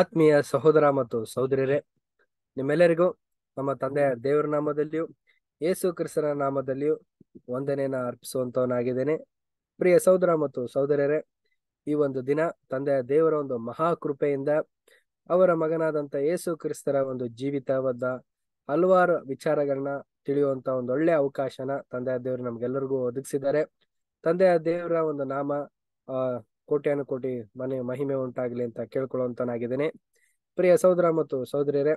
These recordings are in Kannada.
ಆತ್ಮೀಯ ಸಹೋದರ ಮತ್ತು ಸಹೋದರಿಯರೇ ನಿಮ್ಮೆಲ್ಲರಿಗೂ ನಮ್ಮ ತಂದೆಯ ದೇವರ ನಾಮದಲ್ಲಿಯೂ ಯೇಸು ಕ್ರಿಸ್ತನ ನಾಮದಲ್ಲಿಯೂ ವಂದನೆಯನ್ನು ಅರ್ಪಿಸುವಂತವನಾಗಿದ್ದೇನೆ ಪ್ರಿಯ ಸಹೋದರ ಮತ್ತು ಸಹೋದರಿಯರೇ ಈ ಒಂದು ದಿನ ತಂದೆಯ ದೇವರ ಒಂದು ಮಹಾ ಕೃಪೆಯಿಂದ ಅವರ ಮಗನಾದಂಥ ಯೇಸು ಕ್ರಿಸ್ತರ ಒಂದು ಜೀವಿತವಾದ ಹಲವಾರು ವಿಚಾರಗಳನ್ನ ತಿಳಿಯುವಂತ ಒಂದು ಒಳ್ಳೆ ಅವಕಾಶನ ತಂದೆಯ ದೇವರು ನಮ್ಗೆಲ್ಲರಿಗೂ ಒದಗಿಸಿದ್ದಾರೆ ತಂದೆಯ ದೇವರ ಒಂದು ನಾಮ ಕೋಟಿ ಮನೆ ಮಹಿಮೆ ಉಂಟಾಗಲಿ ಅಂತ ಕೇಳ್ಕೊಳ್ಳುವಂತನಾಗಿದ್ದೇನೆ ಪ್ರಿಯ ಸಹೋದರ ಮತ್ತು ಸಹೋದರಿಯರೇ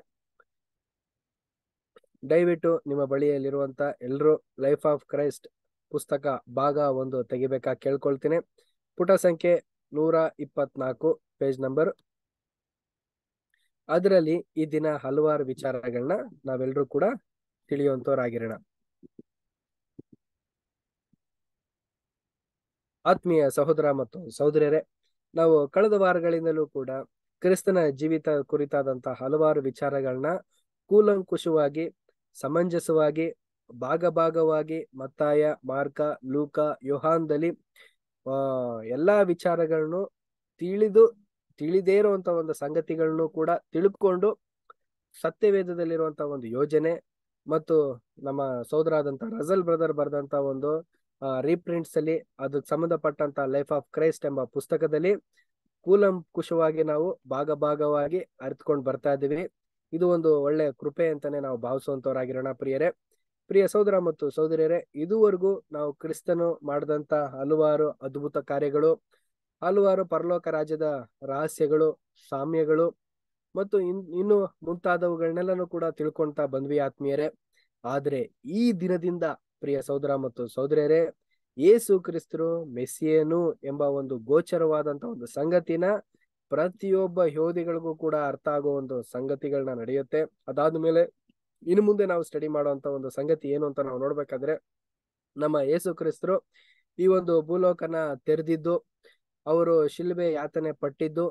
ದಯವಿಟ್ಟು ನಿಮ್ಮ ಬಳಿಯಲ್ಲಿರುವಂತ ಎಲ್ಲರೂ ಲೈಫ್ ಆಫ್ ಕ್ರೈಸ್ಟ್ ಪುಸ್ತಕ ಭಾಗ ಒಂದು ತೆಗಿಬೇಕಾ ಕೇಳ್ಕೊಳ್ತೀನಿ ಪುಟ ಸಂಖ್ಯೆ ನೂರ ಇಪ್ಪತ್ನಾಲ್ಕು ಪೇಜ್ ನಂಬರ್ ಅದರಲ್ಲಿ ಈ ದಿನ ಹಲವಾರು ವಿಚಾರಗಳನ್ನ ನಾವೆಲ್ಲರೂ ಕೂಡ ತಿಳಿಯುವಂತವರಾಗಿರೋಣ ಆತ್ಮೀಯ ಸಹೋದರ ಮತ್ತು ಸಹೋದರರೇ ನಾವು ಕಳೆದ ವಾರಗಳಿಂದಲೂ ಕೂಡ ಕ್ರಿಸ್ತನ ಜೀವಿತ ಕುರಿತಾದಂತಹ ಹಲವಾರು ವಿಚಾರಗಳನ್ನ ಕೂಲಂಕುಷವಾಗಿ ಸಮಂಜಸವಾಗಿ ಭಾಗ ಭಾಗವಾಗಿ ಮತ್ತಾಯ ಮಾರ್ಕ ಲೂಕ ಯುಹಾನ್ದಲ್ಲಿ ಆ ಎಲ್ಲಾ ವಿಚಾರಗಳನ್ನು ತಿಳಿದು ತಿಳಿದೇ ಇರುವಂತ ಒಂದು ಸಂಗತಿಗಳನ್ನು ಕೂಡ ತಿಳ್ಕೊಂಡು ಸತ್ಯವೇದದಲ್ಲಿರುವಂತಹ ಒಂದು ಯೋಜನೆ ಮತ್ತು ನಮ್ಮ ಆದಂತ ರಜಲ್ ಬ್ರದರ್ ಬರೆದಂತ ಒಂದು ರೀಪ್ರಿಂಟ್ಸ್ ಅಲ್ಲಿ ಅದಕ್ಕೆ ಸಂಬಂಧಪಟ್ಟಂತ ಲೈಫ್ ಆಫ್ ಕ್ರೈಸ್ಟ್ ಎಂಬ ಪುಸ್ತಕದಲ್ಲಿ ಕೂಲಂ ಕುಶವಾಗಿ ನಾವು ಭಾಗ ಭಾಗವಾಗಿ ಅರಿತ್ಕೊಂಡು ಬರ್ತಾ ಇದ್ದೀವಿ ಇದು ಒಂದು ಒಳ್ಳೆ ಕೃಪೆ ಅಂತಾನೆ ನಾವು ಭಾವಿಸುವಂತವರಾಗಿರೋಣ ಪ್ರಿಯರೇ ಪ್ರಿಯ ಸಹೋದರ ಮತ್ತು ಸಹೋದರಿಯರೇ ಇದುವರೆಗೂ ನಾವು ಕ್ರಿಸ್ತನು ಮಾಡಿದಂತ ಹಲವಾರು ಅದ್ಭುತ ಕಾರ್ಯಗಳು ಹಲವಾರು ಪರಲೋಕ ರಾಜ್ಯದ ರಹಸ್ಯಗಳು ಸಾಮ್ಯಗಳು ಮತ್ತು ಇನ್ ಇನ್ನು ಮುಂತಾದವುಗಳನ್ನೆಲ್ಲನೂ ಕೂಡ ತಿಳ್ಕೊಂತ ಬಂದ್ವಿ ಆತ್ಮೀಯರೇ ಆದ್ರೆ ಈ ದಿನದಿಂದ ಪ್ರಿಯ ಸಹೋದರ ಮತ್ತು ಸಹೋದರಿಯರೇ ಯೇಸು ಕ್ರಿಸ್ತರು ಮೆಸ್ಸಿಯೇನು ಎಂಬ ಒಂದು ಗೋಚರವಾದಂತ ಒಂದು ಸಂಗತಿನ ಪ್ರತಿಯೊಬ್ಬ ಯೋಧಿಗಳಿಗೂ ಕೂಡ ಅರ್ಥ ಆಗೋ ಒಂದು ಸಂಗತಿಗಳನ್ನ ನಡೆಯುತ್ತೆ ಅದಾದ ಮೇಲೆ ಇನ್ನು ಮುಂದೆ ನಾವು ಸ್ಟಡಿ ಮಾಡುವಂತ ಒಂದು ಸಂಗತಿ ಏನು ಅಂತ ನಾವು ನೋಡ್ಬೇಕಾದ್ರೆ ನಮ್ಮ ಯೇಸು ಕ್ರಿಸ್ತರು ಈ ಒಂದು ಭೂಲೋಕನ ತೆರೆದಿದ್ದು ಅವರು ಶಿಲ್ಬೆ ಯಾತನೆ ಪಟ್ಟಿದ್ದು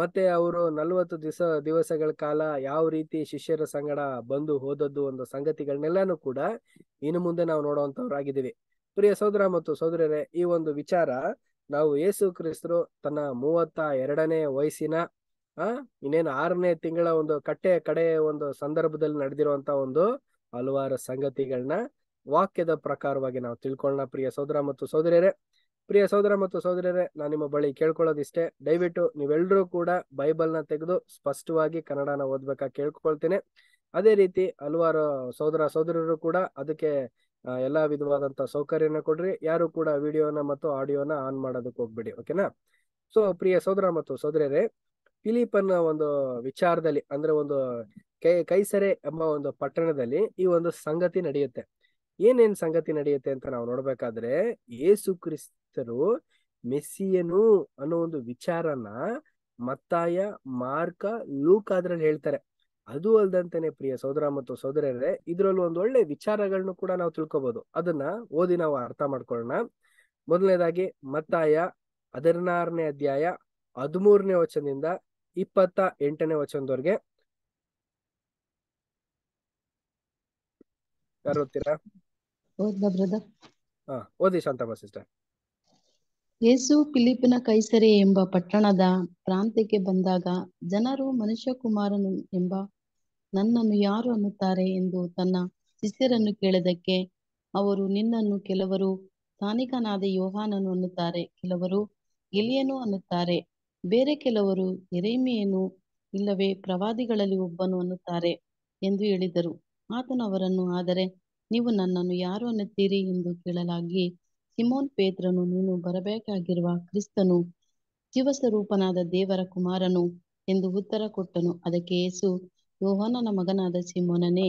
ಮತ್ತೆ ಅವರು ನಲವತ್ತು ದಿವಸ ದಿವಸಗಳ ಕಾಲ ಯಾವ ರೀತಿ ಶಿಷ್ಯರ ಸಂಗಡ ಬಂದು ಹೋದದ್ದು ಒಂದು ಸಂಗತಿಗಳನ್ನೆಲ್ಲಾನು ಕೂಡ ಇನ್ನು ಮುಂದೆ ನಾವು ಆಗಿದ್ದೀವಿ ಪ್ರಿಯ ಸೋದರ ಮತ್ತು ಸೋದರರೇ ಈ ಒಂದು ವಿಚಾರ ನಾವು ಯೇಸು ಕ್ರಿಸ್ತರು ತನ್ನ ಮೂವತ್ತ ಎರಡನೇ ವಯಸ್ಸಿನ ಆ ಇನ್ನೇನು ಆರನೇ ತಿಂಗಳ ಒಂದು ಕಟ್ಟೆ ಕಡೆಯ ಒಂದು ಸಂದರ್ಭದಲ್ಲಿ ನಡೆದಿರುವಂತ ಒಂದು ಹಲವಾರು ಸಂಗತಿಗಳನ್ನ ವಾಕ್ಯದ ಪ್ರಕಾರವಾಗಿ ನಾವು ತಿಳ್ಕೊಳ್ಳೋಣ ಪ್ರಿಯ ಸೋದರ ಮತ್ತು ಸೋದರಿಯರೇ ಪ್ರಿಯ ಸಹೋದರ ಮತ್ತು ಸಹೋದರರೇ ನಾನು ನಿಮ್ಮ ಬಳಿ ಕೇಳ್ಕೊಳ್ಳೋದಿಷ್ಟೇ ದಯವಿಟ್ಟು ನೀವೆಲ್ಲರೂ ಕೂಡ ಬೈಬಲ್ನ ತೆಗೆದು ಸ್ಪಷ್ಟವಾಗಿ ಕನ್ನಡನ ಓದ್ಬೇಕಾ ಕೇಳ್ಕೊಳ್ತೇನೆ ಅದೇ ರೀತಿ ಹಲವಾರು ಸಹೋದರ ಸಹೋದರರು ಕೂಡ ಅದಕ್ಕೆ ಎಲ್ಲಾ ವಿಧವಾದಂತ ಸೌಕರ್ಯನ ಕೊಡ್ರಿ ಯಾರು ಕೂಡ ವಿಡಿಯೋನ ಮತ್ತು ಆಡಿಯೋನ ಆನ್ ಮಾಡೋದಕ್ಕೆ ಹೋಗ್ಬೇಡಿ ಓಕೆನಾ ಸೊ ಪ್ರಿಯ ಸಹೋದರ ಮತ್ತು ಸಹೋದರರೇ ಫಿಲಿಪನ್ನ ಒಂದು ವಿಚಾರದಲ್ಲಿ ಅಂದ್ರೆ ಒಂದು ಕೈ ಕೈಸರೆ ಎಂಬ ಒಂದು ಪಟ್ಟಣದಲ್ಲಿ ಈ ಒಂದು ಸಂಗತಿ ನಡೆಯುತ್ತೆ ಏನೇನ್ ಸಂಗತಿ ನಡೆಯುತ್ತೆ ಅಂತ ನಾವು ನೋಡ್ಬೇಕಾದ್ರೆ ಯೇಸು ಕ್ರಿಸ್ತರು ಮೆಸ್ಸಿಯನು ಅನ್ನೋ ಒಂದು ವಿಚಾರನ ಮತ್ತಾಯ ಮಾರ್ಕ ಲೂಕ್ ಅದ್ರಲ್ಲಿ ಹೇಳ್ತಾರೆ ಅದು ಅಲ್ದಂತಾನೆ ಪ್ರಿಯ ಸೋದರ ಮತ್ತು ಸೋದರರೇ ಇದ್ರಲ್ಲಿ ಒಂದ್ ಒಳ್ಳೆ ವಿಚಾರಗಳನ್ನು ಕೂಡ ನಾವು ತಿಳ್ಕೊಬಹುದು ಅದನ್ನ ಓದಿ ನಾವು ಅರ್ಥ ಮಾಡ್ಕೊಳ್ಳೋಣ ಮೊದಲನೇದಾಗಿ ಮತ್ತಾಯ ಹದಿನಾರನೇ ಅಧ್ಯಾಯ ಹದಿಮೂರನೇ ವಚನದಿಂದ ಇಪ್ಪತ್ತ ಎಂಟನೇ ವಚನದವರೆಗೆ ಯಾರು ಗೊತ್ತಿಲ್ಲ ಓದಿ ಯೇಸು ಫಿಲಿಪಿನ ಕೈಸರೆ ಎಂಬ ಪಟ್ಟಣದ ಪ್ರಾಂತ್ಯಕ್ಕೆ ಬಂದಾಗ ಜನರು ಮನುಷ್ಯ ಕುಮಾರನು ಎಂಬ ನನ್ನನ್ನು ಯಾರು ಅನ್ನುತ್ತಾರೆ ಎಂದು ತನ್ನ ಶಿಷ್ಯರನ್ನು ಕೇಳದಕ್ಕೆ ಅವರು ನಿನ್ನನ್ನು ಕೆಲವರು ಸ್ಥಾನಿಕನಾದ ಯೋಹಾನನು ಅನ್ನುತ್ತಾರೆ ಕೆಲವರು ಎಲಿಯನು ಅನ್ನುತ್ತಾರೆ ಬೇರೆ ಕೆಲವರು ಎರೇಮಿಯನು ಇಲ್ಲವೇ ಪ್ರವಾದಿಗಳಲ್ಲಿ ಒಬ್ಬನು ಅನ್ನುತ್ತಾರೆ ಎಂದು ಹೇಳಿದರು ಆತನವರನ್ನು ಆದರೆ ನೀವು ನನ್ನನ್ನು ಯಾರು ಅನ್ನುತ್ತೀರಿ ಎಂದು ಕೇಳಲಾಗಿ ಸಿಮೋನ್ ಪೇತ್ರನು ನೀನು ಬರಬೇಕಾಗಿರುವ ಕ್ರಿಸ್ತನು ಜೀವಸ್ವರೂಪನಾದ ದೇವರ ಕುಮಾರನು ಎಂದು ಉತ್ತರ ಕೊಟ್ಟನು ಅದಕ್ಕೆ ಯೇಸು ಯೋಹಾನನ ಮಗನಾದ ಸಿಮೋನನೇ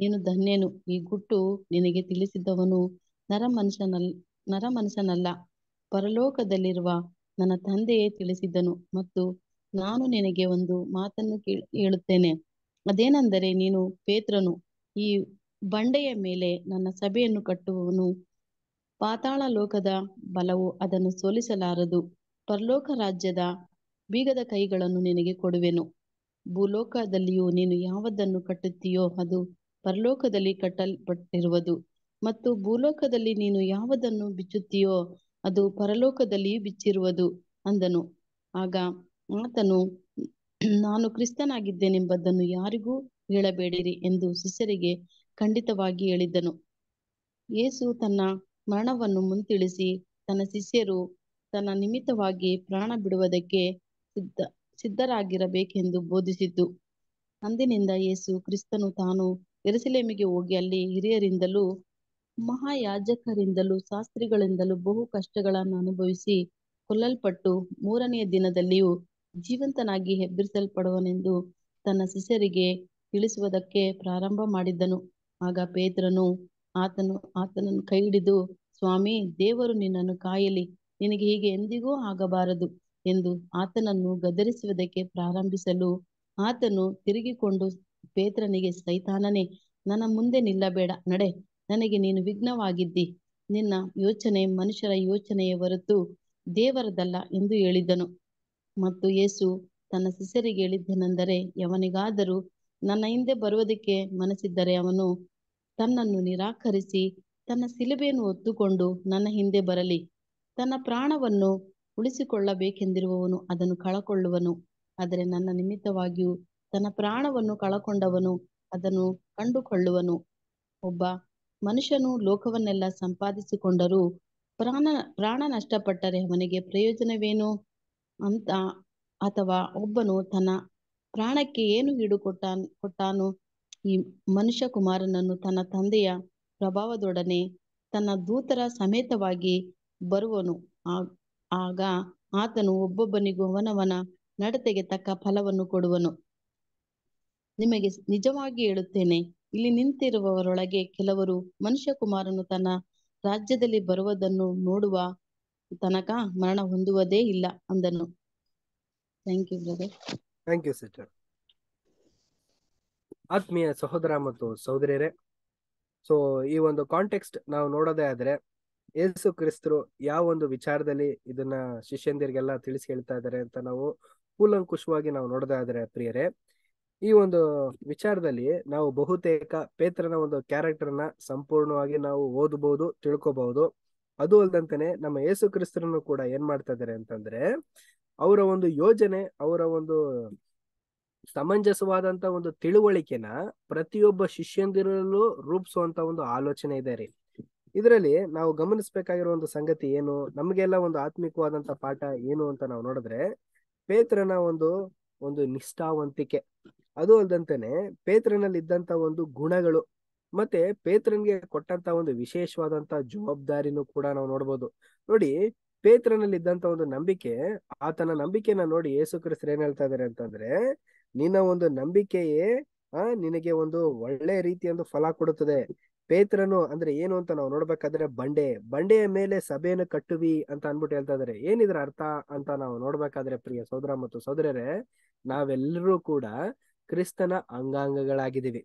ನೀನು ಧನ್ಯನು ಈ ಗುಟ್ಟು ನಿನಗೆ ತಿಳಿಸಿದ್ದವನು ನರಮನುಷ್ಯನಲ್ ನರಮನುಷ್ಯನಲ್ಲ ಪರಲೋಕದಲ್ಲಿರುವ ನನ್ನ ತಂದೆಯೇ ತಿಳಿಸಿದ್ದನು ಮತ್ತು ನಾನು ನಿನಗೆ ಒಂದು ಮಾತನ್ನು ಹೇಳುತ್ತೇನೆ ಅದೇನೆಂದರೆ ನೀನು ಪೇತ್ರನು ಈ ಬಂಡೆಯ ಮೇಲೆ ನನ್ನ ಸಭೆಯನ್ನು ಕಟ್ಟುವವನು ಪಾತಾಳ ಲೋಕದ ಬಲವು ಅದನ್ನು ಸೋಲಿಸಲಾರದು ಪರಲೋಕ ರಾಜ್ಯದ ಬೀಗದ ಕೈಗಳನ್ನು ನಿನಗೆ ಕೊಡುವೆನು ಭೂಲೋಕದಲ್ಲಿಯೂ ನೀನು ಯಾವುದನ್ನು ಕಟ್ಟುತ್ತೀಯೋ ಅದು ಪರಲೋಕದಲ್ಲಿ ಕಟ್ಟಲ್ಪಟ್ಟಿರುವುದು ಮತ್ತು ಭೂಲೋಕದಲ್ಲಿ ನೀನು ಯಾವುದನ್ನು ಬಿಚ್ಚುತ್ತೀಯೋ ಅದು ಪರಲೋಕದಲ್ಲಿಯೂ ಬಿಚ್ಚಿರುವುದು ಅಂದನು ಆಗ ಆತನು ನಾನು ಕ್ರಿಸ್ತನಾಗಿದ್ದೇನೆಂಬುದನ್ನು ಯಾರಿಗೂ ಹೇಳಬೇಡಿರಿ ಎಂದು ಶಿಷ್ಯರಿಗೆ ಖಂಡಿತವಾಗಿ ಹೇಳಿದ್ದನು ಏಸು ತನ್ನ ಮರಣವನ್ನು ಮುಂತಿಳಿಸಿ ತನ್ನ ಶಿಷ್ಯರು ತನ್ನ ನಿಮಿತ್ತವಾಗಿ ಪ್ರಾಣ ಬಿಡುವುದಕ್ಕೆ ಸಿದ್ಧ ಸಿದ್ಧರಾಗಿರಬೇಕೆಂದು ಬೋಧಿಸಿದ್ದು ಅಂದಿನಿಂದ ಯೇಸು ಕ್ರಿಸ್ತನು ತಾನು ಎರಸಿಲೇಮಿಗೆ ಹೋಗಿ ಅಲ್ಲಿ ಹಿರಿಯರಿಂದಲೂ ಮಹಾಯಾಜಕರಿಂದಲೂ ಶಾಸ್ತ್ರಿಗಳಿಂದಲೂ ಬಹು ಕಷ್ಟಗಳನ್ನು ಅನುಭವಿಸಿ ಕೊಲ್ಲಲ್ಪಟ್ಟು ಮೂರನೆಯ ದಿನದಲ್ಲಿಯೂ ಜೀವಂತನಾಗಿ ಹೆಬ್ಬರಿಸಲ್ಪಡುವನೆಂದು ತನ್ನ ಶಿಷ್ಯರಿಗೆ ತಿಳಿಸುವುದಕ್ಕೆ ಪ್ರಾರಂಭ ಮಾಡಿದ್ದನು ಆಗ ಪೇತ್ರನು ಆತನು ಆತನನ್ನು ಕೈ ಹಿಡಿದು ಸ್ವಾಮಿ ದೇವರು ನಿನ್ನನ್ನು ಕಾಯಲಿ ನಿನಗೆ ಹೀಗೆ ಎಂದಿಗೂ ಆಗಬಾರದು ಎಂದು ಆತನನ್ನು ಗದರಿಸುವುದಕ್ಕೆ ಪ್ರಾರಂಭಿಸಲು ಆತನು ತಿರುಗಿಕೊಂಡು ಪೇತ್ರನಿಗೆ ಸೈತಾನನೇ ನನ್ನ ಮುಂದೆ ನಿಲ್ಲಬೇಡ ನಡೆ ನನಗೆ ನೀನು ವಿಘ್ನವಾಗಿದ್ದಿ ನಿನ್ನ ಯೋಚನೆ ಮನುಷ್ಯರ ಯೋಚನೆಯ ಹೊರತು ದೇವರದಲ್ಲ ಎಂದು ಹೇಳಿದನು ಮತ್ತು ಯೇಸು ತನ್ನ ಸಿಸರಿಗೆ ಹೇಳಿದ್ದನೆಂದರೆ ಯವನಿಗಾದರೂ ನನ್ನ ಹಿಂದೆ ಬರುವುದಕ್ಕೆ ಮನಸ್ಸಿದ್ದರೆ ಅವನು ತನ್ನನ್ನು ನಿರಾಕರಿಸಿ ತನ್ನ ಸಿಲುಬೆಯನ್ನು ಒತ್ತುಕೊಂಡು ನನ್ನ ಹಿಂದೆ ಬರಲಿ ತನ್ನ ಪ್ರಾಣವನ್ನು ಉಳಿಸಿಕೊಳ್ಳಬೇಕೆಂದಿರುವವನು ಅದನ್ನು ಕಳಕೊಳ್ಳುವನು ಆದರೆ ನನ್ನ ನಿಮಿತ್ತವಾಗಿಯೂ ತನ್ನ ಪ್ರಾಣವನ್ನು ಕಳಕೊಂಡವನು ಅದನ್ನು ಕಂಡುಕೊಳ್ಳುವನು ಒಬ್ಬ ಮನುಷ್ಯನು ಲೋಕವನ್ನೆಲ್ಲ ಸಂಪಾದಿಸಿಕೊಂಡರೂ ಪ್ರಾಣ ಪ್ರಾಣ ನಷ್ಟಪಟ್ಟರೆ ಅವನಿಗೆ ಪ್ರಯೋಜನವೇನು ಅಂತ ಅಥವಾ ಒಬ್ಬನು ತನ್ನ ಪ್ರಾಣಕ್ಕೆ ಏನು ಹಿಡು ಕೊಟ್ಟಾನ್ ಕೊಟ್ಟಾನು ಈ ಮನುಷ್ಯ ಕುಮಾರನನ್ನು ತನ್ನ ತಂದೆಯ ಪ್ರಭಾವದೊಡನೆ ತನ್ನ ದೂತರ ಸಮೇತವಾಗಿ ಬರುವನು ಆಗ ಆತನು ಒಬ್ಬೊಬ್ಬನಿಗೂ ಅವನವನ ನಡತೆಗೆ ತಕ್ಕ ಫಲವನ್ನು ಕೊಡುವನು ನಿಮಗೆ ನಿಜವಾಗಿ ಹೇಳುತ್ತೇನೆ ಇಲ್ಲಿ ನಿಂತಿರುವವರೊಳಗೆ ಕೆಲವರು ಮನುಷ್ಯ ಕುಮಾರನು ತನ್ನ ರಾಜ್ಯದಲ್ಲಿ ಬರುವುದನ್ನು ನೋಡುವ ತನಕ ಮರಣ ಹೊಂದುವುದೇ ಇಲ್ಲ ಅಂದನು thank you brother thank you sister ಆತ್ಮೀಯ ಸಹೋದರ ಮತ್ತು ಸಹೋದರಿಯರೇ ಸೊ ಈ ಒಂದು ಕಾಂಟೆಕ್ಸ್ಟ್ ನಾವು ನೋಡೋದೇ ಆದ್ರೆ ಯೇಸು ಕ್ರಿಸ್ತರು ಯಾವ ಒಂದು ವಿಚಾರದಲ್ಲಿ ಇದನ್ನ ಶಿಷ್ಯಂದಿರಿಗೆಲ್ಲ ತಿಳಿಸಿ ಹೇಳ್ತಾ ಇದ್ದಾರೆ ಅಂತ ನಾವು ಕೂಲಂಕುಷವಾಗಿ ನಾವು ನೋಡದೇ ಆದ್ರೆ ಪ್ರಿಯರೇ ಈ ಒಂದು ವಿಚಾರದಲ್ಲಿ ನಾವು ಬಹುತೇಕ ಪೇತ್ರನ ಒಂದು ಕ್ಯಾರೆಕ್ಟರ್ನ ಸಂಪೂರ್ಣವಾಗಿ ನಾವು ಓದಬಹುದು ತಿಳ್ಕೋಬಹುದು ಅದು ಅಲ್ದಂತಾನೆ ನಮ್ಮ ಯೇಸು ಕ್ರಿಸ್ತರನ್ನು ಕೂಡ ಏನ್ ಮಾಡ್ತಾ ಇದ್ದಾರೆ ಅಂತಂದ್ರೆ ಅವರ ಒಂದು ಯೋಜನೆ ಅವರ ಒಂದು ಸಮಂಜಸವಾದಂತ ಒಂದು ತಿಳುವಳಿಕೆನ ಪ್ರತಿಯೊಬ್ಬ ಶಿಷ್ಯಂದಿರಲ್ಲೂ ರೂಪಿಸುವಂತ ಒಂದು ಆಲೋಚನೆ ಇದೆ ರೀ ಇದರಲ್ಲಿ ನಾವು ಗಮನಿಸಬೇಕಾಗಿರೋ ಒಂದು ಸಂಗತಿ ಏನು ನಮಗೆಲ್ಲ ಒಂದು ಆತ್ಮಿಕವಾದಂತ ಪಾಠ ಏನು ಅಂತ ನಾವು ನೋಡಿದ್ರೆ ಪೇತ್ರನ ಒಂದು ಒಂದು ನಿಷ್ಠಾವಂತಿಕೆ ಅದು ಅಲ್ಲದಂತೇನೆ ಪೇತ್ರನಲ್ಲಿ ಇದ್ದಂತ ಒಂದು ಗುಣಗಳು ಮತ್ತೆ ಪೇತ್ರನ್ಗೆ ಕೊಟ್ಟಂತ ಒಂದು ವಿಶೇಷವಾದಂತ ಜವಾಬ್ದಾರಿನೂ ಕೂಡ ನಾವು ನೋಡ್ಬೋದು ನೋಡಿ ಪೇತ್ರನಲ್ಲಿ ಇದ್ದಂತ ಒಂದು ನಂಬಿಕೆ ಆತನ ನಂಬಿಕೆನ ನೋಡಿ ಯೇಸು ಕ್ರಿಸ್ತರು ಏನ್ ಹೇಳ್ತಾ ಇದಾರೆ ಅಂತಂದ್ರೆ ನಿನ್ನ ಒಂದು ನಂಬಿಕೆಯೇ ಆ ನಿನಗೆ ಒಂದು ಒಳ್ಳೆ ರೀತಿಯ ಒಂದು ಫಲ ಕೊಡುತ್ತದೆ ಪೇತ್ರನು ಅಂದ್ರೆ ಏನು ಅಂತ ನಾವು ನೋಡ್ಬೇಕಾದ್ರೆ ಬಂಡೆ ಬಂಡೆಯ ಮೇಲೆ ಸಭೆಯನ್ನು ಕಟ್ಟುವಿ ಅಂತ ಅನ್ಬಿಟ್ಟು ಹೇಳ್ತಾ ಇದಾರೆ ಏನಿದ್ರ ಅರ್ಥ ಅಂತ ನಾವು ನೋಡ್ಬೇಕಾದ್ರೆ ಪ್ರಿಯ ಸೋದರ ಮತ್ತು ಸೋದರರೇ ನಾವೆಲ್ಲರೂ ಕೂಡ ಕ್ರಿಸ್ತನ ಅಂಗಾಂಗಗಳಾಗಿದ್ದೀವಿ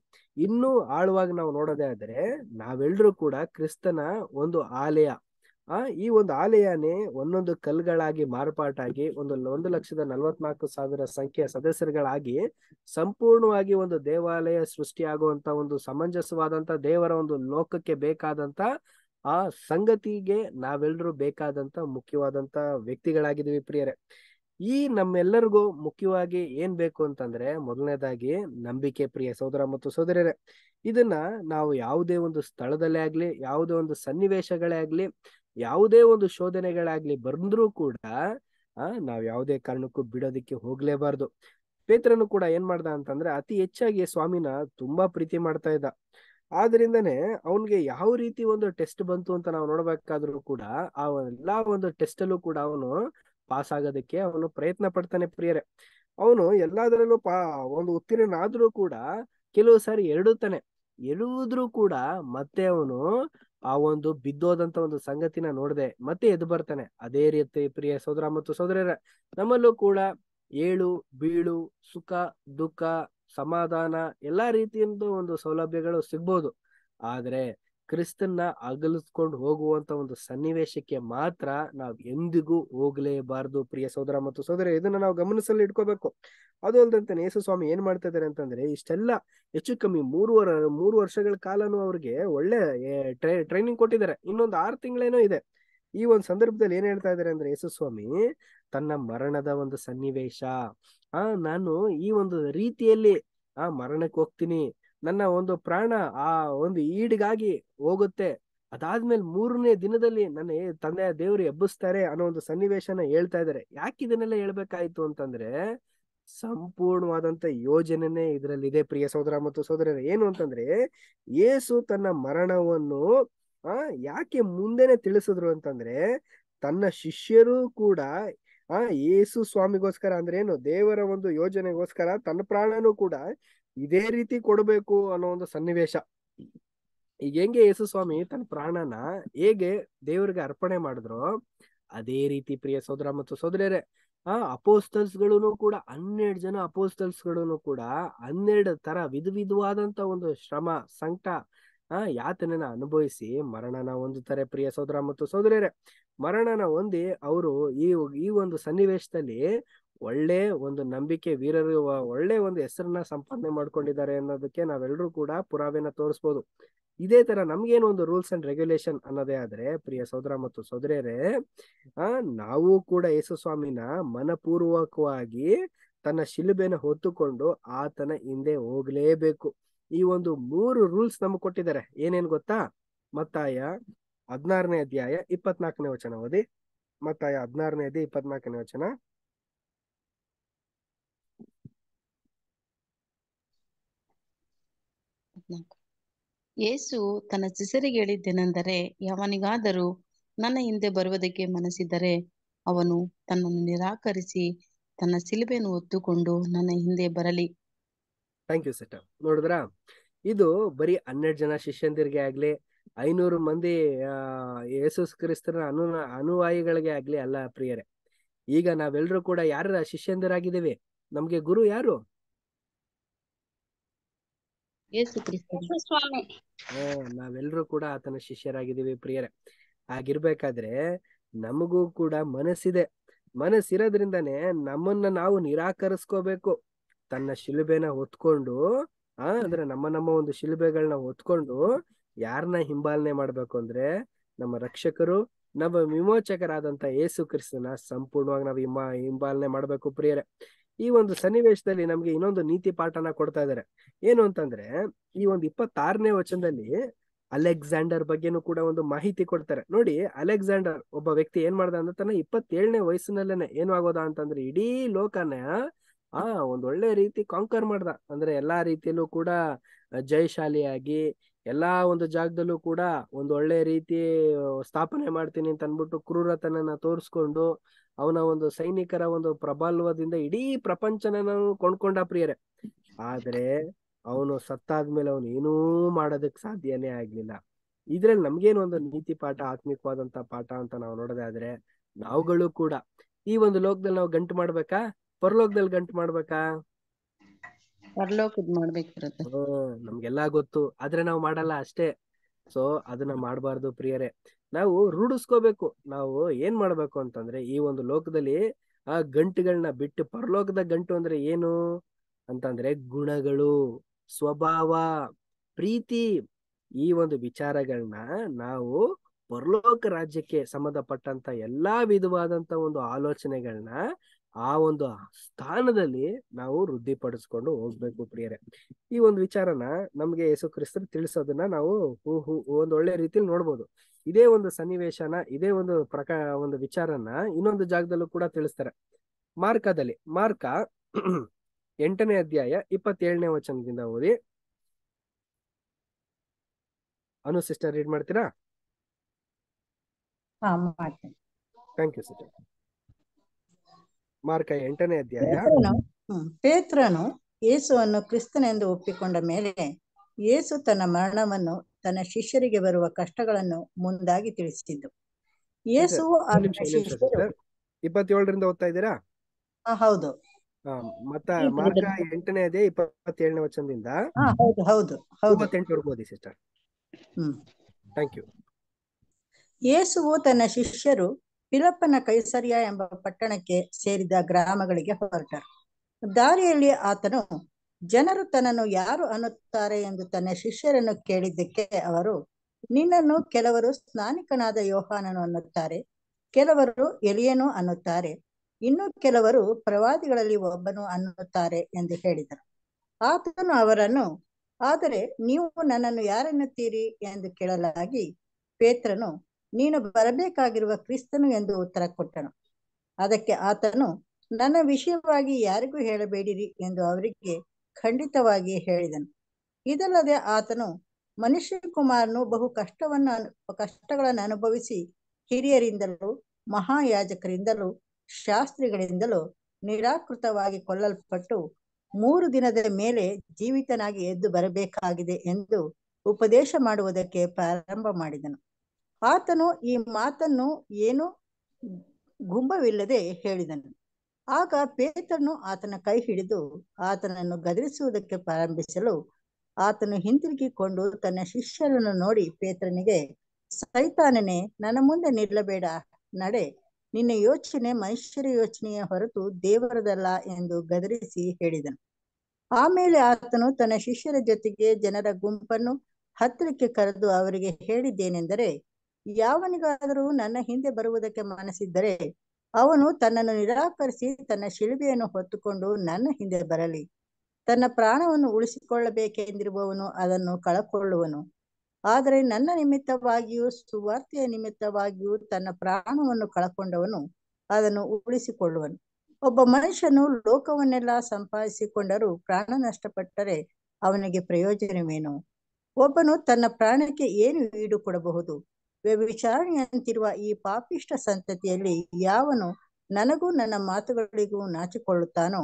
ಇನ್ನೂ ಆಳವಾಗಿ ನಾವು ನೋಡೋದೇ ಆದ್ರೆ ನಾವೆಲ್ಲರೂ ಕೂಡ ಕ್ರಿಸ್ತನ ಒಂದು ಆಲಯ ಆ ಈ ಒಂದು ಆಲಯನೇ ಒಂದೊಂದು ಕಲ್ಗಳಾಗಿ ಮಾರ್ಪಾಟಾಗಿ ಒಂದು ಒಂದು ಲಕ್ಷದ ನಲ್ವತ್ನಾಲ್ಕು ಸಾವಿರ ಸಂಖ್ಯೆಯ ಸದಸ್ಯರುಗಳಾಗಿ ಸಂಪೂರ್ಣವಾಗಿ ಒಂದು ದೇವಾಲಯ ಸೃಷ್ಟಿಯಾಗುವಂತ ಒಂದು ಸಮಂಜಸವಾದಂತ ದೇವರ ಒಂದು ಲೋಕಕ್ಕೆ ಬೇಕಾದಂತ ಆ ಸಂಗತಿಗೆ ನಾವೆಲ್ಲರೂ ಬೇಕಾದಂತ ಮುಖ್ಯವಾದಂತ ವ್ಯಕ್ತಿಗಳಾಗಿದ್ದೀವಿ ಪ್ರಿಯರೇ ಈ ನಮ್ಮೆಲ್ಲರಿಗೂ ಮುಖ್ಯವಾಗಿ ಏನ್ ಬೇಕು ಅಂತಂದ್ರೆ ಮೊದಲನೇದಾಗಿ ನಂಬಿಕೆ ಪ್ರಿಯ ಸಹೋದರ ಮತ್ತು ಸಹೋದರರೇ ಇದನ್ನ ನಾವು ಯಾವುದೇ ಒಂದು ಸ್ಥಳದಲ್ಲೇ ಆಗ್ಲಿ ಯಾವುದೇ ಒಂದು ಸನ್ನಿವೇಶಗಳೇ ಆಗ್ಲಿ ಯಾವುದೇ ಒಂದು ಶೋಧನೆಗಳಾಗ್ಲಿ ಬಂದ್ರೂ ಕೂಡ ನಾವು ನಾವ್ ಯಾವುದೇ ಕಾರಣಕ್ಕೂ ಬಿಡೋದಕ್ಕೆ ಹೋಗ್ಲೇಬಾರ್ದು ಪೇತ್ರನು ಕೂಡ ಏನ್ ಮಾಡ್ದ ಅಂತಂದ್ರೆ ಅತಿ ಹೆಚ್ಚಾಗಿ ಸ್ವಾಮಿನ ತುಂಬಾ ಪ್ರೀತಿ ಮಾಡ್ತಾ ಇದ್ದ ಆದ್ರಿಂದನೆ ಅವನ್ಗೆ ಯಾವ ರೀತಿ ಒಂದು ಟೆಸ್ಟ್ ಬಂತು ಅಂತ ನಾವು ನೋಡ್ಬೇಕಾದ್ರೂ ಕೂಡ ಆ ಎಲ್ಲಾ ಒಂದು ಟೆಸ್ಟ್ ಅಲ್ಲೂ ಕೂಡ ಅವನು ಪಾಸ್ ಆಗೋದಕ್ಕೆ ಅವನು ಪ್ರಯತ್ನ ಪಡ್ತಾನೆ ಪ್ರಿಯರೇ ಅವನು ಎಲ್ಲಾದ್ರಲ್ಲೂ ಪಾ ಒಂದು ಉತ್ತೀರ್ಣ ಆದ್ರೂ ಕೂಡ ಕೆಲವು ಸಾರಿ ಎರಡುತ್ತಾನೆ ಎರಡುದ್ರೂ ಕೂಡ ಮತ್ತೆ ಅವನು ಆ ಒಂದು ಬಿದ್ದೋದಂತ ಒಂದು ಸಂಗತಿನ ನೋಡದೆ ಮತ್ತೆ ಎದ್ದು ಬರ್ತಾನೆ ಅದೇ ರೀತಿ ಪ್ರಿಯ ಸೋದರ ಮತ್ತು ಸೋದರರ ನಮ್ಮಲ್ಲೂ ಕೂಡ ಏಳು ಬೀಳು ಸುಖ ದುಃಖ ಸಮಾಧಾನ ಎಲ್ಲಾ ರೀತಿಯಿಂದ ಒಂದು ಸೌಲಭ್ಯಗಳು ಸಿಗ್ಬೋದು ಆದ್ರೆ ಕ್ರಿಸ್ತನ್ನ ಅಗಲಿಸ್ಕೊಂಡು ಹೋಗುವಂತ ಒಂದು ಸನ್ನಿವೇಶಕ್ಕೆ ಮಾತ್ರ ನಾವು ಎಂದಿಗೂ ಹೋಗಲೇಬಾರದು ಪ್ರಿಯ ಸೋದರ ಮತ್ತು ಸೋದರ ಇದನ್ನ ನಾವು ಗಮನಿಸಲ್ಲಿ ಇಟ್ಕೋಬೇಕು ಅದು ಅಲ್ದಂತೆ ಯೇಸು ಸ್ವಾಮಿ ಏನ್ ಮಾಡ್ತಾ ಇದ್ದಾರೆ ಅಂತಂದ್ರೆ ಇಷ್ಟೆಲ್ಲ ಹೆಚ್ಚು ಕಮ್ಮಿ ಮೂರು ಮೂರು ವರ್ಷಗಳ ಕಾಲನು ಅವ್ರಿಗೆ ಒಳ್ಳೆ ಟ್ರೈನಿಂಗ್ ಕೊಟ್ಟಿದ್ದಾರೆ ಇನ್ನೊಂದು ಆರು ತಿಂಗಳೇನೋ ಇದೆ ಈ ಒಂದು ಸಂದರ್ಭದಲ್ಲಿ ಏನ್ ಹೇಳ್ತಾ ಇದ್ದಾರೆ ಅಂದ್ರೆ ಯೇಸು ಸ್ವಾಮಿ ತನ್ನ ಮರಣದ ಒಂದು ಸನ್ನಿವೇಶ ಆ ನಾನು ಈ ಒಂದು ರೀತಿಯಲ್ಲಿ ಆ ಮರಣಕ್ಕೆ ಹೋಗ್ತೀನಿ ನನ್ನ ಒಂದು ಪ್ರಾಣ ಆ ಒಂದು ಈಡಿಗಾಗಿ ಹೋಗುತ್ತೆ ಅದಾದ್ಮೇಲೆ ಮೂರನೇ ದಿನದಲ್ಲಿ ನನ್ನ ತಂದೆಯ ದೇವರು ಎಬ್ಬಿಸ್ತಾರೆ ಅನ್ನೋ ಒಂದು ಸನ್ನಿವೇಶನ ಹೇಳ್ತಾ ಇದ್ದಾರೆ ಯಾಕೆ ಇದನ್ನೆಲ್ಲ ಹೇಳ್ಬೇಕಾಯ್ತು ಅಂತಂದ್ರೆ ಸಂಪೂರ್ಣವಾದಂತ ಯೋಜನೆನೇ ಇದರಲ್ಲಿದೆ ಪ್ರಿಯ ಸಹೋದರ ಮತ್ತು ಸಹೋದರರ ಏನು ಅಂತಂದ್ರೆ ಯೇಸು ತನ್ನ ಮರಣವನ್ನು ಆ ಯಾಕೆ ಮುಂದೆನೆ ತಿಳಿಸಿದ್ರು ಅಂತಂದ್ರೆ ತನ್ನ ಶಿಷ್ಯರು ಕೂಡ ಆ ಯೇಸು ಸ್ವಾಮಿಗೋಸ್ಕರ ಅಂದ್ರೆ ಏನು ದೇವರ ಒಂದು ಯೋಜನೆಗೋಸ್ಕರ ತನ್ನ ಪ್ರಾಣನೂ ಕೂಡ ಇದೇ ರೀತಿ ಕೊಡಬೇಕು ಅನ್ನೋ ಒಂದು ಸನ್ನಿವೇಶ ಈಗ ಹೆಂಗೆ ಯೇಸು ಸ್ವಾಮಿ ತನ್ನ ಪ್ರಾಣನ ಹೇಗೆ ದೇವ್ರಿಗೆ ಅರ್ಪಣೆ ಮಾಡಿದ್ರು ಅದೇ ರೀತಿ ಪ್ರಿಯ ಸೋದರ ಮತ್ತು ಸೋದರಿಯರೇ ಆ ಅಪೋಸ್ಟಲ್ಸ್ಗಳೂ ಕೂಡ ಹನ್ನೆರಡು ಜನ ಅಪೋಸ್ತಲ್ಸ್ಗಳೂ ಕೂಡ ಹನ್ನೆರಡು ತರ ವಿಧ ವಿಧವಾದಂತ ಒಂದು ಶ್ರಮ ಸಂಕಟ ಆ ಯಾತನೆನ ಅನುಭವಿಸಿ ಮರಣನ ಒಂದು ತರ ಪ್ರಿಯ ಸೋದರ ಮತ್ತು ಸೋದರಿಯರೇ ಮರಣನ ಹೊಂದಿ ಅವರು ಈ ಈ ಒಂದು ಸನ್ನಿವೇಶದಲ್ಲಿ ಒಳ್ಳೆ ಒಂದು ನಂಬಿಕೆ ವೀರರು ಒಳ್ಳೆ ಒಂದು ಹೆಸರನ್ನ ಸಂಪಾದನೆ ಮಾಡ್ಕೊಂಡಿದ್ದಾರೆ ಅನ್ನೋದಕ್ಕೆ ನಾವೆಲ್ಲರೂ ಕೂಡ ಪುರಾವೆನ ತೋರಿಸ್ಬೋದು ಇದೇ ತರ ನಮ್ಗೇನು ಒಂದು ರೂಲ್ಸ್ ಅಂಡ್ ರೆಗ್ಯುಲೇಷನ್ ಅನ್ನೋದೇ ಆದ್ರೆ ಪ್ರಿಯ ಸೋದರ ಮತ್ತು ಸಹೋದರಿಯರೇ ಆ ನಾವು ಕೂಡ ಯೇಸು ಸ್ವಾಮಿನ ಮನಪೂರ್ವಕವಾಗಿ ತನ್ನ ಶಿಲುಬೆನ ಹೊತ್ತುಕೊಂಡು ಆತನ ಹಿಂದೆ ಹೋಗ್ಲೇಬೇಕು ಈ ಒಂದು ಮೂರು ರೂಲ್ಸ್ ನಮ್ಗೆ ಕೊಟ್ಟಿದ್ದಾರೆ ಏನೇನ್ ಗೊತ್ತಾ ಮತ್ತಾಯ ಹದಿನಾರನೇ ಅಧ್ಯಾಯ ಇಪ್ಪತ್ನಾಲ್ಕನೇ ವಚನ ಓದಿ ಮತ್ತಾಯ ಹದಿನಾರನೇ ಅಧ್ಯಾಯ ಇಪ್ಪತ್ನಾಲ್ಕನೇ ವಚನ ಇಪ್ಪತ್ನಾಲ್ಕು ಯೇಸು ತನ್ನ ಸಿಸರಿಗೆ ಹೇಳಿದ್ದೇನೆಂದರೆ ಯಾವನಿಗಾದರೂ ನನ್ನ ಹಿಂದೆ ಬರುವುದಕ್ಕೆ ಮನಸ್ಸಿದ್ದರೆ ಅವನು ತನ್ನನ್ನು ನಿರಾಕರಿಸಿ ತನ್ನ ಸಿಲುಬೆಯನ್ನು ಒತ್ತುಕೊಂಡು ನನ್ನ ಹಿಂದೆ ಬರಲಿ ಥ್ಯಾಂಕ್ ಯು ಸೆಟ ನೋಡಿದ್ರ ಇದು ಬರೀ ಹನ್ನೆರಡು ಜನ ಶಿಷ್ಯಂದಿರಿಗೆ ಆಗ್ಲಿ ಐನೂರು ಮಂದಿ ಯೇಸು ಕ್ರಿಸ್ತನ ಅನು ಅನುವಾಯಿಗಳಿಗೆ ಆಗ್ಲಿ ಅಲ್ಲ ಪ್ರಿಯರೇ ಈಗ ನಾವೆಲ್ಲರೂ ಕೂಡ ಯಾರ ಶಿಷ್ಯಂದಿರಾಗಿದ್ದೇವೆ ನಮ್ಗೆ ಗುರು ಯಾರು ನಾವೆಲ್ಲರೂ ಕೂಡ ಆತನ ಶಿಷ್ಯರಾಗಿದ್ದೀವಿ ಪ್ರಿಯರೇ ಆಗಿರ್ಬೇಕಾದ್ರೆ ನಮಗೂ ಕೂಡ ಮನಸ್ಸಿದೆ ಮನಸ್ಸಿರೋದ್ರಿಂದಾನೇ ನಮ್ಮನ್ನ ನಾವು ನಿರಾಕರಿಸ್ಕೋಬೇಕು ತನ್ನ ಶಿಲುಬೆನ ಹೊತ್ಕೊಂಡು ಆ ಅಂದ್ರೆ ನಮ್ಮ ನಮ್ಮ ಒಂದು ಶಿಲುಬೆಗಳನ್ನ ಹೊತ್ಕೊಂಡು ಯಾರನ್ನ ಹಿಂಬಾಲನೆ ಮಾಡ್ಬೇಕು ಅಂದ್ರೆ ನಮ್ಮ ರಕ್ಷಕರು ನಮ್ಮ ವಿಮೋಚಕರಾದಂತ ಏಸು ಕ್ರಿಸ್ತನ ಸಂಪೂರ್ಣವಾಗಿ ನಾವು ಹಿಂಬಾ ಹಿಂಬಾಲನೆ ಮಾಡ್ಬೇಕು ಪ್ರಿಯರೇ ಈ ಒಂದು ಸನ್ನಿವೇಶದಲ್ಲಿ ನಮ್ಗೆ ಇನ್ನೊಂದು ನೀತಿ ಪಾಠನ ಕೊಡ್ತಾ ಇದಾರೆ ಏನು ಅಂತಂದ್ರೆ ಈ ಒಂದು ಇಪ್ಪತ್ತಾರನೇ ವಚನದಲ್ಲಿ ಅಲೆಕ್ಸಾಂಡರ್ ಬಗ್ಗೆನು ಕೂಡ ಒಂದು ಮಾಹಿತಿ ಕೊಡ್ತಾರೆ ನೋಡಿ ಅಲೆಕ್ಸಾಂಡರ್ ಒಬ್ಬ ವ್ಯಕ್ತಿ ಏನ್ ಮಾಡ್ದ ಅಂದ್ರೆ ತನ್ನ ಇಪ್ಪತ್ತೇಳನೇ ವಯಸ್ಸಿನಲ್ಲೇನೆ ಏನು ಆಗೋದ ಅಂತಂದ್ರೆ ಇಡೀ ಲೋಕನ ಆ ಒಂದ್ ಒಳ್ಳೆ ರೀತಿ ಕಾಂಕರ್ ಮಾಡ್ದ ಅಂದ್ರೆ ಎಲ್ಲಾ ರೀತಿಯಲ್ಲೂ ಕೂಡ ಜಯಶಾಲಿಯಾಗಿ ಎಲ್ಲಾ ಒಂದು ಜಾಗದಲ್ಲೂ ಕೂಡ ಒಂದ್ ಒಳ್ಳೆ ರೀತಿ ಸ್ಥಾಪನೆ ಮಾಡ್ತೀನಿ ಅಂತ ಅನ್ಬಿಟ್ಟು ಕ್ರೂರತನನ ತೋರಿಸ್ಕೊಂಡು ಅವನ ಒಂದು ಸೈನಿಕರ ಒಂದು ಪ್ರಬಲ್ವದಿಂದ ಇಡೀ ಪ್ರಪಂಚನ ಕೊಂಡ್ಕೊಂಡ ಪ್ರಿಯರೇ ಆದ್ರೆ ಅವನು ಸತ್ತಾದ್ಮೇಲೆ ಅವನು ಏನೂ ಮಾಡೋದಕ್ ಸಾಧ್ಯನೇ ಆಗ್ಲಿಲ್ಲ ಇದ್ರಲ್ಲಿ ನಮ್ಗೇನು ಒಂದು ನೀತಿ ಪಾಠ ಆತ್ಮಿಕವಾದಂತ ಪಾಠ ಅಂತ ನಾವು ನೋಡೋದಾದ್ರೆ ನಾವುಗಳು ಕೂಡ ಈ ಒಂದು ಲೋಕದಲ್ಲಿ ನಾವು ಗಂಟು ಮಾಡ್ಬೇಕಾ ಪರಲೋಕದಲ್ಲಿ ಗಂಟು ಮಾಡ್ಬೇಕಾ ನಮ್ಗೆಲ್ಲಾ ಗೊತ್ತು ಆದ್ರೆ ನಾವು ಮಾಡಲ್ಲ ಅಷ್ಟೇ ಸೊ ಅದನ್ನ ಮಾಡಬಾರ್ದು ಪ್ರಿಯರೇ ನಾವು ರೂಢಿಸ್ಕೋಬೇಕು ನಾವು ಏನ್ ಮಾಡ್ಬೇಕು ಅಂತಂದ್ರೆ ಈ ಒಂದು ಲೋಕದಲ್ಲಿ ಆ ಗಂಟುಗಳನ್ನ ಬಿಟ್ಟು ಪರಲೋಕದ ಗಂಟು ಅಂದ್ರೆ ಏನು ಅಂತಂದ್ರೆ ಗುಣಗಳು ಸ್ವಭಾವ ಪ್ರೀತಿ ಈ ಒಂದು ವಿಚಾರಗಳನ್ನ ನಾವು ಪರಲೋಕ ರಾಜ್ಯಕ್ಕೆ ಸಂಬಂಧಪಟ್ಟಂತ ಎಲ್ಲಾ ವಿಧವಾದಂತ ಒಂದು ಆಲೋಚನೆಗಳನ್ನ ಆ ಒಂದು ಸ್ಥಾನದಲ್ಲಿ ನಾವು ವೃದ್ಧಿಪಡಿಸ್ಕೊಂಡು ಹೋಗ್ಬೇಕು ಪ್ರಿಯರೇ ಈ ಒಂದು ವಿಚಾರನ ನಮ್ಗೆ ಯೇಸು ಕ್ರಿಸ್ತರು ತಿಳಿಸೋದನ್ನ ನಾವು ಒಂದು ಒಳ್ಳೆ ರೀತಿಯಲ್ಲಿ ನೋಡ್ಬೋದು ಇದೇ ಒಂದು ಸನ್ನಿವೇಶನ ಇದೇ ಒಂದು ಪ್ರಕಾ ಒಂದು ವಿಚಾರನ ಇನ್ನೊಂದು ಜಾಗದಲ್ಲೂ ಕೂಡ ತಿಳಿಸ್ತಾರೆ ಮಾರ್ಕದಲ್ಲಿ ಮಾರ್ಕ ಎಂಟನೇ ಅಧ್ಯಾಯ ಇಪ್ಪತ್ತೇಳನೇ ವಚನದಿಂದ ಓದಿ ಅನು ಸಿಸ್ಟರ್ ರೀಡ್ ಮಾಡ್ತೀರಾ ಥ್ಯಾಂಕ್ ಯು ಸಿಸ್ಟರ್ ಮಾರ್ಕ ಎಂಟನೇ ಅಧ್ಯಾಯ ಪೇತ್ರನು ಯೇಸುವನ್ನು ಕ್ರಿಸ್ತನೆಂದು ಒಪ್ಪಿಕೊಂಡ ಮೇಲೆ ಯೇಸು ತನ್ನ ಮರಣವನ್ನು ತನ್ನ ಶಿಷ್ಯರಿಗೆ ಬರುವ ಕಷ್ಟಗಳನ್ನು ಮುಂದಾಗಿ ತಿಳಿಸಿದ್ದು ಯೇಸು ಇಪ್ಪತ್ತೇಳರಿಂದ ಓದ್ತಾ ಇದ್ದೀರಾ ಹೌದು ಮತ್ತ ಮಾರ್ಕ ಎಂಟನೇ ಅದೇ ಇಪ್ಪತ್ತೇಳನೇ ವಚನದಿಂದ ಹೌದು ಹೌದು ಮೂವತ್ತೆಂಟರವರೆಗೂ ಸಿಸ್ಟರ್ ಥ್ಯಾಂಕ್ ಯು ಯೇಸುವು ತನ್ನ ಶಿಷ್ಯರು ಪಿಲಪ್ಪನ ಕೈಸರ್ಯ ಎಂಬ ಪಟ್ಟಣಕ್ಕೆ ಸೇರಿದ ಗ್ರಾಮಗಳಿಗೆ ಹೊರಟರು ದಾರಿಯಲ್ಲಿ ಆತನು ಜನರು ತನ್ನನ್ನು ಯಾರು ಅನ್ನುತ್ತಾರೆ ಎಂದು ತನ್ನ ಶಿಷ್ಯರನ್ನು ಕೇಳಿದ್ದಕ್ಕೆ ಅವರು ನಿನ್ನನ್ನು ಕೆಲವರು ಸ್ನಾನಿಕನಾದ ಯೋಹಾನನು ಅನ್ನುತ್ತಾರೆ ಕೆಲವರು ಎಲಿಯನು ಅನ್ನುತ್ತಾರೆ ಇನ್ನು ಕೆಲವರು ಪ್ರವಾದಿಗಳಲ್ಲಿ ಒಬ್ಬನು ಅನ್ನುತ್ತಾರೆ ಎಂದು ಹೇಳಿದರು ಆತನು ಅವರನ್ನು ಆದರೆ ನೀವು ನನ್ನನ್ನು ಯಾರೆನ್ನುತ್ತೀರಿ ಎಂದು ಕೇಳಲಾಗಿ ಪೇತ್ರನು ನೀನು ಬರಬೇಕಾಗಿರುವ ಕ್ರಿಸ್ತನು ಎಂದು ಉತ್ತರ ಕೊಟ್ಟನು ಅದಕ್ಕೆ ಆತನು ನನ್ನ ವಿಷಯವಾಗಿ ಯಾರಿಗೂ ಹೇಳಬೇಡಿರಿ ಎಂದು ಅವರಿಗೆ ಖಂಡಿತವಾಗಿ ಹೇಳಿದನು ಇದಲ್ಲದೆ ಆತನು ಮನುಷ್ಯ ಕುಮಾರನು ಬಹು ಕಷ್ಟವನ್ನು ಕಷ್ಟಗಳನ್ನು ಅನುಭವಿಸಿ ಹಿರಿಯರಿಂದಲೂ ಮಹಾಯಾಜಕರಿಂದಲೂ ಶಾಸ್ತ್ರಿಗಳಿಂದಲೂ ನಿರಾಕೃತವಾಗಿ ಕೊಲ್ಲಲ್ಪಟ್ಟು ಮೂರು ದಿನದ ಮೇಲೆ ಜೀವಿತನಾಗಿ ಎದ್ದು ಬರಬೇಕಾಗಿದೆ ಎಂದು ಉಪದೇಶ ಮಾಡುವುದಕ್ಕೆ ಪ್ರಾರಂಭ ಮಾಡಿದನು ಆತನು ಈ ಮಾತನ್ನು ಏನು ಗುಂಬವಿಲ್ಲದೆ ಹೇಳಿದನು ಆಗ ಪೇತ್ರನು ಆತನ ಕೈ ಹಿಡಿದು ಆತನನ್ನು ಗದರಿಸುವುದಕ್ಕೆ ಪ್ರಾರಂಭಿಸಲು ಆತನು ಹಿಂತಿರುಗಿಕೊಂಡು ತನ್ನ ಶಿಷ್ಯರನ್ನು ನೋಡಿ ಪೇತ್ರನಿಗೆ ಸೈತಾನನೆ ನನ್ನ ಮುಂದೆ ನಿಲ್ಲಬೇಡ ನಡೆ ನಿನ್ನ ಯೋಚನೆ ಮನುಷ್ಯರ ಯೋಚನೆಯ ಹೊರತು ದೇವರದಲ್ಲ ಎಂದು ಗದರಿಸಿ ಹೇಳಿದನು ಆಮೇಲೆ ಆತನು ತನ್ನ ಶಿಷ್ಯರ ಜೊತೆಗೆ ಜನರ ಗುಂಪನ್ನು ಹತ್ತಿರಕ್ಕೆ ಕರೆದು ಅವರಿಗೆ ಹೇಳಿದ್ದೇನೆಂದರೆ ಯಾವನಿಗಾದರೂ ನನ್ನ ಹಿಂದೆ ಬರುವುದಕ್ಕೆ ಮನಸ್ಸಿದ್ದರೆ ಅವನು ತನ್ನನ್ನು ನಿರಾಕರಿಸಿ ತನ್ನ ಶಿಲುಬೆಯನ್ನು ಹೊತ್ತುಕೊಂಡು ನನ್ನ ಹಿಂದೆ ಬರಲಿ ತನ್ನ ಪ್ರಾಣವನ್ನು ಉಳಿಸಿಕೊಳ್ಳಬೇಕೆಂದಿರುವವನು ಅದನ್ನು ಕಳಕೊಳ್ಳುವನು ಆದರೆ ನನ್ನ ನಿಮಿತ್ತವಾಗಿಯೂ ಸುವಾರ್ತೆಯ ನಿಮಿತ್ತವಾಗಿಯೂ ತನ್ನ ಪ್ರಾಣವನ್ನು ಕಳಕೊಂಡವನು ಅದನ್ನು ಉಳಿಸಿಕೊಳ್ಳುವನು ಒಬ್ಬ ಮನುಷ್ಯನು ಲೋಕವನ್ನೆಲ್ಲ ಸಂಪಾದಿಸಿಕೊಂಡರೂ ಪ್ರಾಣ ನಷ್ಟಪಟ್ಟರೆ ಅವನಿಗೆ ಪ್ರಯೋಜನವೇನು ಒಬ್ಬನು ತನ್ನ ಪ್ರಾಣಕ್ಕೆ ಏನು ಈಡು ಕೊಡಬಹುದು ವ್ಯವಿಚಾರಣೆಯಂತಿರುವ ಈ ಪಾಪಿಷ್ಟ ಸಂತತಿಯಲ್ಲಿ ಯಾವನು ನನಗೂ ನನ್ನ ಮಾತುಗಳಿಗೂ ನಾಚಿಕೊಳ್ಳುತ್ತಾನೋ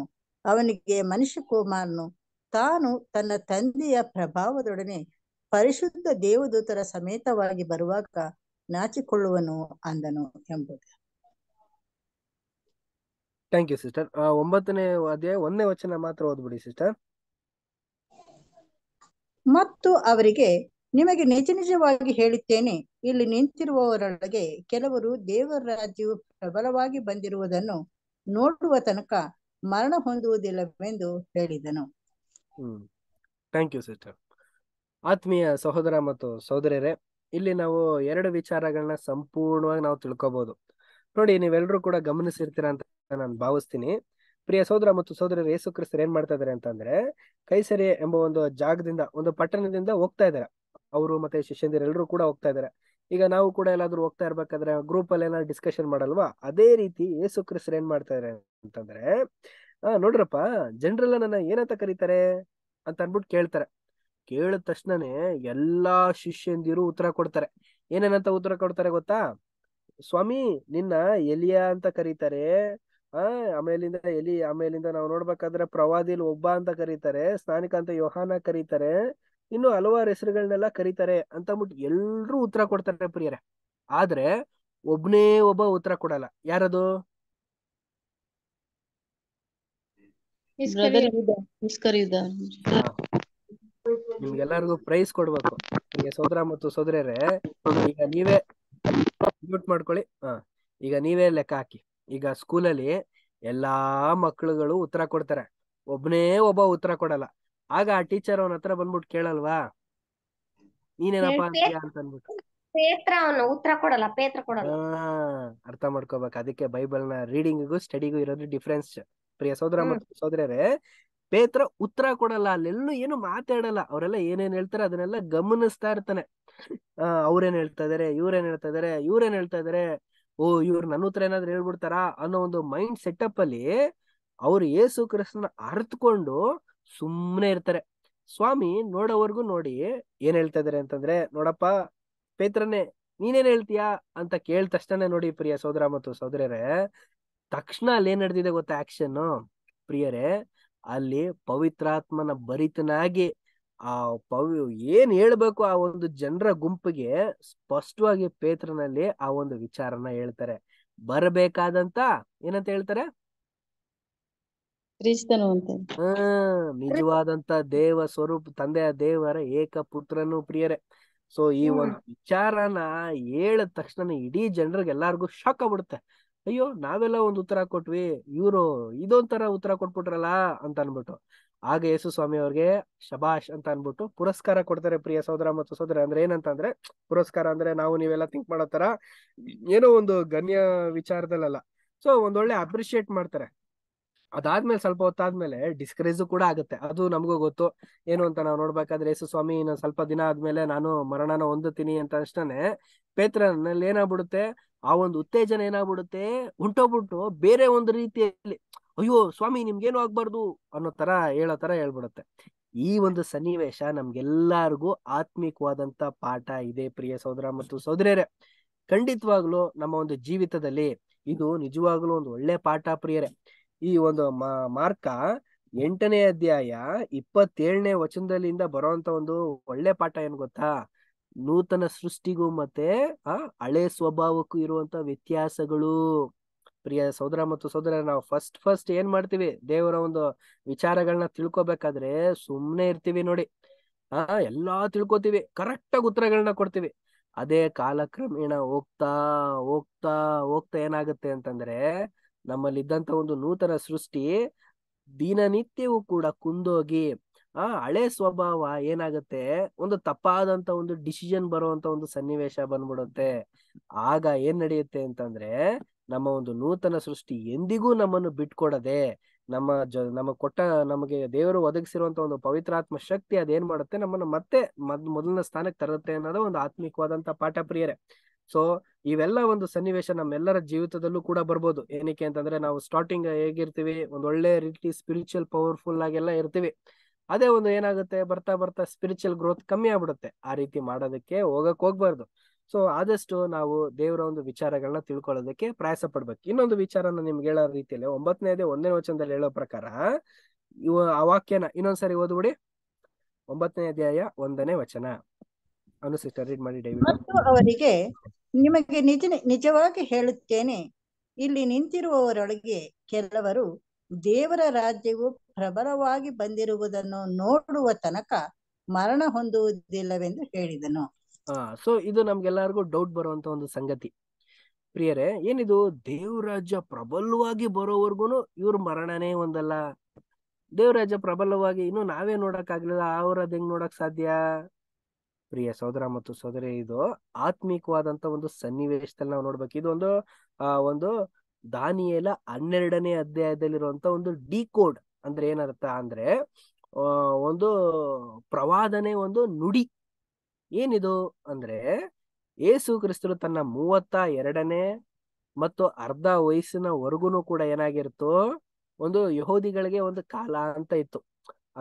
ಅವನಿಗೆ ಮನುಷ್ಯ ಕುಮಾರನು ತಾನು ತನ್ನ ತಂದೆಯ ಪ್ರಭಾವದೊಡನೆ ಪರಿಶುದ್ಧ ದೇವದೂತರ ಸಮೇತವಾಗಿ ಬರುವಾಗ ನಾಚಿಕೊಳ್ಳುವನು ಅಂದನು ಎಂಬುದು ಥ್ಯಾಂಕ್ ಯು ಸಿಸ್ಟರ್ ಒಂಬತ್ತನೇ ಅಧ್ಯಾಯ ಒಂದನೇ ವಚನ ಮಾತ್ರ ಓದ್ಬಿಡಿ ಸಿಸ್ಟರ್ ಮತ್ತು ಅವರಿಗೆ ನಿಮಗೆ ನಿಜ ನಿಜವಾಗಿ ಹೇಳುತ್ತೇನೆ ಇಲ್ಲಿ ನಿಂತಿರುವವರೊಳಗೆ ಕೆಲವರು ದೇವರ ರಾಜ್ಯವು ಪ್ರಬಲವಾಗಿ ಬಂದಿರುವುದನ್ನು ನೋಡುವ ತನಕ ಮರಣ ಹೊಂದುವುದಿಲ್ಲವೆಂದು ಹೇಳಿದನು ಯು ಆತ್ಮೀಯ ಸಹೋದರ ಮತ್ತು ಸಹೋದರರೇ ಇಲ್ಲಿ ನಾವು ಎರಡು ವಿಚಾರಗಳನ್ನ ಸಂಪೂರ್ಣವಾಗಿ ನಾವು ತಿಳ್ಕೊಬಹುದು ನೋಡಿ ನೀವೆಲ್ಲರೂ ಕೂಡ ಗಮನಿಸಿರ್ತೀರ ಅಂತ ನಾನು ಭಾವಿಸ್ತೀನಿ ಪ್ರಿಯ ಸಹೋದರ ಮತ್ತು ಸಹೋದರರು ಯೇಸು ಕ್ರಿಸ್ತರು ಏನ್ ಮಾಡ್ತಾ ಇದಾರೆ ಅಂತಂದ್ರೆ ಕೈಸರಿ ಎಂಬ ಒಂದು ಜಾಗದಿಂದ ಒಂದು ಪಟ್ಟಣದಿಂದ ಹೋಗ್ತಾ ಇದಾರೆ ಅವರು ಮತ್ತೆ ಶಿಷ್ಯಂದಿರ್ ಎಲ್ಲರೂ ಕೂಡ ಹೋಗ್ತಾ ಇದ್ದಾರೆ ಈಗ ನಾವು ಕೂಡ ಎಲ್ಲಾದ್ರೂ ಹೋಗ್ತಾ ಇರ್ಬೇಕಾದ್ರೆ ಗ್ರೂಪ್ ಅಲ್ಲಿ ಏನಾದ್ರು ಡಿಸ್ಕಷನ್ ಮಾಡಲ್ವಾ ಅದೇ ರೀತಿ ಏಸು ಕ್ರಿಸ್ತರು ಏನ್ ಮಾಡ್ತಾ ಇದಾರೆ ಅಂತಂದ್ರೆ ಆ ನೋಡ್ರಪ್ಪ ಜನರೆಲ್ಲ ನನ್ನ ಏನಂತ ಕರೀತಾರೆ ಅಂತ ಅನ್ಬಿಟ್ಟು ಕೇಳ್ತಾರೆ ಕೇಳಿದ ತಕ್ಷಣನೇ ಎಲ್ಲಾ ಶಿಷ್ಯಂದಿರು ಉತ್ತರ ಕೊಡ್ತಾರೆ ಏನೇನಂತ ಉತ್ತರ ಕೊಡ್ತಾರೆ ಗೊತ್ತಾ ಸ್ವಾಮಿ ನಿನ್ನ ಎಲಿಯ ಅಂತ ಕರೀತಾರೆ ಆ ಆಮೇಲಿಂದ ಎಲಿ ಆಮೇಲಿಂದ ನಾವು ನೋಡ್ಬೇಕಾದ್ರೆ ಪ್ರವಾದಿಲ್ ಒಬ್ಬ ಅಂತ ಕರೀತಾರೆ ಸ್ನಾನಿಕ ಅಂತ ಯೋಹಾನ ಕರೀತಾರೆ ಇನ್ನು ಹಲವಾರು ಹೆಸರುಗಳನ್ನೆಲ್ಲ ಕರೀತಾರೆ ಅಂತ ಅಂದ್ಬಿಟ್ಟು ಎಲ್ರು ಉತ್ತರ ಕೊಡ್ತಾರೆ ಪ್ರಿಯರೇ ಆದ್ರೆ ಒಬ್ನೇ ಒಬ್ಬ ಉತ್ತರ ಕೊಡಲ್ಲ ಯಾರದು ನಿಮ್ಗೆಲ್ಲರಿಗೂ ಪ್ರೈಸ್ ಕೊಡ್ಬೇಕು ಈಗ ಸೋದರ ಮತ್ತು ಸೋದರರೇ ಈಗ ನೀವೇ ಮಾಡ್ಕೊಳ್ಳಿ ಹಾ ಈಗ ನೀವೇ ಲೆಕ್ಕ ಹಾಕಿ ಈಗ ಸ್ಕೂಲಲ್ಲಿ ಎಲ್ಲಾ ಮಕ್ಕಳುಗಳು ಉತ್ತರ ಕೊಡ್ತಾರೆ ಒಬ್ನೇ ಒಬ್ಬ ಉತ್ತರ ಕೊಡಲ್ಲ ಆಗ ಆ ಟೀಚರ್ ಅವನ ಹತ್ರ ಬಂದ್ಬಿಟ್ಟು ಕೇಳಲ್ವಾ ನೀನೇನಪ್ಪ ಪೇತ್ರ ಅವನು ಉತ್ತರ ಕೊಡಲ್ಲ ಪೇತ್ರ ಕೊಡಲ್ಲ ಅರ್ಥ ಮಾಡ್ಕೋಬೇಕು ಅದಕ್ಕೆ ಬೈಬಲ್ ನ ಸ್ಟಡಿಗೂ ಇರೋದು ಡಿಫ್ರೆನ್ಸ್ ಪ್ರಿಯ ಸೋದರ ಮತ್ತು ಸೋದರರೇ ಪೇತ್ರ ಉತ್ತರ ಕೊಡಲ್ಲ ಅಲ್ಲೆಲ್ಲೂ ಏನು ಮಾತಾಡಲ್ಲ ಅವರೆಲ್ಲ ಏನೇನ್ ಹೇಳ್ತಾರೆ ಅದನ್ನೆಲ್ಲ ಗಮನಿಸ್ತಾ ಇರ್ತಾನೆ ಆ ಅವ್ರೇನ್ ಹೇಳ್ತಾ ಇದಾರೆ ಇವ್ರೇನ್ ಹೇಳ್ತಾ ಇದಾರೆ ಇವ್ರೇನ್ ಹೇಳ್ತಾ ಇದಾರೆ ಓ ಇವ್ರು ನನ್ನ ಉತ್ತರ ಏನಾದ್ರು ಹೇಳ್ಬಿಡ್ತಾರಾ ಅನ್ನೋ ಒಂದು ಮೈಂಡ್ ಸೆಟಪ್ ಅಲ್ಲಿ ಅವ್ರು ಯೇಸು ಕ್ರಿಸ್ತನ ಅರ್ತ್ಕೊಂಡು ಸುಮ್ಮನೆ ಇರ್ತಾರೆ ಸ್ವಾಮಿ ನೋಡೋವರೆಗೂ ನೋಡಿ ಏನ್ ಹೇಳ್ತಾ ಇದಾರೆ ಅಂತಂದ್ರೆ ನೋಡಪ್ಪ ಪೇತ್ರನೇ ನೀನೇನ್ ಹೇಳ್ತೀಯಾ ಅಂತ ಕೇಳಿದ ತಕ್ಷಣನೇ ನೋಡಿ ಪ್ರಿಯ ಸೋದರ ಮತ್ತು ಸೋದರರೇ ತಕ್ಷಣ ಅಲ್ಲಿ ಏನ್ ನಡೆದಿದೆ ಗೊತ್ತಾ ಆಕ್ಷನ್ ಪ್ರಿಯರೇ ಅಲ್ಲಿ ಪವಿತ್ರಾತ್ಮನ ಭರಿತನಾಗಿ ಆ ಪವಿ ಏನ್ ಹೇಳ್ಬೇಕು ಆ ಒಂದು ಜನರ ಗುಂಪಿಗೆ ಸ್ಪಷ್ಟವಾಗಿ ಪೇತ್ರನಲ್ಲಿ ಆ ಒಂದು ವಿಚಾರನ ಹೇಳ್ತಾರೆ ಬರಬೇಕಾದಂತ ಏನಂತ ಹೇಳ್ತಾರೆ ಕ್ರಿಸ್ತನು ನಿಜವಾದಂತ ದೇವ ಸ್ವರೂಪ ತಂದೆಯ ದೇವರ ಏಕ ಪುತ್ರನು ಪ್ರಿಯರೇ ಸೊ ಈ ಒಂದು ವಿಚಾರನ ಹೇಳದ ತಕ್ಷಣ ಇಡೀ ಜನರಿಗೆ ಎಲ್ಲಾರ್ಗು ಶಾಕ್ ಆಗ್ಬಿಡುತ್ತೆ ಅಯ್ಯೋ ನಾವೆಲ್ಲ ಒಂದು ಉತ್ತರ ಕೊಟ್ವಿ ಇವರು ಇದೊಂತರ ಉತ್ತರ ಕೊಟ್ಬಿಟ್ರಲ್ಲ ಅಂತ ಅನ್ಬಿಟ್ಟು ಆಗ ಯೇಸು ಸ್ವಾಮಿ ಅವ್ರಿಗೆ ಶಬಾಷ್ ಅಂತ ಅನ್ಬಿಟ್ಟು ಪುರಸ್ಕಾರ ಕೊಡ್ತಾರೆ ಪ್ರಿಯ ಸಹೋದರ ಮತ್ತು ಸೋದರ ಅಂದ್ರೆ ಏನಂತಂದ್ರೆ ಪುರಸ್ಕಾರ ಅಂದ್ರೆ ನಾವು ನೀವೆಲ್ಲ ಥಿಂಕ್ ಮಾಡೋ ತರ ಏನೋ ಒಂದು ಗಣ್ಯ ವಿಚಾರದಲ್ಲ ಸೊ ಒಂದೊಳ್ಳೆ ಅಪ್ರಿಶಿಯೇಟ್ ಮಾಡ್ತಾರೆ ಅದಾದ್ಮೇಲೆ ಸ್ವಲ್ಪ ಹೊತ್ತಾದ್ಮೇಲೆ ಡಿಸ್ಕ್ರೇಜು ಕೂಡ ಆಗುತ್ತೆ ಅದು ನಮಗೂ ಗೊತ್ತು ಏನು ಅಂತ ನಾವು ನೋಡ್ಬೇಕಾದ್ರೆ ಯೇಸು ಸ್ವಾಮಿ ಸ್ವಲ್ಪ ದಿನ ಆದ್ಮೇಲೆ ನಾನು ಮರಣನ ಹೊಂದುತ್ತೀನಿ ಅಂತ ಅಷ್ಟೇ ಪೇತ್ರನಲ್ಲಿ ಏನಾಗ್ಬಿಡುತ್ತೆ ಆ ಒಂದು ಉತ್ತೇಜನ ಏನಾಗ್ಬಿಡುತ್ತೆ ಉಂಟೋಗ್ಬಿಟ್ಟು ಬೇರೆ ಒಂದು ರೀತಿಯಲ್ಲಿ ಅಯ್ಯೋ ಸ್ವಾಮಿ ನಿಮ್ಗೇನು ಆಗ್ಬಾರ್ದು ಅನ್ನೋ ತರ ಹೇಳೋ ತರ ಹೇಳ್ಬಿಡುತ್ತೆ ಈ ಒಂದು ಸನ್ನಿವೇಶ ನಮ್ಗೆಲ್ಲಾರ್ಗು ಆತ್ಮಿಕವಾದಂತ ಪಾಠ ಇದೆ ಪ್ರಿಯ ಸಹೋದರ ಮತ್ತು ಸಹೋದರಿಯರೇ ಖಂಡಿತವಾಗ್ಲೂ ನಮ್ಮ ಒಂದು ಜೀವಿತದಲ್ಲಿ ಇದು ನಿಜವಾಗ್ಲೂ ಒಂದು ಒಳ್ಳೆ ಪಾಠ ಪ್ರಿಯರೇ ಈ ಒಂದು ಮಾರ್ಕ ಎಂಟನೇ ಅಧ್ಯಾಯ ಇಪ್ಪತ್ತೇಳನೇ ವಚನದಲ್ಲಿಂದ ಬರುವಂತ ಒಂದು ಒಳ್ಳೆ ಪಾಠ ಏನ್ ಗೊತ್ತಾ ನೂತನ ಸೃಷ್ಟಿಗೂ ಮತ್ತೆ ಆ ಹಳೆ ಸ್ವಭಾವಕ್ಕೂ ಇರುವಂತ ವ್ಯತ್ಯಾಸಗಳು ಪ್ರಿಯ ಸೋದರ ಮತ್ತು ಸೋದರ ನಾವು ಫಸ್ಟ್ ಫಸ್ಟ್ ಏನ್ ಮಾಡ್ತೀವಿ ದೇವರ ಒಂದು ವಿಚಾರಗಳನ್ನ ತಿಳ್ಕೊಬೇಕಾದ್ರೆ ಸುಮ್ಮನೆ ಇರ್ತೀವಿ ನೋಡಿ ಆ ಎಲ್ಲಾ ತಿಳ್ಕೊತೀವಿ ಕರೆಕ್ಟ್ ಆಗಿ ಉತ್ತರಗಳನ್ನ ಕೊಡ್ತೀವಿ ಅದೇ ಕಾಲಕ್ರಮೇಣ ಹೋಗ್ತಾ ಹೋಗ್ತಾ ಹೋಗ್ತಾ ಏನಾಗುತ್ತೆ ಅಂತಂದ್ರೆ ಇದ್ದಂತ ಒಂದು ನೂತನ ಸೃಷ್ಟಿ ದಿನನಿತ್ಯವೂ ಕೂಡ ಕುಂದೋಗಿ ಆ ಹಳೆ ಸ್ವಭಾವ ಏನಾಗುತ್ತೆ ಒಂದು ತಪ್ಪಾದಂತ ಒಂದು ಡಿಸಿಷನ್ ಬರುವಂತ ಒಂದು ಸನ್ನಿವೇಶ ಬಂದ್ಬಿಡುತ್ತೆ ಆಗ ಏನ್ ನಡೆಯುತ್ತೆ ಅಂತಂದ್ರೆ ನಮ್ಮ ಒಂದು ನೂತನ ಸೃಷ್ಟಿ ಎಂದಿಗೂ ನಮ್ಮನ್ನು ಬಿಟ್ಕೊಡದೆ ನಮ್ಮ ಜ ನಮ್ಮ ಕೊಟ್ಟ ನಮಗೆ ದೇವರು ಒದಗಿಸಿರುವಂತ ಒಂದು ಪವಿತ್ರಾತ್ಮ ಶಕ್ತಿ ಅದೇನ್ ಮಾಡುತ್ತೆ ನಮ್ಮನ್ನು ಮತ್ತೆ ಮೊದಲನ ಸ್ಥಾನಕ್ಕೆ ತರುತ್ತೆ ಅನ್ನೋದು ಒಂದು ಆತ್ಮಿಕವಾದಂತ ಪಾಠ ಪ್ರಿಯರೇ ಸೊ ಇವೆಲ್ಲ ಒಂದು ಸನ್ನಿವೇಶ ನಮ್ಮೆಲ್ಲರ ಜೀವಿತದಲ್ಲೂ ಕೂಡ ಬರ್ಬೋದು ಏನಕ್ಕೆ ಅಂತಂದ್ರೆ ನಾವು ಸ್ಟಾರ್ಟಿಂಗ್ ಹೇಗಿರ್ತೀವಿ ಒಂದು ಒಳ್ಳೆ ರೀತಿ ಸ್ಪಿರಿಚುವಲ್ ಪವರ್ಫುಲ್ ಆಗೆಲ್ಲ ಇರ್ತೀವಿ ಅದೇ ಒಂದು ಏನಾಗುತ್ತೆ ಬರ್ತಾ ಬರ್ತಾ ಸ್ಪಿರಿಚುವಲ್ ಗ್ರೋತ್ ಕಮ್ಮಿ ಆಗ್ಬಿಡುತ್ತೆ ಆ ರೀತಿ ಮಾಡೋದಕ್ಕೆ ಹೋಗಕ್ ಹೋಗ್ಬಾರ್ದು ಸೊ ಆದಷ್ಟು ನಾವು ದೇವರ ಒಂದು ವಿಚಾರಗಳನ್ನ ತಿಳ್ಕೊಳ್ಳೋದಕ್ಕೆ ಪ್ರಯಾಸ ಪಡ್ಬೇಕು ಇನ್ನೊಂದು ವಿಚಾರನ ನಿಮ್ಗೆ ಹೇಳೋ ರೀತಿಯಲ್ಲಿ ಒಂಬತ್ತನೇದೇ ಒಂದನೇ ವಚನದಲ್ಲಿ ಹೇಳೋ ಪ್ರಕಾರ ಇವ ಆ ವಾಕ್ಯನ ಇನ್ನೊಂದ್ಸರಿ ಓದ್ಬಿಡಿ ಒಂಬತ್ತನೇ ಅಧ್ಯಾಯ ಒಂದನೇ ವಚನ ಮತ್ತು ಅವರಿಗೆ ನಿಮಗೆ ನಿಜ ನಿಜವಾಗಿ ಹೇಳುತ್ತೇನೆ ಇಲ್ಲಿ ನಿಂತಿರುವವರೊಳಗೆ ಕೆಲವರು ದೇವರ ರಾಜ್ಯವು ಪ್ರಬಲವಾಗಿ ಬಂದಿರುವುದನ್ನು ನೋಡುವ ತನಕ ಮರಣ ಹೊಂದುವುದಿಲ್ಲವೆಂದು ಹೇಳಿದನು ಹಾ ಸೊ ಇದು ನಮ್ಗೆಲ್ಲರಿಗೂ ಡೌಟ್ ಬರುವಂತ ಒಂದು ಸಂಗತಿ ಪ್ರಿಯರೇ ಏನಿದು ರಾಜ್ಯ ಪ್ರಬಲವಾಗಿ ಬರೋವರ್ಗುನು ಇವ್ರ ಮರಣನೇ ಒಂದಲ್ಲ ರಾಜ್ಯ ಪ್ರಬಲವಾಗಿ ಇನ್ನು ನಾವೇ ನೋಡಕ್ ಆಗ್ಲಿಲ್ಲ ಅವ್ರದ್ ಹೆಂಗ್ ನೋಡಕ್ ಸಾಧ್ಯ ಪ್ರಿಯ ಸೋದರ ಮತ್ತು ಸೋದರಿ ಇದು ಆತ್ಮಿಕವಾದಂತ ಒಂದು ಸನ್ನಿವೇಶದಲ್ಲಿ ನಾವು ನೋಡ್ಬೇಕು ಇದು ಒಂದು ಆ ಒಂದು ದಾನಿಯೇಲ ಹನ್ನೆರಡನೇ ಅಧ್ಯಾಯದಲ್ಲಿರುವಂತ ಒಂದು ಡಿ ಕೋಡ್ ಅಂದ್ರೆ ಏನರ್ಥ ಅಂದ್ರೆ ಒಂದು ಪ್ರವಾದನೆ ಒಂದು ನುಡಿ ಏನಿದು ಅಂದ್ರೆ ಏಸು ಕ್ರಿಸ್ತರು ತನ್ನ ಮೂವತ್ತ ಎರಡನೇ ಮತ್ತು ಅರ್ಧ ವಯಸ್ಸಿನವರೆಗೂ ಕೂಡ ಏನಾಗಿರ್ತೋ ಒಂದು ಯಹೋದಿಗಳಿಗೆ ಒಂದು ಕಾಲ ಅಂತ ಇತ್ತು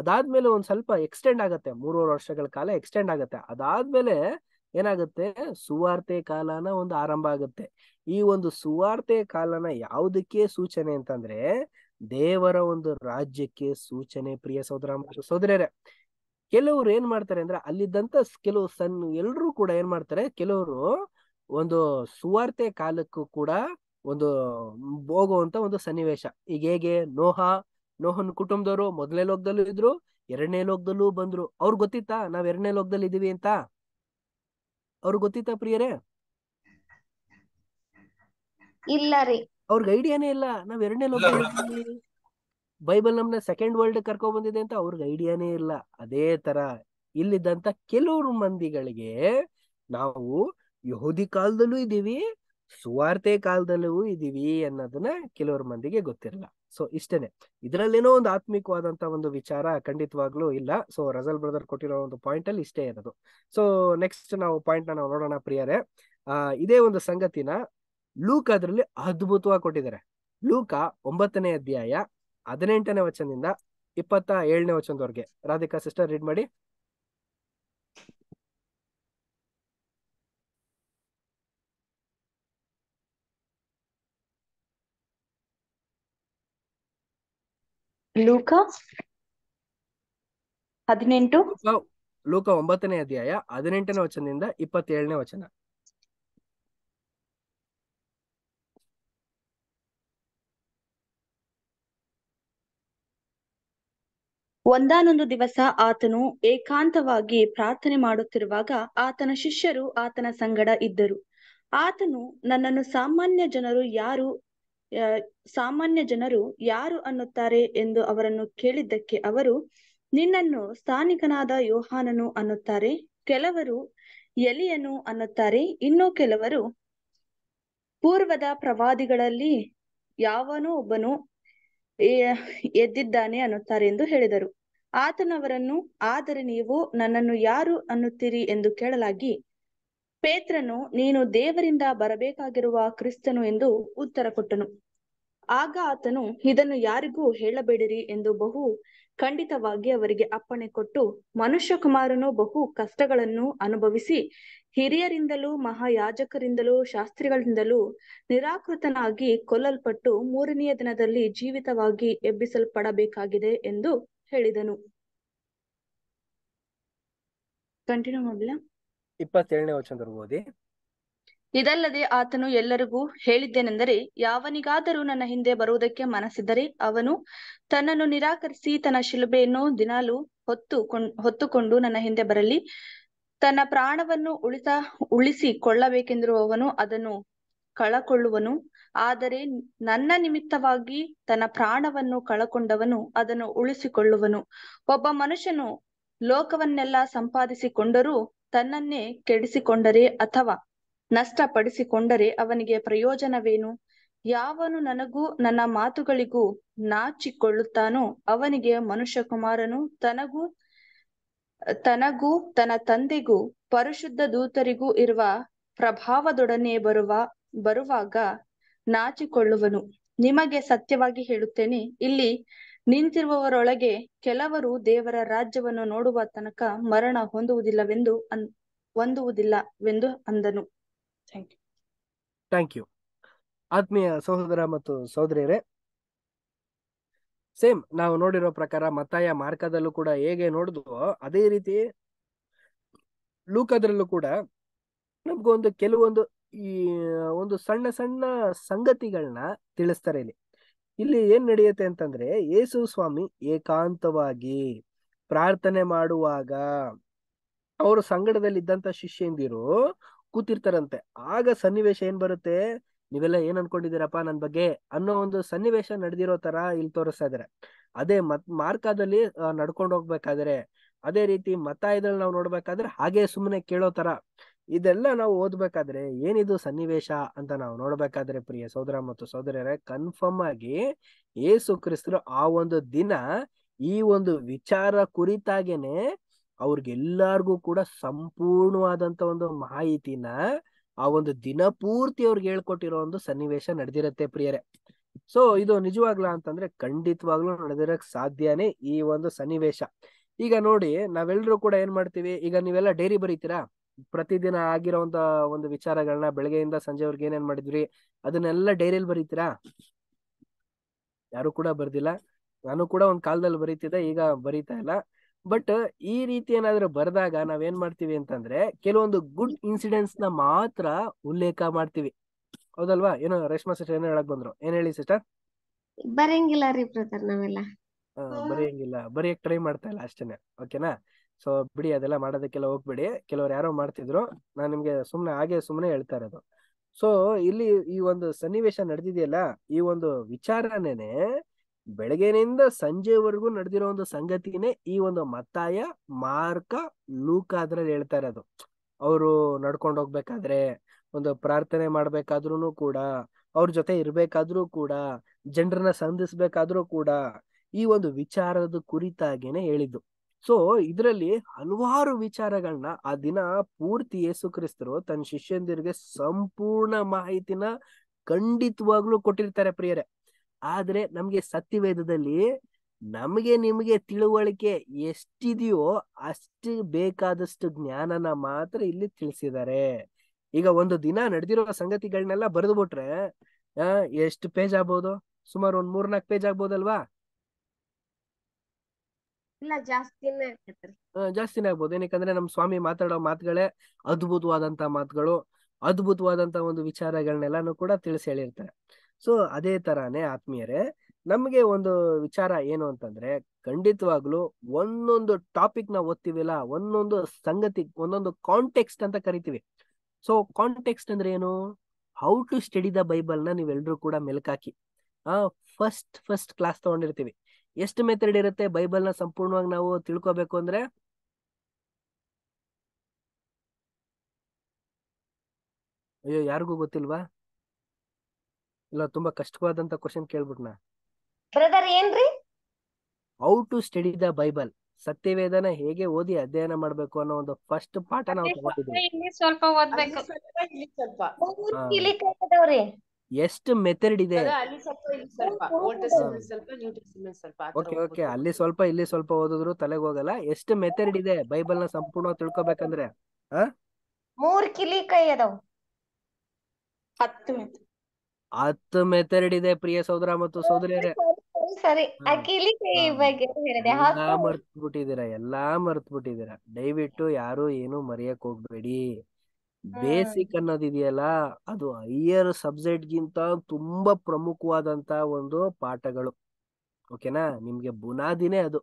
ಅದಾದ್ಮೇಲೆ ಒಂದ್ ಸ್ವಲ್ಪ ಎಕ್ಸ್ಟೆಂಡ್ ಆಗತ್ತೆ ಮೂರುವರೆ ವರ್ಷಗಳ ಕಾಲ ಎಕ್ಸ್ಟೆಂಡ್ ಆಗತ್ತೆ ಅದಾದ್ಮೇಲೆ ಏನಾಗುತ್ತೆ ಸುವಾರ್ತೆ ಕಾಲನ ಒಂದು ಆರಂಭ ಆಗುತ್ತೆ ಈ ಒಂದು ಸುವಾರ್ತೆ ಕಾಲನ ಯಾವುದಕ್ಕೆ ಸೂಚನೆ ಅಂತಂದ್ರೆ ದೇವರ ಒಂದು ರಾಜ್ಯಕ್ಕೆ ಸೂಚನೆ ಪ್ರಿಯ ಸೋದರ ಸೋದರರೇ ಕೆಲವರು ಏನ್ ಮಾಡ್ತಾರೆ ಅಂದ್ರೆ ಅಲ್ಲಿದ್ದಂತ ಕೆಲವು ಸನ್ ಎಲ್ಲರೂ ಕೂಡ ಏನ್ ಮಾಡ್ತಾರೆ ಕೆಲವರು ಒಂದು ಸುವಾರ್ತೆ ಕಾಲಕ್ಕೂ ಕೂಡ ಒಂದು ಹೋಗುವಂತ ಒಂದು ಸನ್ನಿವೇಶ ಈಗ ಹೇಗೆ ನೋಹ ನೋಹನ್ ಕುಟುಂಬದವರು ಮೊದಲೇ ಲೋಕದಲ್ಲೂ ಇದ್ರು ಎರಡನೇ ಲೋಕದಲ್ಲೂ ಬಂದ್ರು ಅವ್ರು ಗೊತ್ತಿತ್ತಾ ನಾವ್ ಎರಡನೇ ಲೋಕದಲ್ಲಿ ಇದೀವಿ ಅಂತ ಅವ್ರು ಗೊತ್ತಿತ್ತಾ ಪ್ರಿಯರೇ ಇಲ್ಲ ರೀ ಅವ್ರಿಗೆ ಐಡಿಯಾನೇ ಇಲ್ಲ ನಾವ್ ಎರಡನೇ ಲೋಕದಲ್ಲಿ ಬೈಬಲ್ ನಮ್ನ ಸೆಕೆಂಡ್ ವರ್ಲ್ಡ್ ಕರ್ಕೊ ಬಂದಿದೆ ಅಂತ ಅವ್ರಿಗೆ ಐಡಿಯಾನೇ ಇಲ್ಲ ಅದೇ ತರ ಇಲ್ಲಿದ್ದಂತ ಕೆಲವರು ಮಂದಿಗಳಿಗೆ ನಾವು ಯಹೂದಿ ಕಾಲದಲ್ಲೂ ಇದೀವಿ ಸುವಾರ್ತೆ ಕಾಲದಲ್ಲೂ ಇದೀವಿ ಅನ್ನೋದನ್ನ ಕೆಲವ್ರ ಮಂದಿಗೆ ಗೊತ್ತಿರಲ್ಲ ಸೊ ಇಷ್ಟೇನೆ ಇದರಲ್ಲೇನೋ ಒಂದು ಆತ್ಮಿಕವಾದಂತ ಒಂದು ವಿಚಾರ ಖಂಡಿತವಾಗ್ಲೂ ಇಲ್ಲ ಸೊ ರಜಲ್ ಬ್ರದರ್ ಕೊಟ್ಟಿರೋ ಒಂದು ಪಾಯಿಂಟ್ ಅಲ್ಲಿ ಇಷ್ಟೇ ಇರೋದು ಸೊ ನೆಕ್ಸ್ಟ್ ನಾವು ಪಾಯಿಂಟ್ ನಾವು ನೋಡೋಣ ಪ್ರಿಯರೇ ಆ ಇದೇ ಒಂದು ಸಂಗತಿನ ಲೂಕ್ ಅದರಲ್ಲಿ ಅದ್ಭುತವಾಗಿ ಕೊಟ್ಟಿದ್ದಾರೆ ಲೂಕ ಒಂಬತ್ತನೇ ಅಧ್ಯಾಯ ಹದಿನೆಂಟನೇ ವಚನದಿಂದ ಇಪ್ಪತ್ತ ಏಳನೇ ವಚನದವರೆಗೆ ರಾಧಿಕಾ ಸಿಸ್ಟರ್ ರೀಡ್ ಮಾಡಿ ಲೂಕ ಹದಿನೆಂಟು ಲೂಕ ಒಂಬತ್ತನೇ ಅಧ್ಯಾಯ ಹದಿನೆಂಟನೇ ವಚನದಿಂದ ಇಪ್ಪತ್ತೇಳನೇ ವಚನ ಒಂದಾನೊಂದು ದಿವಸ ಆತನು ಏಕಾಂತವಾಗಿ ಪ್ರಾರ್ಥನೆ ಮಾಡುತ್ತಿರುವಾಗ ಆತನ ಶಿಷ್ಯರು ಆತನ ಸಂಗಡ ಇದ್ದರು ಆತನು ನನ್ನನ್ನು ಸಾಮಾನ್ಯ ಜನರು ಯಾರು ಸಾಮಾನ್ಯ ಜನರು ಯಾರು ಅನ್ನುತ್ತಾರೆ ಎಂದು ಅವರನ್ನು ಕೇಳಿದ್ದಕ್ಕೆ ಅವರು ನಿನ್ನನ್ನು ಸ್ಥಾನಿಕನಾದ ಯೋಹಾನನು ಅನ್ನುತ್ತಾರೆ ಕೆಲವರು ಎಲಿಯನು ಅನ್ನುತ್ತಾರೆ ಇನ್ನು ಕೆಲವರು ಪೂರ್ವದ ಪ್ರವಾದಿಗಳಲ್ಲಿ ಯಾವನೋ ಒಬ್ಬನು ಎದ್ದಿದ್ದಾನೆ ಅನ್ನುತ್ತಾರೆ ಎಂದು ಹೇಳಿದರು ಆತನವರನ್ನು ಆದರೆ ನೀವು ನನ್ನನ್ನು ಯಾರು ಅನ್ನುತ್ತೀರಿ ಎಂದು ಕೇಳಲಾಗಿ ಪೇತ್ರನು ನೀನು ದೇವರಿಂದ ಬರಬೇಕಾಗಿರುವ ಕ್ರಿಸ್ತನು ಎಂದು ಉತ್ತರ ಕೊಟ್ಟನು ಆಗ ಆತನು ಇದನ್ನು ಯಾರಿಗೂ ಹೇಳಬೇಡಿರಿ ಎಂದು ಬಹು ಖಂಡಿತವಾಗಿ ಅವರಿಗೆ ಅಪ್ಪಣೆ ಕೊಟ್ಟು ಮನುಷ್ಯ ಕುಮಾರನು ಬಹು ಕಷ್ಟಗಳನ್ನು ಅನುಭವಿಸಿ ಹಿರಿಯರಿಂದಲೂ ಮಹಾಯಾಜಕರಿಂದಲೂ ಶಾಸ್ತ್ರಿಗಳಿಂದಲೂ ನಿರಾಕೃತನಾಗಿ ಕೊಲ್ಲಲ್ಪಟ್ಟು ಮೂರನೆಯ ದಿನದಲ್ಲಿ ಜೀವಿತವಾಗಿ ಎಬ್ಬಿಸಲ್ಪಡಬೇಕಾಗಿದೆ ಎಂದು ಹೇಳಿದನು ಕಂಟಿನ್ಯೂ ಮಾಡ್ಲಾ ಇಪ್ಪತ್ತೇಳನೇ ವಚನದವರೆಗೂ ಓದಿ ಇದಲ್ಲದೆ ಆತನು ಎಲ್ಲರಿಗೂ ಹೇಳಿದ್ದೇನೆಂದರೆ ಯಾವನಿಗಾದರೂ ನನ್ನ ಹಿಂದೆ ಬರುವುದಕ್ಕೆ ಮನಸ್ಸಿದ್ದರೆ ಅವನು ತನ್ನನ್ನು ನಿರಾಕರಿಸಿ ತನ್ನ ಶಿಲುಬೆಯನ್ನು ದಿನಾಲು ಹೊತ್ತು ಹೊತ್ತುಕೊಂಡು ನನ್ನ ಹಿಂದೆ ಬರಲಿ ತನ್ನ ಪ್ರಾಣವನ್ನು ಉಳಿತ ಉಳಿಸಿಕೊಳ್ಳಬೇಕೆಂದಿರುವವನು ಅದನ್ನು ಕಳಕೊಳ್ಳುವನು ಆದರೆ ನನ್ನ ನಿಮಿತ್ತವಾಗಿ ತನ್ನ ಪ್ರಾಣವನ್ನು ಕಳಕೊಂಡವನು ಅದನ್ನು ಉಳಿಸಿಕೊಳ್ಳುವನು ಒಬ್ಬ ಮನುಷ್ಯನು ಲೋಕವನ್ನೆಲ್ಲ ಸಂಪಾದಿಸಿಕೊಂಡರೂ ತನ್ನನ್ನೇ ಕೆಡಿಸಿಕೊಂಡರೆ ಅಥವಾ ನಷ್ಟಪಡಿಸಿಕೊಂಡರೆ ಅವನಿಗೆ ಪ್ರಯೋಜನವೇನು ಯಾವನು ನನಗೂ ನನ್ನ ಮಾತುಗಳಿಗೂ ನಾಚಿಕೊಳ್ಳುತ್ತಾನೋ ಅವನಿಗೆ ಮನುಷ್ಯ ಕುಮಾರನು ತನಗೂ ತನಗೂ ತನ್ನ ತಂದೆಗೂ ಪರಿಶುದ್ಧ ದೂತರಿಗೂ ಇರುವ ಪ್ರಭಾವದೊಡನೆ ಬರುವ ಬರುವಾಗ ನಾಚಿಕೊಳ್ಳುವನು ನಿಮಗೆ ಸತ್ಯವಾಗಿ ಹೇಳುತ್ತೇನೆ ಇಲ್ಲಿ ನಿಂತಿರುವವರೊಳಗೆ ಕೆಲವರು ದೇವರ ರಾಜ್ಯವನ್ನು ನೋಡುವ ತನಕ ಮರಣ ಹೊಂದುವುದಿಲ್ಲವೆಂದು ಅನ್ ಹೊಂದುವುದಿಲ್ಲವೆಂದು ಅಂದನು ಥ್ಯಾಂಕ್ ಯು ಆತ್ಮೀಯ ಸಹೋದರ ಮತ್ತು ಸಹೋದರಿಯರೇ ಸೇಮ್ ನಾವು ನೋಡಿರೋ ಪ್ರಕಾರ ಮತ್ತಾಯ ಮಾರ್ಗದಲ್ಲೂ ಕೂಡ ಹೇಗೆ ನೋಡಿದ್ವೋ ಅದೇ ರೀತಿ ಲೂಕದ್ರಲ್ಲೂ ಕೂಡ ನಮ್ಗೊಂದು ಕೆಲವೊಂದು ಈ ಒಂದು ಸಣ್ಣ ಸಣ್ಣ ಸಂಗತಿಗಳನ್ನ ತಿಳಿಸ್ತಾರೆ ಇಲ್ಲಿ ಇಲ್ಲಿ ಏನ್ ನಡೆಯುತ್ತೆ ಅಂತಂದ್ರೆ ಯೇಸು ಸ್ವಾಮಿ ಏಕಾಂತವಾಗಿ ಪ್ರಾರ್ಥನೆ ಮಾಡುವಾಗ ಅವರು ಸಂಗಡದಲ್ಲಿ ಇದ್ದಂತ ಶಿಷ್ಯಂದಿರು ಕೂತಿರ್ತಾರಂತೆ ಆಗ ಸನ್ನಿವೇಶ ಏನ್ ಬರುತ್ತೆ ನೀವೆಲ್ಲ ಏನ್ ಅನ್ಕೊಂಡಿದ್ದೀರಪ್ಪ ನನ್ ಬಗ್ಗೆ ಅನ್ನೋ ಒಂದು ಸನ್ನಿವೇಶ ನಡೆದಿರೋ ತರ ಇಲ್ಲಿ ತೋರಿಸ್ತಾ ಇದಾರೆ ಅದೇ ಮತ್ ಮಾರ್ಕದಲ್ಲಿ ನಡ್ಕೊಂಡು ಹೋಗ್ಬೇಕಾದ್ರೆ ಅದೇ ರೀತಿ ಮತ ಇದ್ರಲ್ಲಿ ನಾವು ನೋಡ್ಬೇಕಾದ್ರೆ ಹಾಗೆ ಸುಮ್ಮನೆ ಕೇಳೋ ತರ ಇದೆಲ್ಲ ನಾವು ಓದ್ಬೇಕಾದ್ರೆ ಏನಿದು ಸನ್ನಿವೇಶ ಅಂತ ನಾವು ನೋಡ್ಬೇಕಾದ್ರೆ ಪ್ರಿಯ ಸೋದರ ಮತ್ತು ಸೋದರರೇ ಕನ್ಫರ್ಮ್ ಆಗಿ ಏಸು ಕ್ರಿಸ್ತರು ಆ ಒಂದು ದಿನ ಈ ಒಂದು ವಿಚಾರ ಕುರಿತಾಗೇನೆ ಅವ್ರಿಗೆಲ್ಲಾರ್ಗು ಕೂಡ ಸಂಪೂರ್ಣವಾದಂತ ಒಂದು ಮಾಹಿತಿನ ಆ ಒಂದು ದಿನ ಪೂರ್ತಿ ಅವ್ರಿಗೆ ಹೇಳ್ಕೊಟ್ಟಿರೋ ಒಂದು ಸನ್ನಿವೇಶ ನಡೆದಿರತ್ತೆ ಪ್ರಿಯರೇ ಸೊ ಇದು ನಿಜವಾಗ್ಲಾ ಅಂತಂದ್ರೆ ಖಂಡಿತವಾಗ್ಲೂ ನಡೆದಿರಕ್ ಸಾಧ್ಯನೇ ಈ ಒಂದು ಸನ್ನಿವೇಶ ಈಗ ನೋಡಿ ನಾವೆಲ್ಲರೂ ಕೂಡ ಏನ್ ಮಾಡ್ತೀವಿ ಈಗ ನೀವೆಲ್ಲ ಡೈರಿ ಬರೀತೀರಾ ಪ್ರತಿದಿನ ಆಗಿರೋಂತ ಒಂದು ವಿಚಾರಗಳನ್ನ ಬೆಳಗ್ಗೆಯಿಂದ ಸಂಜೆವರೆಗೆ ಏನೇನ್ ಮಾಡಿದ್ರಿ ಅದನ್ನೆಲ್ಲ ಡೈರಿಯಲ್ಲಿ ಬರೀತೀರಾ ಯಾರು ಕೂಡ ಬರ್ದಿಲ್ಲ ನಾನು ಕೂಡ ಒಂದ್ ಕಾಲದಲ್ಲಿ ಬರೀತಿದ್ದೆ ಈಗ ಬರೀತಾ ಇಲ್ಲ ಬಟ್ ಈ ರೀತಿ ಏನಾದ್ರು ಬರೆದಾಗ ನಾವೇನ್ ಮಾಡ್ತೀವಿ ಅಂತಂದ್ರೆ ಕೆಲವೊಂದು ಗುಡ್ ಇನ್ಸಿಡೆಂಟ್ಸ್ ನ ಮಾತ್ರ ಉಲ್ಲೇಖ ಮಾಡ್ತೀವಿ ಹೌದಲ್ವಾ ಏನೋ ರೇಷ್ಮಾ ಸಿಸ್ಟರ್ ಏನೋ ಹೇಳಕ್ ಬಂದ್ರು ಏನ್ ಹೇಳಿ ಸಿಸ್ಟರ್ ಬರೆಯಂಗಿಲ್ಲ ರೀ ಬ್ರದರ್ ನಾವೆಲ್ಲ ಬರೆಯಂಗಿಲ್ಲ ಬರೆಯಕ್ ಟ್ರೈ ಮಾಡ್ತಾ ಇಲ್ಲ ಅಷ್ಟೇನೆ ಓಕೆನಾ ಸೊ ಬಿಡಿ ಅದೆಲ್ಲ ಮಾಡೋದಕ್ಕೆಲ್ಲ ಹೋಗ್ಬೇಡಿ ಕೆಲವ್ರು ಯಾರೋ ಮಾಡ್ತಿದ್ರು ನಾನು ನಿಮ್ಗೆ ಸುಮ್ಮನೆ ಹಾಗೆ ಸುಮ್ಮನೆ ಹೇಳ್ತಾ ಇರೋದು ಸೊ ಇಲ್ಲಿ ಈ ಒಂದು ಸನ್ನಿವೇಶ ನಡೆದಿದೆಯಲ್ಲ ಈ ಒಂದು ವಿಚಾರನೇನೆ ಬೆಳಗ್ಗೆನಿಂದ ಸಂಜೆವರೆಗೂ ನಡೆದಿರೋ ಒಂದು ಸಂಗತಿನೇ ಈ ಒಂದು ಮತ್ತಾಯ ಮಾರ್ಕ ಲೂಕ ಅದ್ರಲ್ಲಿ ಹೇಳ್ತಾ ಇರೋದು ಅವರು ನಡ್ಕೊಂಡು ಹೋಗ್ಬೇಕಾದ್ರೆ ಒಂದು ಪ್ರಾರ್ಥನೆ ಮಾಡ್ಬೇಕಾದ್ರೂ ಕೂಡ ಅವ್ರ ಜೊತೆ ಇರ್ಬೇಕಾದ್ರೂ ಕೂಡ ಜನರನ್ನ ಸಂಧಿಸ್ಬೇಕಾದ್ರೂ ಕೂಡ ಈ ಒಂದು ವಿಚಾರದ ಕುರಿತಾಗೇನೆ ಹೇಳಿದ್ದು ಸೊ ಇದರಲ್ಲಿ ಹಲವಾರು ವಿಚಾರಗಳನ್ನ ಆ ದಿನ ಪೂರ್ತಿ ಯೇಸು ಕ್ರಿಸ್ತರು ತನ್ನ ಶಿಷ್ಯಂದಿರಿಗೆ ಸಂಪೂರ್ಣ ಮಾಹಿತಿನ ಖಂಡಿತವಾಗ್ಲೂ ಕೊಟ್ಟಿರ್ತಾರೆ ಪ್ರಿಯರೇ ಆದ್ರೆ ನಮ್ಗೆ ಸತ್ಯವೇದದಲ್ಲಿ ನಮಗೆ ನಿಮಗೆ ತಿಳುವಳಿಕೆ ಎಷ್ಟಿದೆಯೋ ಅಷ್ಟು ಬೇಕಾದಷ್ಟು ಜ್ಞಾನನ ಮಾತ್ರ ಇಲ್ಲಿ ತಿಳಿಸಿದ್ದಾರೆ ಈಗ ಒಂದು ದಿನ ನಡೆದಿರೋ ಸಂಗತಿಗಳನ್ನೆಲ್ಲ ಬರೆದು ಬಿಟ್ರೆ ಎಷ್ಟು ಪೇಜ್ ಆಗ್ಬೋದು ಸುಮಾರು ಒಂದ್ ಮೂರ್ನಾಲ್ಕು ಪೇಜ್ ಆಗ್ಬೋದಲ್ವಾ ಜಾಸ್ತಿನೇ ಜಾಸ್ತಿನೇ ಆಗ್ಬೋದು ಏನಕ್ಕಂದ್ರೆ ನಮ್ ಸ್ವಾಮಿ ಮಾತಾಡೋ ಮಾತುಗಳೇ ಅದ್ಭುತವಾದಂತ ಮಾತುಗಳು ಅದ್ಭುತವಾದಂತ ಒಂದು ವಿಚಾರಗಳನ್ನೆಲ್ಲಾನು ಕೂಡ ತಿಳಿಸಿ ಹೇಳಿರ್ತಾರೆ ಸೊ ಅದೇ ತರಾನೇ ಆತ್ಮೀಯರೇ ನಮ್ಗೆ ಒಂದು ವಿಚಾರ ಏನು ಅಂತಂದ್ರೆ ಖಂಡಿತವಾಗ್ಲು ಒಂದೊಂದು ಟಾಪಿಕ್ ನ ಓದ್ತಿವಿಲ್ಲ ಒಂದೊಂದು ಸಂಗತಿ ಒಂದೊಂದು ಕಾಂಟೆಕ್ಸ್ಟ್ ಅಂತ ಕರಿತೀವಿ ಸೊ ಕಾಂಟೆಕ್ಸ್ಟ್ ಅಂದ್ರೆ ಏನು how to study the Bible ನ ನೀವೆಲ್ರೂ ಕೂಡ ಮೆಲ್ಕಾಕಿ ಆ ಫಸ್ಟ್ ಫಸ್ಟ್ ಕ್ಲಾಸ್ ತಗೊಂಡಿರ್ತೀವಿ ಎಷ್ಟು ಮೆಥಡ್ ಇರುತ್ತೆ ಬೈಬಲ್ನ ಸಂಪೂರ್ಣವಾಗಿ ನಾವು ತಿಳ್ಕೊಬೇಕು ಅಂದ್ರೆ ಅಯ್ಯೋ ಯಾರಿಗೂ ಗೊತ್ತಿಲ್ವಾ ಇಲ್ಲ ತುಂಬಾ ಕಷ್ಟವಾದಂತ ಕ್ವಶನ್ ಕೇಳ್ಬಿಟ್ನ ಬ್ರದರ್ ಏನ್ರಿ how to study the Bible ಸತ್ಯವೇದನ ಹೇಗೆ ಓದಿ ಅಧ್ಯಯನ ಮಾಡ್ಬೇಕು ಅನ್ನೋ ಒಂದು ಫಸ್ಟ್ ಪಾಠ ನಾವು ತಗೊಂಡಿದ್ದೀವಿ ಸ್ವಲ್ಪ ಓದ್ಬೇಕು ಎಷ್ಟು ಮೆಥಡ್ ಇದೆ ಅಲ್ಲಿ ಸ್ವಲ್ಪ ಇಲ್ಲಿ ಸ್ವಲ್ಪ ಓದಿದ್ರು ತಲೆಗೆ ಹೋಗಲ್ಲ ಎಷ್ಟು ಮೆಥಡ್ ಇದೆ ಬೈಬಲ್ ನ ಸಂಪೂರ್ಣ ತಿಳ್ಕೊಬೇಕಂದ್ರೆ ಮೂರ್ ಕಿಲಿ ಕೈ ಅದಾವ ಹತ್ತು ಮೆಥಡ್ ಇದೆ ಪ್ರಿಯ ಸಹೋದರ ಮತ್ತು ಸಹೋದರಿಯರೇ ಸರಿ ಎಲ್ಲಾ ಮರ್ತ್ ಬಿಟ್ಟಿದೀರ ಎಲ್ಲಾ ಮರ್ತ್ ದಯವಿಟ್ಟು ಯಾರು ಏನು ಮರೆಯಕ್ ಹೋಗ್ಬೇಡಿ ಬೇಸಿಕ್ ಅನ್ನೋದಿದೆಯಲ್ಲ ಅದು ಹೈಯರ್ ಸಬ್ಜೆಕ್ಟ್ ಗಿಂತ ತುಂಬಾ ಪ್ರಮುಖವಾದಂತ ಒಂದು ಪಾಠಗಳು ಓಕೆನಾ ನಿಮ್ಗೆ ಬುನಾದಿನೇ ಅದು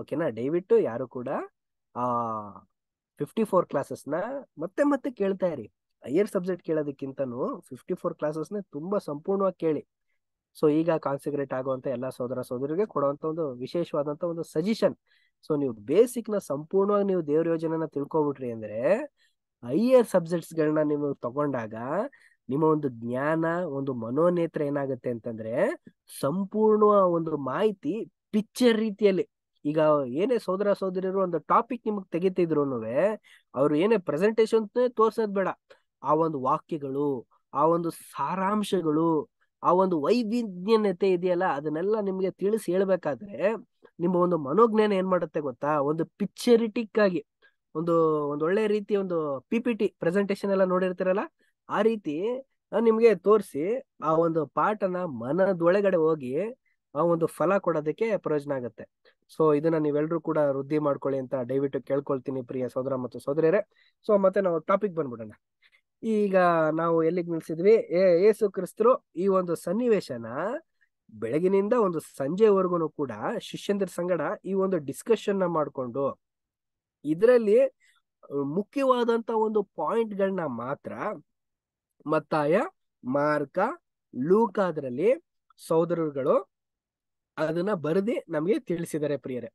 ಓಕೆನಾ ದಯವಿಟ್ಟು ಯಾರು ಕೂಡ ಆ ಫಿಫ್ಟಿ ಫೋರ್ ಕ್ಲಾಸಸ್ನ ಮತ್ತೆ ಮತ್ತೆ ಕೇಳ್ತಾ ಇರಿ ಹೈಯರ್ ಸಬ್ಜೆಕ್ಟ್ ಕೇಳೋದಕ್ಕಿಂತನು ಫಿಫ್ಟಿ ಫೋರ್ ಕ್ಲಾಸಸ್ನ ತುಂಬಾ ಸಂಪೂರ್ಣವಾಗಿ ಕೇಳಿ ಸೊ ಈಗ ಕಾನ್ಸಿಗ್ರೇಟ್ ಆಗುವಂತ ಎಲ್ಲಾ ಸೋದರ ಸೋದರಿಗೆ ಕೊಡುವಂತ ಒಂದು ವಿಶೇಷವಾದಂತ ಒಂದು ಸಜೆಷನ್ ಸೊ ನೀವು ಬೇಸಿಕ್ ನ ಸಂಪೂರ್ಣವಾಗಿ ನೀವು ದೇವ್ರ ಯೋಜನೆನ ತಿಳ್ಕೊಬಿಟ್ರಿ ಅಂದ್ರೆ ಹೈಯರ್ ಸಬ್ಜೆಕ್ಟ್ಸ್ಗಳನ್ನ ಗಳನ್ನ ನೀವು ತಗೊಂಡಾಗ ನಿಮ್ಮ ಒಂದು ಜ್ಞಾನ ಒಂದು ಮನೋನೇತ್ರ ಏನಾಗುತ್ತೆ ಅಂತಂದ್ರೆ ಸಂಪೂರ್ಣ ಒಂದು ಮಾಹಿತಿ ಪಿಕ್ಚರ್ ರೀತಿಯಲ್ಲಿ ಈಗ ಏನೇ ಸೋದರ ಸೋದರಿಯರು ಒಂದು ಟಾಪಿಕ್ ನಿಮಗೆ ತೆಗಿತಿದ್ರು ಅವ್ರು ಏನೇ ಪ್ರೆಸೆಂಟೇಶನ್ ತೋರ್ಸೋದ್ ಬೇಡ ಆ ಒಂದು ವಾಕ್ಯಗಳು ಆ ಒಂದು ಸಾರಾಂಶಗಳು ಆ ಒಂದು ವೈವಿಧ್ಯತೆ ಇದೆಯಲ್ಲ ಅದನ್ನೆಲ್ಲ ನಿಮ್ಗೆ ತಿಳಿಸಿ ಹೇಳ್ಬೇಕಾದ್ರೆ ನಿಮ್ಮ ಒಂದು ಮನೋಜ್ಞಾನ ಏನ್ ಮಾಡುತ್ತೆ ಗೊತ್ತಾ ಒಂದು ಪಿಕ್ಚರಿಟಿಕ್ ಆಗಿ ಒಂದು ಒಂದು ಒಳ್ಳೆ ರೀತಿ ಒಂದು ಪಿ ಪಿ ಟಿ ಪ್ರೆಸೆಂಟೇಶನ್ ಎಲ್ಲ ನೋಡಿರ್ತೀರಲ್ಲ ಆ ರೀತಿ ನಿಮ್ಗೆ ತೋರಿಸಿ ಆ ಒಂದು ಪಾಠನ ಮನದೊಳಗಡೆ ಹೋಗಿ ಆ ಒಂದು ಫಲ ಕೊಡೋದಕ್ಕೆ ಪ್ರಯೋಜನ ಆಗುತ್ತೆ ಸೊ ಇದನ್ನ ನೀವೆಲ್ಲರೂ ಕೂಡ ವೃದ್ಧಿ ಮಾಡ್ಕೊಳ್ಳಿ ಅಂತ ದಯವಿಟ್ಟು ಕೇಳ್ಕೊಳ್ತೀನಿ ಪ್ರಿಯ ಸೋದರ ಮತ್ತು ಸೋದರಿಯರೇ ಸೊ ಮತ್ತೆ ನಾವು ಟಾಪಿಕ್ ಬಂದ್ಬಿಡೋಣ ಈಗ ನಾವು ಎಲ್ಲಿಗೆ ನಿಲ್ಸಿದ್ವಿ ಏಸು ಕ್ರಿಸ್ತರು ಈ ಒಂದು ಸನ್ನಿವೇಶನ ಬೆಳಗಿನಿಂದ ಒಂದು ಸಂಜೆವರೆಗೂ ಕೂಡ ಶಿಷ್ಯಂದ್ರ ಸಂಗಡ ಈ ಒಂದು ಡಿಸ್ಕಷನ್ ನ ಮಾಡಿಕೊಂಡು ಇದರಲ್ಲಿ ಮುಖ್ಯವಾದಂತ ಒಂದು ಪಾಯಿಂಟ್ ಗಳನ್ನ ಮಾತ್ರ ಮತ್ತಾಯ ಮಾರ್ಕ ಅದರಲ್ಲಿ ಸಹೋದರರುಗಳು ಅದನ್ನ ಬರೆದಿ ನಮಗೆ ತಿಳಿಸಿದ್ದಾರೆ ಪ್ರಿಯರೇ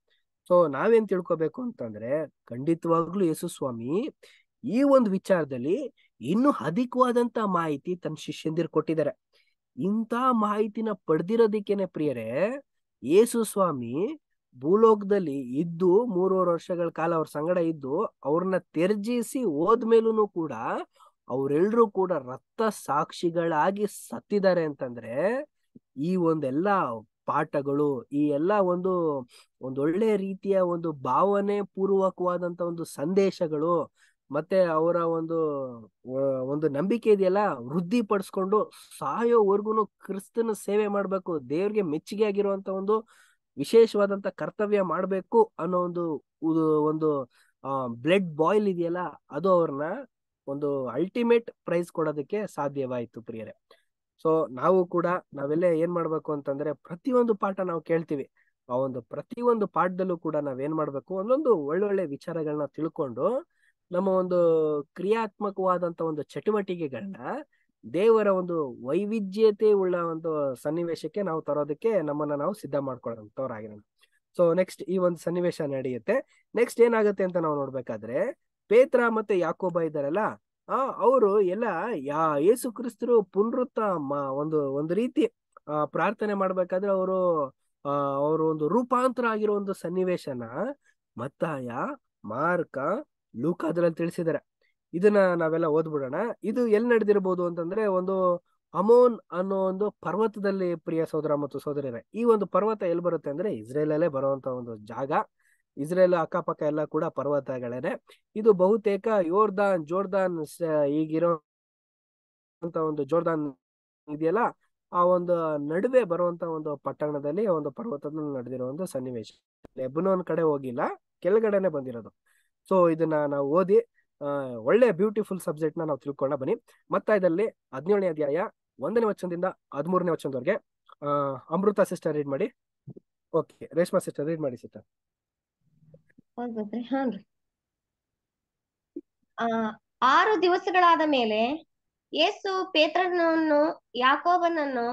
ಸೊ ನಾವೇನ್ ತಿಳ್ಕೊಬೇಕು ಅಂತಂದ್ರೆ ಖಂಡಿತವಾಗ್ಲೂ ಯೇಸು ಸ್ವಾಮಿ ಈ ಒಂದು ವಿಚಾರದಲ್ಲಿ ಇನ್ನು ಅಧಿಕವಾದಂತ ಮಾಹಿತಿ ತನ್ನ ಶಿಷ್ಯಂದಿರ್ ಕೊಟ್ಟಿದ್ದಾರೆ ಇಂಥ ಮಾಹಿತಿನ ಪಡೆದಿರೋದಿಕ್ಕೇನೆ ಪ್ರಿಯರೇ ಯೇಸು ಸ್ವಾಮಿ ಭೂಲೋಕದಲ್ಲಿ ಇದ್ದು ಮೂರುವರೆ ವರ್ಷಗಳ ಕಾಲ ಅವ್ರ ಸಂಗಡ ಇದ್ದು ಅವ್ರನ್ನ ತೆರ್ಜಿಸಿ ಹೋದ್ಮೇಲೂ ಕೂಡ ಅವರೆಲ್ಲರೂ ಕೂಡ ರಕ್ತ ಸಾಕ್ಷಿಗಳಾಗಿ ಸತ್ತಿದ್ದಾರೆ ಅಂತಂದ್ರೆ ಈ ಒಂದೆಲ್ಲ ಪಾಠಗಳು ಈ ಎಲ್ಲ ಒಂದು ಒಂದೊಳ್ಳೆ ರೀತಿಯ ಒಂದು ಭಾವನೆ ಪೂರ್ವಕವಾದಂತ ಒಂದು ಸಂದೇಶಗಳು ಮತ್ತೆ ಅವರ ಒಂದು ಒಂದು ನಂಬಿಕೆ ಇದೆಯಲ್ಲ ವೃದ್ಧಿ ಪಡಿಸ್ಕೊಂಡು ಸಾಯೋವರೆಗೂ ಕ್ರಿಸ್ತನ ಸೇವೆ ಮಾಡ್ಬೇಕು ದೇವ್ರಿಗೆ ಮೆಚ್ಚುಗೆ ಆಗಿರುವಂತ ಒಂದು ವಿಶೇಷವಾದಂತ ಕರ್ತವ್ಯ ಮಾಡಬೇಕು ಅನ್ನೋ ಒಂದು ಒಂದು ಬ್ಲಡ್ ಬಾಯ್ಲ್ ಇದೆಯಲ್ಲ ಅದು ಅವ್ರನ್ನ ಒಂದು ಅಲ್ಟಿಮೇಟ್ ಪ್ರೈಸ್ ಕೊಡೋದಕ್ಕೆ ಸಾಧ್ಯವಾಯಿತು ಪ್ರಿಯರೇ ಸೊ ನಾವು ಕೂಡ ನಾವೆಲ್ಲ ಏನ್ ಮಾಡ್ಬೇಕು ಅಂತಂದ್ರೆ ಪ್ರತಿಯೊಂದು ಪಾಠ ನಾವು ಕೇಳ್ತೀವಿ ಆ ಒಂದು ಪ್ರತಿಯೊಂದು ಪಾಠದಲ್ಲೂ ಕೂಡ ನಾವೇನ್ ಮಾಡ್ಬೇಕು ಒಂದೊಂದು ಒಳ್ಳೊಳ್ಳೆ ವಿಚಾರಗಳನ್ನ ತಿಳ್ಕೊಂಡು ನಮ್ಮ ಒಂದು ಕ್ರಿಯಾತ್ಮಕವಾದಂತ ಒಂದು ಚಟುವಟಿಕೆಗಳನ್ನ ದೇವರ ಒಂದು ವೈವಿಧ್ಯತೆ ಉಳ್ಳ ಒಂದು ಸನ್ನಿವೇಶಕ್ಕೆ ನಾವು ತರೋದಕ್ಕೆ ನಮ್ಮನ್ನ ನಾವು ಸಿದ್ಧ ಮಾಡ್ಕೊಳ್ಳೋಂಥವ್ರಾಗಿರೋಣ ಸೊ ನೆಕ್ಸ್ಟ್ ಈ ಒಂದು ಸನ್ನಿವೇಶ ನಡೆಯುತ್ತೆ ನೆಕ್ಸ್ಟ್ ಏನಾಗುತ್ತೆ ಅಂತ ನಾವು ನೋಡ್ಬೇಕಾದ್ರೆ ಪೇತ್ರ ಮತ್ತೆ ಯಾಕೋಬ ಇದ್ದಾರಲ್ಲ ಆ ಅವರು ಎಲ್ಲ ಯಾ ಯೇಸು ಕ್ರಿಸ್ತರು ಪುನರುತ್ತ ಒಂದು ಒಂದು ರೀತಿ ಪ್ರಾರ್ಥನೆ ಮಾಡ್ಬೇಕಾದ್ರೆ ಅವರು ಅವರು ಒಂದು ರೂಪಾಂತರ ಆಗಿರೋ ಒಂದು ಸನ್ನಿವೇಶನ ಮತ್ತಾಯ ಮಾರ್ಕ ಲೂಕಾದ್ರಲ್ಲಿ ತಿಳಿಸಿದ್ದಾರೆ ಇದನ್ನ ನಾವೆಲ್ಲ ಓದ್ಬಿಡೋಣ ಇದು ಎಲ್ಲಿ ನಡೆದಿರ್ಬೋದು ಅಂತಂದ್ರೆ ಒಂದು ಅಮೋನ್ ಅನ್ನೋ ಒಂದು ಪರ್ವತದಲ್ಲಿ ಪ್ರಿಯ ಸೋದರ ಮತ್ತು ಸಹೋದರಿಯರ ಈ ಒಂದು ಪರ್ವತ ಎಲ್ಲಿ ಬರುತ್ತೆ ಅಂದ್ರೆ ಇಸ್ರೇಲ್ ಅಲ್ಲೇ ಬರುವಂತ ಒಂದು ಜಾಗ ಇಸ್ರೇಲ್ ಅಕ್ಕಪಕ್ಕ ಎಲ್ಲ ಕೂಡ ಪರ್ವತಗಳೇನೆ ಇದು ಬಹುತೇಕ ಯೋರ್ದಾನ್ ಜೋರ್ದಾನ್ ಈಗಿರೋ ಅಂತ ಒಂದು ಜೋರ್ದಾನ್ ಇದೆಯಲ್ಲ ಆ ಒಂದು ನಡುವೆ ಬರುವಂತ ಒಂದು ಪಟ್ಟಣದಲ್ಲಿ ಒಂದು ಪರ್ವತದ ನಡೆದಿರೋ ಒಂದು ಸನ್ನಿವೇಶ ಲೆಬನೋನ್ ಕಡೆ ಹೋಗಿಲ್ಲ ಕೆಳಗಡೆನೆ ಬಂದಿರೋದು ಸೊ ಇದನ್ನ ನಾವು ಓದಿ ಒಳ್ಳೆ ಬ್ಯೂಟಿಫುಲ್ ಸಬ್ಜೆಕ್ಟ್ ನಾವು ತಿಳ್ಕೊಳ್ಳೋಣ ಬನ್ನಿ ಮತ್ತಾಯದಲ್ಲಿ ಹದಿನೇಳನೇ ಅಧ್ಯಾಯ ಒಂದನೇ ವಚನದಿಂದ ಹದಿಮೂರನೇ ವಚನದವರೆಗೆ ಅಮೃತ ಸಿಸ್ಟರ್ ರೀಡ್ ಮಾಡಿ ಓಕೆ ರೇಷ್ಮಾ ಸಿಸ್ಟರ್ ರೀಡ್ ಮಾಡಿ ಸಿಸ್ಟರ್ ಆರು ದಿವಸಗಳಾದ ಮೇಲೆ ಯೇಸು ಪೇತ್ರನನ್ನು ಯಾಕೋಬನನ್ನು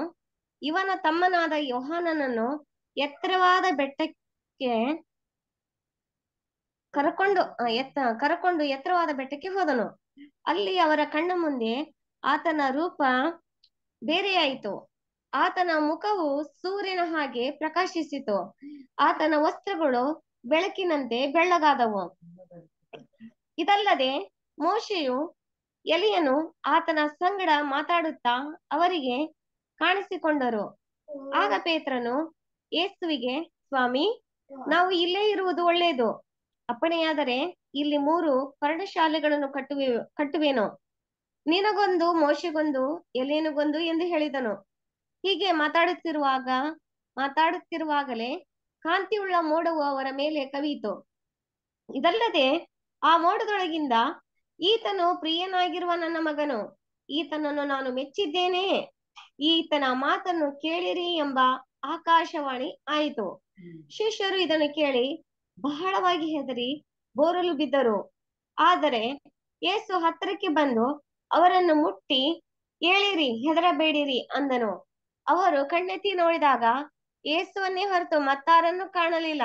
ಇವನ ತಮ್ಮನಾದ ಯೋಹಾನನನ್ನು ಎತ್ತರವಾದ ಬೆಟ್ಟಕ್ಕೆ ಕರಕೊಂಡು ಎತ್ತ ಕರಕೊಂಡು ಎತ್ತರವಾದ ಬೆಟ್ಟಕ್ಕೆ ಹೋದನು ಅಲ್ಲಿ ಅವರ ಕಣ್ಣ ಮುಂದೆ ಆತನ ರೂಪ ಬೇರೆಯಾಯಿತು ಆತನ ಮುಖವು ಸೂರ್ಯನ ಹಾಗೆ ಪ್ರಕಾಶಿಸಿತು ಆತನ ವಸ್ತ್ರಗಳು ಬೆಳಕಿನಂತೆ ಬೆಳ್ಳಗಾದವು ಇದಲ್ಲದೆ ಮೋಶೆಯು ಎಲಿಯನು ಆತನ ಸಂಗಡ ಮಾತಾಡುತ್ತಾ ಅವರಿಗೆ ಕಾಣಿಸಿಕೊಂಡರು ಆಗ ಪೇತ್ರನು ಏಸುವಿಗೆ ಸ್ವಾಮಿ ನಾವು ಇಲ್ಲೇ ಇರುವುದು ಒಳ್ಳೆಯದು ಅಪ್ಪಣೆಯಾದರೆ ಇಲ್ಲಿ ಮೂರು ಪರ್ಣಶಾಲೆಗಳನ್ನು ಕಟ್ಟುವೆ ಕಟ್ಟುವೆನು ನಿನಗೊಂದು ಮೋಶೆಗೊಂದು ಎಲ್ಲೇನುಗೊಂದು ಎಂದು ಹೇಳಿದನು ಹೀಗೆ ಮಾತಾಡುತ್ತಿರುವಾಗ ಮಾತಾಡುತ್ತಿರುವಾಗಲೇ ಕಾಂತಿಯುಳ್ಳ ಮೋಡವು ಅವರ ಮೇಲೆ ಕವಿಯಿತು ಇದಲ್ಲದೆ ಆ ಮೋಡದೊಳಗಿಂದ ಈತನು ಪ್ರಿಯನಾಗಿರುವ ನನ್ನ ಮಗನು ಈತನನ್ನು ನಾನು ಮೆಚ್ಚಿದ್ದೇನೆ ಈತನ ಮಾತನ್ನು ಕೇಳಿರಿ ಎಂಬ ಆಕಾಶವಾಣಿ ಆಯಿತು ಶಿಷ್ಯರು ಇದನ್ನು ಕೇಳಿ ಬಹಳವಾಗಿ ಹೆದರಿ ಬೋರಲು ಬಿದ್ದರು ಆದರೆ ಏಸು ಹತ್ತಿರಕ್ಕೆ ಬಂದು ಅವರನ್ನು ಮುಟ್ಟಿ ಏಳಿರಿ ಹೆದರಬೇಡಿರಿ ಅಂದನು ಅವರು ಕಣ್ಣೆತ್ತಿ ನೋಡಿದಾಗ ಏಸುವನ್ನೇ ಹೊರತು ಮತ್ತಾರನ್ನು ಕಾಣಲಿಲ್ಲ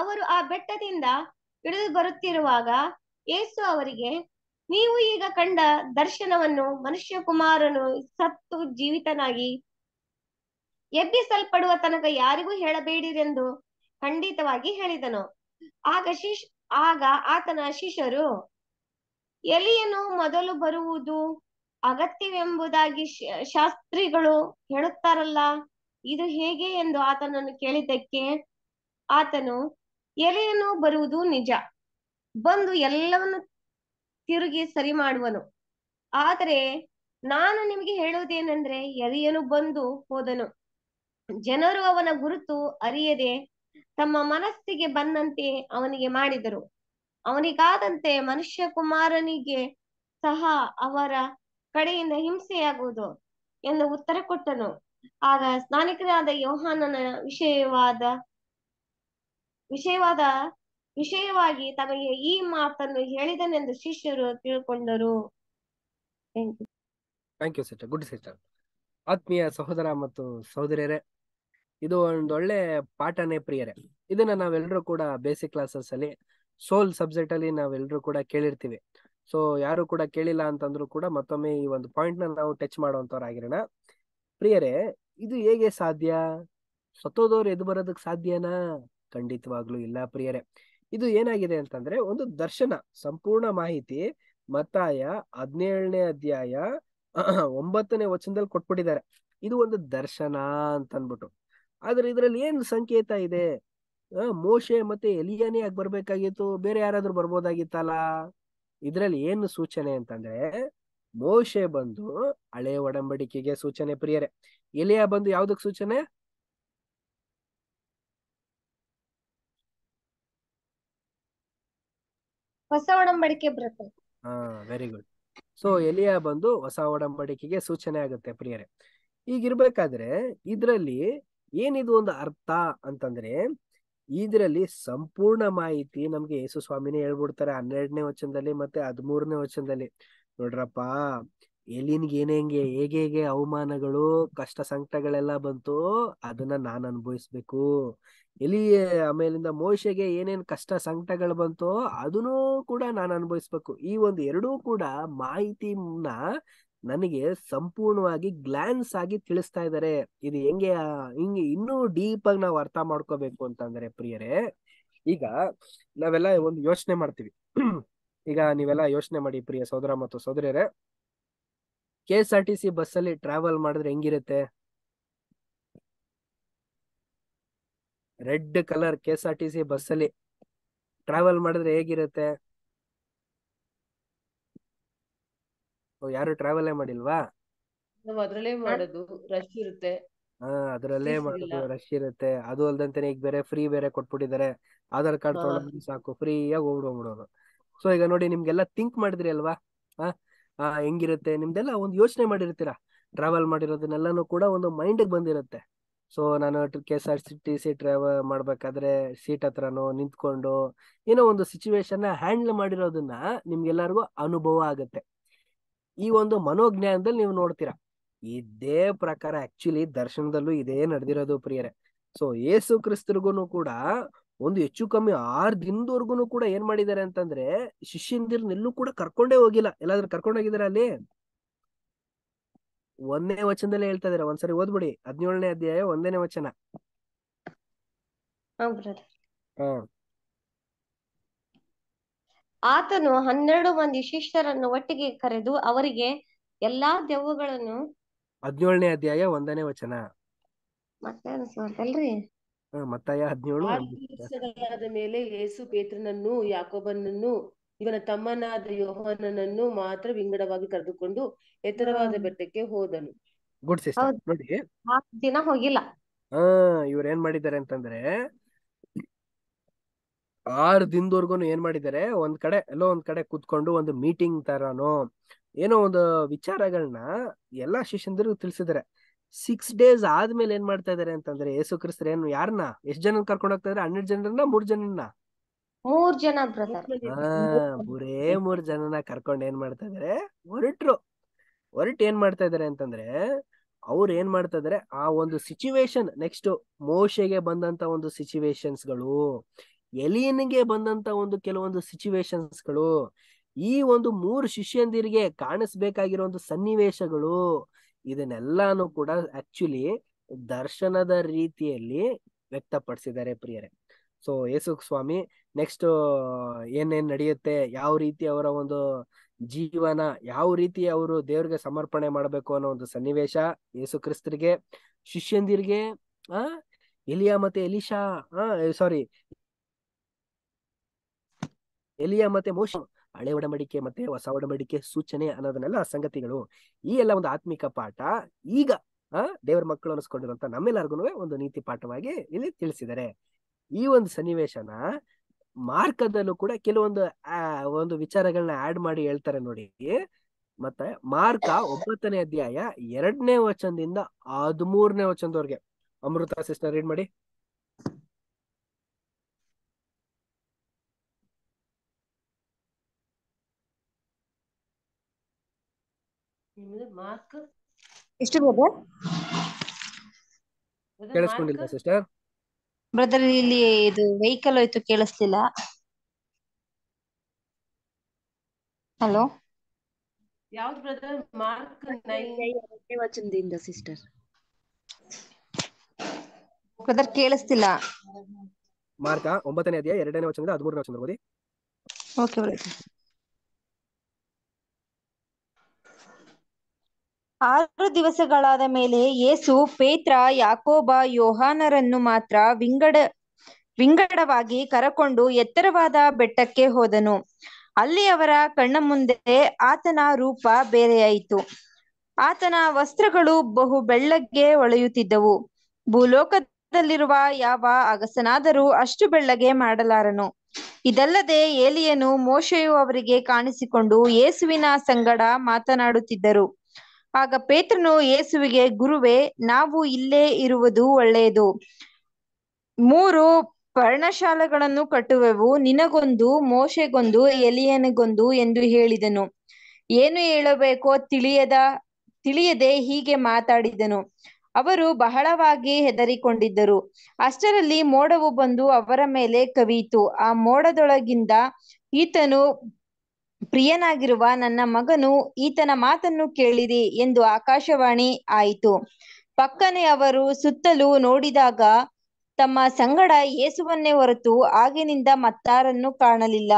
ಅವರು ಆ ಬೆಟ್ಟದಿಂದ ಇಳಿದು ಬರುತ್ತಿರುವಾಗ ಏಸು ಅವರಿಗೆ ನೀವು ಈಗ ಕಂಡ ದರ್ಶನವನ್ನು ಮನುಷ್ಯ ಕುಮಾರನು ಸತ್ತು ಜೀವಿತನಾಗಿ ಎಬ್ಬಿಸಲ್ಪಡುವ ತನಕ ಯಾರಿಗೂ ಹೇಳಬೇಡಿರೆಂದು ಖಂಡಿತವಾಗಿ ಹೇಳಿದನು ಆಗ ಶಿಶ್ ಆಗ ಆತನ ಶಿಷ್ಯರು ಎಲಿಯನು ಮೊದಲು ಬರುವುದು ಅಗತ್ಯವೆಂಬುದಾಗಿ ಶಾಸ್ತ್ರಿಗಳು ಹೇಳುತ್ತಾರಲ್ಲ ಇದು ಹೇಗೆ ಎಂದು ಆತನನ್ನು ಕೇಳಿದ್ದಕ್ಕೆ ಆತನು ಎಲೆಯನ್ನು ಬರುವುದು ನಿಜ ಬಂದು ಎಲ್ಲವನ್ನು ತಿರುಗಿ ಸರಿ ಮಾಡುವನು ಆದರೆ ನಾನು ನಿಮಗೆ ಹೇಳುವುದೇನೆಂದ್ರೆ ಎಲೆಯನು ಬಂದು ಹೋದನು ಜನರು ಅವನ ಗುರುತು ಅರಿಯದೆ ತಮ್ಮ ಮನಸ್ಸಿಗೆ ಬಂದಂತೆ ಅವನಿಗೆ ಮಾಡಿದರು ಅವನಿಗಾದಂತೆ ಮನುಷ್ಯ ಕುಮಾರನಿಗೆ ಸಹ ಅವರ ಕಡೆಯಿಂದ ಹಿಂಸೆಯಾಗುವುದು ಎಂದು ಉತ್ತರ ಕೊಟ್ಟನು ಆಗ ಸ್ನಾನಿಕನಾದ ಯೋಹಾನನ ವಿಷಯವಾದ ವಿಷಯವಾದ ವಿಷಯವಾಗಿ ತಮಗೆ ಈ ಮಾತನ್ನು ಹೇಳಿದನೆಂದು ಶಿಷ್ಯರು ತಿಳ್ಕೊಂಡರು ಯು ಗುಡ್ ಸಿಸ್ಟರ್ ಆತ್ಮೀಯ ಸಹೋದರ ಮತ್ತು ಸಹೋದರಿಯರೇ ಇದು ಒಂದೊಳ್ಳೆ ಪಾಠನೇ ಪ್ರಿಯರೇ ಇದನ್ನ ನಾವೆಲ್ಲರೂ ಕೂಡ ಬೇಸಿಕ್ ಕ್ಲಾಸಸ್ ಅಲ್ಲಿ ಸೋಲ್ ಸಬ್ಜೆಕ್ಟ್ ಅಲ್ಲಿ ನಾವೆಲ್ಲರೂ ಕೂಡ ಕೇಳಿರ್ತೀವಿ ಸೊ ಯಾರು ಕೂಡ ಕೇಳಿಲ್ಲ ಅಂತಂದ್ರು ಕೂಡ ಮತ್ತೊಮ್ಮೆ ಈ ಒಂದು ಪಾಯಿಂಟ್ ನ ನಾವು ಟಚ್ ಮಾಡುವಂತವ್ರಾಗಿರೋಣ ಪ್ರಿಯರೇ ಇದು ಹೇಗೆ ಸಾಧ್ಯ ಸತ್ತೋದವ್ರು ಎದು ಬರೋದಕ್ ಸಾಧ್ಯನಾ ಖಂಡಿತವಾಗ್ಲೂ ಇಲ್ಲ ಪ್ರಿಯರೇ ಇದು ಏನಾಗಿದೆ ಅಂತಂದ್ರೆ ಒಂದು ದರ್ಶನ ಸಂಪೂರ್ಣ ಮಾಹಿತಿ ಮತ್ತಾಯ ಹದಿನೇಳನೇ ಅಧ್ಯಾಯ ಒಂಬತ್ತನೇ ವಚನದಲ್ಲಿ ಕೊಟ್ಬಿಟ್ಟಿದ್ದಾರೆ ಇದು ಒಂದು ದರ್ಶನ ಅಂತ ಆದ್ರೆ ಇದರಲ್ಲಿ ಏನ್ ಸಂಕೇತ ಇದೆ ಮೋಶೆ ಮತ್ತೆ ಎಲಿಯಾನೇ ಯಾಕೆ ಬರ್ಬೇಕಾಗಿತ್ತು ಬೇರೆ ಯಾರಾದ್ರೂ ಬರ್ಬೋದಾಗಿತ್ತಲ್ಲ ಇದ್ರಲ್ಲಿ ಏನು ಸೂಚನೆ ಅಂತಂದ್ರೆ ಮೋಶೆ ಬಂದು ಹಳೆ ಒಡಂಬಡಿಕೆಗೆ ಸೂಚನೆ ಪ್ರಿಯರೇ ಎಲಿಯಾ ಬಂದು ಯಾವ್ದಕ್ ಸೂಚನೆ ಹೊಸ ಒಡಂಬಡಿಕೆ ಬರುತ್ತೆ ಹಾ ವೆರಿ ಗುಡ್ ಸೊ ಎಲಿಯಾ ಬಂದು ಹೊಸ ಒಡಂಬಡಿಕೆಗೆ ಸೂಚನೆ ಆಗುತ್ತೆ ಪ್ರಿಯರೇ ಈಗಿರ್ಬೇಕಾದ್ರೆ ಇದ್ರಲ್ಲಿ ಏನಿದು ಒಂದು ಅರ್ಥ ಅಂತಂದ್ರೆ ಇದರಲ್ಲಿ ಸಂಪೂರ್ಣ ಮಾಹಿತಿ ನಮ್ಗೆ ಯೇಸು ಸ್ವಾಮಿನೇ ಹೇಳ್ಬಿಡ್ತಾರೆ ಹನ್ನೆರಡನೇ ವಚನದಲ್ಲಿ ಮತ್ತೆ ಹದಿಮೂರನೇ ವಚನದಲ್ಲಿ ನೋಡ್ರಪ್ಪ ಎಲಿನ್ಗೆ ಏನೇಂಗೆ ಹೇಗೆ ಹೇಗೆ ಅವಮಾನಗಳು ಕಷ್ಟ ಸಂಕಟಗಳೆಲ್ಲ ಬಂತು ಅದನ್ನ ನಾನು ಅನುಭವಿಸ್ಬೇಕು ಎಲಿ ಆಮೇಲಿಂದ ಮೋಶೆಗೆ ಏನೇನ್ ಕಷ್ಟ ಸಂಕಟಗಳು ಬಂತೋ ಅದನ್ನೂ ಕೂಡ ನಾನು ಅನುಭವಿಸ್ಬೇಕು ಈ ಒಂದು ಎರಡೂ ಕೂಡ ಮಾಹಿತಿನ ನನಗೆ ಸಂಪೂರ್ಣವಾಗಿ ಗ್ಲಾನ್ಸ್ ಆಗಿ ತಿಳಿಸ್ತಾ ಇದ್ದಾರೆ ಇದು ಹೆಂಗೆ ಹಿಂಗೆ ಇನ್ನೂ ಡೀಪ್ ಆಗಿ ನಾವು ಅರ್ಥ ಮಾಡ್ಕೋಬೇಕು ಅಂತಂದ್ರೆ ಪ್ರಿಯರೇ ಈಗ ನಾವೆಲ್ಲ ಒಂದು ಯೋಚನೆ ಮಾಡ್ತೀವಿ ಈಗ ನೀವೆಲ್ಲ ಯೋಚನೆ ಮಾಡಿ ಪ್ರಿಯ ಸೋದರ ಮತ್ತು ಸಹೋದರಿಯರೇ K S R T C bus ಅಲ್ಲಿ ಟ್ರಾವೆಲ್ ಮಾಡಿದ್ರೆ ಹೆಂಗಿರುತ್ತೆ red colour K S R T C bus ಅಲ್ಲಿ ಟ್ರಾವೆಲ್ ಮಾಡಿದ್ರೆ ಹೇಗಿರುತ್ತೆ ಯಾರು ಟ್ರಾವೆಲ್ ಮಾಡಿಲ್ವಾ ಅದ್ರಲ್ಲೇ ಮಾಡೋದು ರಶ್ ಇರುತ್ತೆ ಹಾ ಅದ್ರಲ್ಲೇ ಮಾಡೋದು ರಶ್ ಇರುತ್ತೆ ಅದು ಅಲ್ದಂತೆ ಈಗ ಬೇರೆ ಫ್ರೀ ಬೇರೆ ಕೊಟ್ಬಿಟ್ಟಿದ್ದಾರೆ ಆಧಾರ್ ಕಾರ್ಡ್ ತಗೊಂಡ್ರೆ ಸಾಕು ಫ್ರೀಯಾಗಿ ಹೋಗ್ಬಿಡೋದು ಸೊ ಈಗ ನೋಡಿ ನಿಮ್ಗೆಲ್ಲ ಥಿಂಕ್ ಮಾಡಿದ್ರಿ ಅಲ್ವಾ ಹಾ ಹೆಂಗಿರುತ್ತೆ ನಿಮ್ದೆಲ್ಲ ಒಂದು ಯೋಚನೆ ಮಾಡಿರ್ತೀರಾ ಟ್ರಾವೆಲ್ ಮಾಡಿರೋದನ್ನೆಲ್ಲಾನು ಕೂಡ ಒಂದು ಗೆ ಬಂದಿರುತ್ತೆ ಸೊ ನಾನು K S R T C travel ಮಾಡ್ಬೇಕಾದ್ರೆ ಸೀಟ್ ಹತ್ರನೋ ನಿಂತ್ಕೊಂಡು ಏನೋ ಒಂದು ಸಿಚುವೇಶನ್ ಹ್ಯಾಂಡಲ್ ಮಾಡಿರೋದನ್ನ ನಿಮ್ಗೆಲ್ಲರಿಗೂ ಅನುಭವ ಆಗುತ್ತೆ ಈ ಒಂದು ಮನೋಜ್ಞಾನದಲ್ಲಿ ನೀವು ನೋಡ್ತೀರಾ ಇದೇ ಪ್ರಕಾರ ಆಕ್ಚುಲಿ ದರ್ಶನದಲ್ಲೂ ಇದೇ ನಡೆದಿರೋದು ಪ್ರಿಯರೇ ಸೊ ಏಸು ಕ್ರಿಸ್ತರಿಗೂ ಕೂಡ ಒಂದು ಹೆಚ್ಚು ಕಮ್ಮಿ ಆರ್ ದಿನದವರೆಗೂ ಕೂಡ ಏನ್ ಮಾಡಿದ್ದಾರೆ ಅಂತಂದ್ರೆ ಶಿಷ್ಯಂದಿರ್ನೆಲ್ಲೂ ಕೂಡ ಕರ್ಕೊಂಡೇ ಹೋಗಿಲ್ಲ ಎಲ್ಲಾದ್ರೂ ಕರ್ಕೊಂಡೋಗಿದಾರ ಅಲ್ಲಿ ಒಂದನೇ ವಚನದಲ್ಲೇ ಹೇಳ್ತಾ ಇದಾರೆ ಒಂದ್ಸರಿ ಓದ್ಬಿಡಿ ಹದಿನೇಳನೇ ಅಧ್ಯಾಯ ಒಂದನೇ ವಚನ ಆತನು ಹನ್ನೆರಡು ಮಂದಿ ಶಿಷ್ಯರನ್ನು ಒಟ್ಟಿಗೆ ಕರೆದು ಅವರಿಗೆ ಎಲ್ಲಾ ದೆವ್ವಗಳನ್ನು ಹದಿನೇಳನೇ ಅಧ್ಯಾಯ ಒಂದನೇ ವಚನ ಹದಿನೇಳು ಆದ ಮೇಲೆ ಯೇಸು ಪೇತ್ರನನ್ನು ಯಾಕೋಬನನ್ನು ಇವನ ತಮ್ಮನಾದ ಯೋಹನನನ್ನು ಮಾತ್ರ ವಿಂಗಡವಾಗಿ ಕರೆದುಕೊಂಡು ಎತ್ತರವಾದ ಬೆಟ್ಟಕ್ಕೆ ಹೋದನು ಗುಡ್ ಸಿಸ್ಟರ್ ನೋಡಿ ದಿನ ಹೋಗಿಲ್ಲ ಹ ಇವ್ರ ಏನ್ ಮಾಡಿದ್ದಾರೆ ಅಂತಂದ್ರೆ ಆರ್ ದಿನದವರೆಗೂ ಏನ್ ಮಾಡಿದ್ದಾರೆ ಒಂದ್ ಕಡೆ ಎಲ್ಲೋ ಒಂದ್ ಕಡೆ ಕುತ್ಕೊಂಡು ಒಂದು ಮೀಟಿಂಗ್ ತರನೋ ಏನೋ ಒಂದು ವಿಚಾರಗಳನ್ನ ಎಲ್ಲಾ ಶಿಷ್ಯಂದ್ರಿಗೂ ತಿಳಿಸಿದ್ದಾರೆ ಸಿಕ್ಸ್ ಡೇಸ್ ಆದ್ಮೇಲೆ ಏನ್ ಮಾಡ್ತಾ ಇದಾರೆ ಅಂತಂದ್ರೆ ಯೇಸು ಕ್ರಿಸ್ತರ ಏನು ಯಾರನ್ನ ಎಷ್ಟ್ ಜನ ಕರ್ಕೊಂಡು ಹೋಗ್ತಾ ಇದಾರೆ ಹನ್ನೆರಡು ಜನರನ್ನ ಮೂರ್ ಜನನ್ನ ಮೂರ್ ಜನ ಮೂರೇ ಮೂರ್ ಜನನ ಕರ್ಕೊಂಡು ಏನ್ ಮಾಡ್ತಾ ಇದಾರೆ ಹೊರಟ್ರು ಹೊರಟ್ ಏನ್ ಮಾಡ್ತಾ ಇದಾರೆ ಅಂತಂದ್ರೆ ಅವ್ರು ಏನ್ ಮಾಡ್ತಾ ಇದಾರೆ ಆ ಒಂದು ಸಿಚುವೇಶನ್ ನೆಕ್ಸ್ಟ್ ಮೋಶೆಗೆ ಬಂದಂತ ಒಂದು ಸಿಚುವೇಶನ್ಸ್ಗಳು ಗಳು ಎಲಿಯನ್ಗೆ ಬಂದಂತ ಒಂದು ಕೆಲವೊಂದು ಸಿಚುವೇಶನ್ಸ್ಗಳು ಈ ಒಂದು ಮೂರು ಶಿಷ್ಯಂದಿರಿಗೆ ಕಾಣಿಸ್ಬೇಕಾಗಿರೋ ಒಂದು ಸನ್ನಿವೇಶಗಳು ಇದನ್ನೆಲ್ಲಾನು ಕೂಡ ಆಕ್ಚುಲಿ ದರ್ಶನದ ರೀತಿಯಲ್ಲಿ ವ್ಯಕ್ತಪಡಿಸಿದ್ದಾರೆ ಪ್ರಿಯರೇ ಸೊ ಯೇಸು ಸ್ವಾಮಿ ನೆಕ್ಸ್ಟ್ ಏನೇನ್ ನಡೆಯುತ್ತೆ ಯಾವ ರೀತಿ ಅವರ ಒಂದು ಜೀವನ ಯಾವ ರೀತಿ ಅವರು ದೇವ್ರಿಗೆ ಸಮರ್ಪಣೆ ಮಾಡಬೇಕು ಅನ್ನೋ ಒಂದು ಸನ್ನಿವೇಶ ಯೇಸು ಕ್ರಿಸ್ತರಿಗೆ ಶಿಷ್ಯಂದಿರಿಗೆ ಆ ಎಲಿಯಾ ಮತ್ತೆ ಎಲಿಶಾ ಆ ಸಾರಿ ಎಲಿಯ ಮತ್ತೆ ಮೋಶ ಹಳೆ ಒಡಂಬಡಿಕೆ ಮತ್ತೆ ಹೊಸ ಒಡಂಬಡಿಕೆ ಸೂಚನೆ ಅನ್ನೋದನ್ನೆಲ್ಲ ಸಂಗತಿಗಳು ಈ ಎಲ್ಲ ಒಂದು ಆತ್ಮಿಕ ಪಾಠ ಈಗ ಆ ದೇವರ ಮಕ್ಕಳು ಅನಿಸ್ಕೊಂಡಿರುವಂತ ನಮ್ಮೆಲ್ಲರಿಗೂ ಒಂದು ನೀತಿ ಪಾಠವಾಗಿ ಇಲ್ಲಿ ತಿಳಿಸಿದರೆ ಈ ಒಂದು ಸನ್ನಿವೇಶನ ಮಾರ್ಕದಲ್ಲೂ ಕೂಡ ಕೆಲವೊಂದು ಒಂದು ವಿಚಾರಗಳನ್ನ ಆಡ್ ಮಾಡಿ ಹೇಳ್ತಾರೆ ನೋಡಿ ಮತ್ತೆ ಮಾರ್ಕ ಒಂಬತ್ತನೇ ಅಧ್ಯಾಯ ಎರಡನೇ ವಚನದಿಂದ ಹದಿಮೂರನೇ ವಚನದವರೆಗೆ ಅಮೃತ ಸಿಸ್ಟರ್ ರೀಡ್ ಮಾಡಿ ಮಾರ್ಕ್ ಎಷ್ಟು ಸಿಸ್ಟರ್ ಬ್ರದರ್ ಇಲ್ಲಿ ಇದು ವೆಹಿಕಲ್ ಹೋಯ್ತು ಕೇಳಿಸ್ಲಿಲ್ಲ ಹಲೋ ಯಾವ್ದು ಬ್ರದರ್ ಮಾರ್ಕ್ ವಚನದಿಂದ ಸಿಸ್ಟರ್ ಬ್ರದರ್ ಕೇಳಿಸ್ತಿಲ್ಲ ಮಾರ್ಕ ಒಂಬತ್ತನೇ ಅಧ್ಯಾಯ ಎರಡನೇ ವಚನದಿಂದ ಹದಿಮೂರನೇ ವಚನ ಓಕೆ ಆರು ದಿವಸಗಳಾದ ಮೇಲೆ ಯೇಸು ಪೇತ್ರ ಯಾಕೋಬ ಯೋಹಾನರನ್ನು ಮಾತ್ರ ವಿಂಗಡ ವಿಂಗಡವಾಗಿ ಕರಕೊಂಡು ಎತ್ತರವಾದ ಬೆಟ್ಟಕ್ಕೆ ಹೋದನು ಅಲ್ಲಿ ಅವರ ಕಣ್ಣ ಮುಂದೆ ಆತನ ರೂಪ ಬೇರೆಯಾಯಿತು ಆತನ ವಸ್ತ್ರಗಳು ಬಹು ಬೆಳ್ಳಗೆ ಹೊಳೆಯುತ್ತಿದ್ದವು ಭೂಲೋಕದಲ್ಲಿರುವ ಯಾವ ಅಗಸನಾದರೂ ಅಷ್ಟು ಬೆಳ್ಳಗೆ ಮಾಡಲಾರನು ಇದಲ್ಲದೆ ಏಲಿಯನು ಮೋಶೆಯು ಅವರಿಗೆ ಕಾಣಿಸಿಕೊಂಡು ಯೇಸುವಿನ ಸಂಗಡ ಮಾತನಾಡುತ್ತಿದ್ದರು ಆಗ ಪೇತ್ರನು ಯೇಸುವಿಗೆ ಗುರುವೆ ನಾವು ಇಲ್ಲೇ ಇರುವುದು ಒಳ್ಳೆಯದು ಮೂರು ಪರ್ಣಶಾಲೆಗಳನ್ನು ಕಟ್ಟುವೆವು ನಿನಗೊಂದು ಮೋಶೆಗೊಂದು ಎಲಿಯನಗೊಂದು ಎಂದು ಹೇಳಿದನು ಏನು ಹೇಳಬೇಕೋ ತಿಳಿಯದ ತಿಳಿಯದೆ ಹೀಗೆ ಮಾತಾಡಿದನು ಅವರು ಬಹಳವಾಗಿ ಹೆದರಿಕೊಂಡಿದ್ದರು ಅಷ್ಟರಲ್ಲಿ ಮೋಡವು ಬಂದು ಅವರ ಮೇಲೆ ಕವಿಯಿತು ಆ ಮೋಡದೊಳಗಿಂದ ಈತನು ಪ್ರಿಯನಾಗಿರುವ ನನ್ನ ಮಗನು ಈತನ ಮಾತನ್ನು ಕೇಳಿರಿ ಎಂದು ಆಕಾಶವಾಣಿ ಆಯಿತು ಪಕ್ಕನೆ ಅವರು ಸುತ್ತಲೂ ನೋಡಿದಾಗ ತಮ್ಮ ಸಂಗಡ ಏಸುವನ್ನೇ ಹೊರತು ಆಗಿನಿಂದ ಮತ್ತಾರನ್ನು ಕಾಣಲಿಲ್ಲ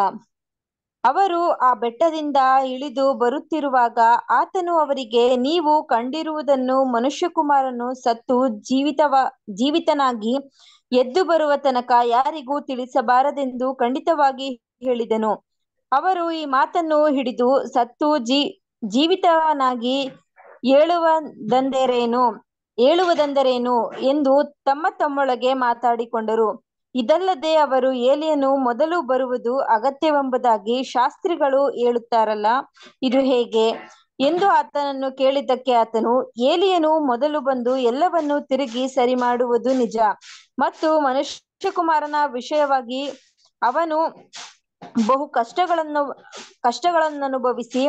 ಅವರು ಆ ಬೆಟ್ಟದಿಂದ ಇಳಿದು ಬರುತ್ತಿರುವಾಗ ಆತನು ಅವರಿಗೆ ನೀವು ಕಂಡಿರುವುದನ್ನು ಮನುಷ್ಯಕುಮಾರನು ಸತ್ತು ಜೀವಿತವ ಜೀವಿತನಾಗಿ ಎದ್ದು ಬರುವ ತನಕ ಯಾರಿಗೂ ತಿಳಿಸಬಾರದೆಂದು ಖಂಡಿತವಾಗಿ ಹೇಳಿದನು ಅವರು ಈ ಮಾತನ್ನು ಹಿಡಿದು ಸತ್ತು ಜೀ ಜೀವಿತವನಾಗಿ ಏಳುವದೆಂದರೇನು ಹೇಳುವುದಂದರೇನು ಎಂದು ತಮ್ಮ ತಮ್ಮೊಳಗೆ ಮಾತಾಡಿಕೊಂಡರು ಇದಲ್ಲದೆ ಅವರು ಏಲಿಯನು ಮೊದಲು ಬರುವುದು ಅಗತ್ಯವೆಂಬುದಾಗಿ ಶಾಸ್ತ್ರಿಗಳು ಹೇಳುತ್ತಾರಲ್ಲ ಇದು ಹೇಗೆ ಎಂದು ಆತನನ್ನು ಕೇಳಿದ್ದಕ್ಕೆ ಆತನು ಏಲಿಯನು ಮೊದಲು ಬಂದು ಎಲ್ಲವನ್ನು ತಿರುಗಿ ಸರಿ ಮಾಡುವುದು ನಿಜ ಮತ್ತು ಮನುಷ್ಯಕುಮಾರನ ವಿಷಯವಾಗಿ ಅವನು ಬಹು ಕಷ್ಟಗಳನ್ನು ಕಷ್ಟಗಳನ್ನು ಅನುಭವಿಸಿ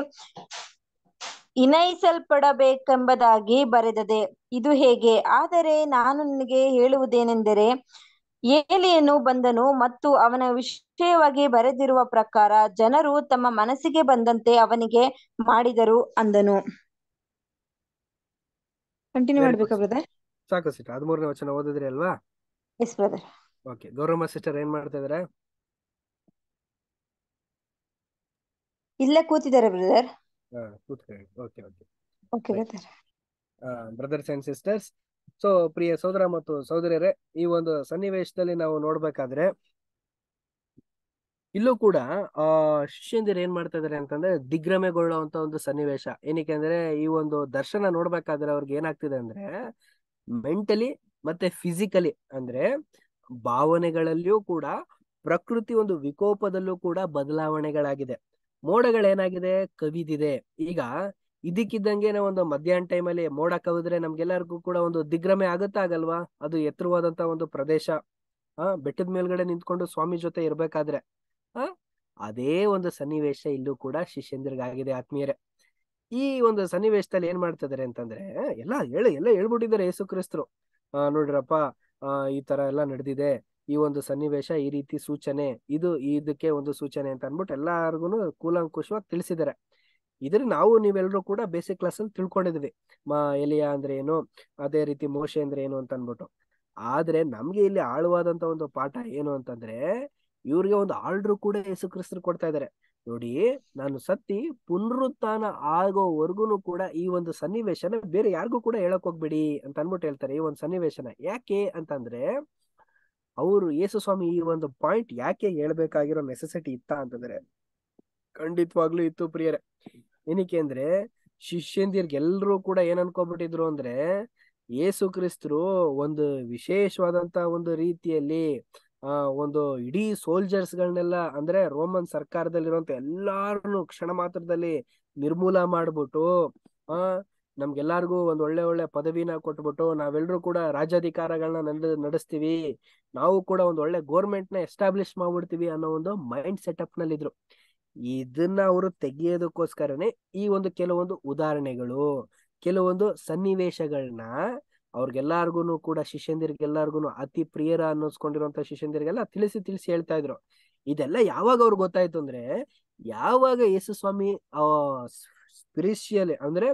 ಇನೈಸಲ್ಪಡಬೇಕೆಂಬುದಾಗಿ ಬರೆದದೆ ಇದು ಹೇಗೆ ಆದರೆ ನಾನು ನಿನಗೆ ಹೇಳುವುದೇನೆಂದರೆ ಏಲಿಯನು ಬಂದನು ಮತ್ತು ಅವನ ವಿಷಯವಾಗಿ ಬರೆದಿರುವ ಪ್ರಕಾರ ಜನರು ತಮ್ಮ ಮನಸ್ಸಿಗೆ ಬಂದಂತೆ ಅವನಿಗೆ ಮಾಡಿದರು ಅಂದನು ಕಂಟಿನ್ಯೂ ಮಾಡ್ಬೇಕಾ ಬ್ರದರ್ ಸಾಕು ಸಿಸ್ಟರ್ ಹದಿಮೂರನೇ ವಚನ ಓದಿದ್ರಿ ಅಲ್ವಾ yes brother okay Gauramma sister ಏನ್ ಮಾಡ್ತಾ ಇದಾರೆ ಇಲ್ಲೇ ಕೂತಿದ್ದಾರೆ brother okay okay okay brother brothers and sisters so ಪ್ರಿಯ ಸೋದರ ಮತ್ತು ಸೋದರಿಯರೇ ಈ ಒಂದು ಸನ್ನಿವೇಶದಲ್ಲಿ ನಾವು ನೋಡ್ಬೇಕಾದ್ರೆ ಇಲ್ಲೂ ಕೂಡ ಆ ಶಿಷ್ಯಂದಿರು ಏನ್ ಮಾಡ್ತಾ ಇದಾರೆ ಅಂತಂದ್ರೆ ದಿಗ್ರಮೆಗೊಳ್ಳುವಂತ ಒಂದು ಸನ್ನಿವೇಶ ಏನಕ್ಕೆ ಅಂದ್ರೆ ಈ ಒಂದು ದರ್ಶನ ನೋಡ್ಬೇಕಾದ್ರೆ ಅವ್ರಿಗೆ ಏನಾಗ್ತಿದೆ ಅಂದ್ರೆ ಮೆಂಟಲಿ ಮತ್ತೆ ಫಿಸಿಕಲಿ ಅಂದ್ರೆ ಭಾವನೆಗಳಲ್ಲಿಯೂ ಕೂಡ ಪ್ರಕೃತಿ ಒಂದು ವಿಕೋಪದಲ್ಲೂ ಕೂಡ ಬದಲಾವಣೆಗಳಾಗಿದೆ ಮೋಡಗಳೇನಾಗಿದೆ ಕವಿದಿದೆ ಈಗ ಇದಕ್ಕಿದ್ದಂಗೆ ಒಂದು ಮಧ್ಯಾಹ್ನ ಟೈಮಲ್ಲಿ ಮೋಡ ಕವಿದ್ರೆ ನಮ್ಗೆಲ್ಲರಿಗೂ ಕೂಡ ಒಂದು ದಿಗ್ಭ್ರಮೆ ಆಗುತ್ತಾಗಲ್ವಾ ಅದು ಎತ್ತರವಾದಂತ ಒಂದು ಪ್ರದೇಶ ಆ ಬೆಟ್ಟದ ಮೇಲ್ಗಡೆ ನಿಂತ್ಕೊಂಡು ಸ್ವಾಮಿ ಜೊತೆ ಇರ್ಬೇಕಾದ್ರೆ ಆ ಅದೇ ಒಂದು ಸನ್ನಿವೇಶ ಇಲ್ಲೂ ಕೂಡ ಶಿಷ್ಯಂದ್ರಿಗಾಗಿದೆ ಆತ್ಮೀಯರೇ ಈ ಒಂದು ಸನ್ನಿವೇಶದಲ್ಲಿ ಏನ್ ಮಾಡ್ತಿದ್ದಾರೆ ಅಂತಂದ್ರೆ ಎಲ್ಲ ಹೇಳಿ ಎಲ್ಲ ಹೇಳ್ಬಿಟ್ಟಿದ್ದಾರೆ ಯೇಸು ಕ್ರಿಸ್ತರು ಆ ನೋಡ್ರಪ್ಪ ಈ ತರ ಎಲ್ಲ ನಡೆದಿದೆ ಈ ಒಂದು ಸನ್ನಿವೇಶ ಈ ರೀತಿ ಸೂಚನೆ ಇದು ಇದಕ್ಕೆ ಒಂದು ಸೂಚನೆ ಅಂತ ಅನ್ಬಿಟ್ಟು ಎಲ್ಲಾರ್ಗು ಕೂಲಂಕುಷವಾಗಿ ತಿಳಿಸಿದ್ದಾರೆ ಇದ್ರೆ ನಾವು ನೀವೆಲ್ಲರೂ ಕೂಡ ಬೇಸಿಕ್ ಕ್ಲಾಸ್ ಅಲ್ಲಿ ತಿಳ್ಕೊಂಡಿದ್ವಿ ಮಾ ಎಲಿಯಾ ಅಂದ್ರೆ ಏನು ಅದೇ ರೀತಿ ಮೋಶೆ ಅಂದ್ರೆ ಏನು ಅಂತ ಅನ್ಬಿಟ್ಟು ಆದ್ರೆ ನಮ್ಗೆ ಇಲ್ಲಿ ಆಳವಾದಂತ ಒಂದು ಪಾಠ ಏನು ಅಂತಂದ್ರೆ ಇವ್ರಿಗೆ ಒಂದು ಆಳ್ರು ಕೂಡ ಹೆಸರು ಕ್ರಿಸ್ತರು ಕೊಡ್ತಾ ಇದ್ದಾರೆ ನೋಡಿ ನಾನು ಸತ್ತಿ ಪುನರುತ್ಥಾನ ಆಗೋವರೆಗೂ ಕೂಡ ಈ ಒಂದು ಸನ್ನಿವೇಶನ ಬೇರೆ ಯಾರಿಗೂ ಕೂಡ ಹೇಳಕ್ ಹೋಗ್ಬೇಡಿ ಅಂತ ಅನ್ಬಿಟ್ಟು ಹೇಳ್ತಾರೆ ಈ ಒಂದು ಸನ್ನಿವೇಶನ ಯಾಕೆ ಅಂತಂದ್ರೆ ಅವರು ಯೇಸು ಸ್ವಾಮಿ ಈ ಒಂದು ಪಾಯಿಂಟ್ ಯಾಕೆ ಹೇಳ್ಬೇಕಾಗಿರೋ ನೆಸೆಸಿಟಿ ಇತ್ತ ಅಂತಂದ್ರೆ ಖಂಡಿತವಾಗ್ಲೂ ಇತ್ತು ಪ್ರಿಯರೇ ಏನಕ್ಕೆ ಅಂದ್ರೆ ಶಿಷ್ಯಂದಿರ್ಗೆಲ್ಲರೂ ಕೂಡ ಏನ್ ಅನ್ಕೊಬಿಟ್ಟಿದ್ರು ಅಂದ್ರೆ ಯೇಸು ಕ್ರಿಸ್ತರು ಒಂದು ವಿಶೇಷವಾದಂತ ಒಂದು ರೀತಿಯಲ್ಲಿ ಆ ಒಂದು ಇಡೀ ಸೋಲ್ಜರ್ಸ್ ಗಳನ್ನೆಲ್ಲ ಅಂದ್ರೆ ರೋಮನ್ ಸರ್ಕಾರದಲ್ಲಿರುವಂತ ಎಲ್ಲಾರನ್ನು ಕ್ಷಣ ಮಾತ್ರದಲ್ಲಿ ನಿರ್ಮೂಲ ಮಾಡ್ಬಿಟ್ಟು ಆ ನಮ್ಗೆಲ್ಲಾರ್ಗೂ ಒಂದ್ ಒಳ್ಳೆ ಒಳ್ಳೆ ಪದವಿನ ಕೊಟ್ಬಿಟ್ಟು ನಾವೆಲ್ಲರೂ ಕೂಡ ರಾಜ್ಯಾಧಿಕಾರಗಳನ್ನ ನಡೆಸ್ತೀವಿ ನಾವು ಕೂಡ ಒಂದ್ ಒಳ್ಳೆ ಗೋರ್ಮೆಂಟ್ ನ ಎಸ್ಟಾಬ್ಲಿಷ್ ಮಾಡ್ಬಿಡ್ತೀವಿ ಅನ್ನೋ ಒಂದು ಮೈಂಡ್ ಅಪ್ ನಲ್ಲಿ ಇದ್ರು ಇದನ್ನ ಅವರು ತೆಗೆಯೋದಕ್ಕೋಸ್ಕರನೇ ಈ ಒಂದು ಕೆಲವೊಂದು ಉದಾಹರಣೆಗಳು ಕೆಲವೊಂದು ಸನ್ನಿವೇಶಗಳನ್ನ ಅವ್ರಿಗೆಲ್ಲಾರ್ಗು ಕೂಡ ಶಿಷ್ಯಂದಿರ್ಗೆಲ್ಲಾರ್ಗು ಅತಿ ಪ್ರಿಯರ ಅನ್ನಿಸ್ಕೊಂಡಿರುವಂತ ಶಿಷ್ಯಂದಿರ್ಗೆಲ್ಲ ತಿಳಿಸಿ ತಿಳಿಸಿ ಹೇಳ್ತಾ ಇದ್ರು ಇದೆಲ್ಲ ಯಾವಾಗ ಅವ್ರಿಗೆ ಗೊತ್ತಾಯ್ತು ಅಂದ್ರೆ ಯಾವಾಗ ಯೇಸು ಸ್ವಾಮಿ ಸ್ಪಿರಿಷಿಯಲ್ ಅಂದ್ರೆ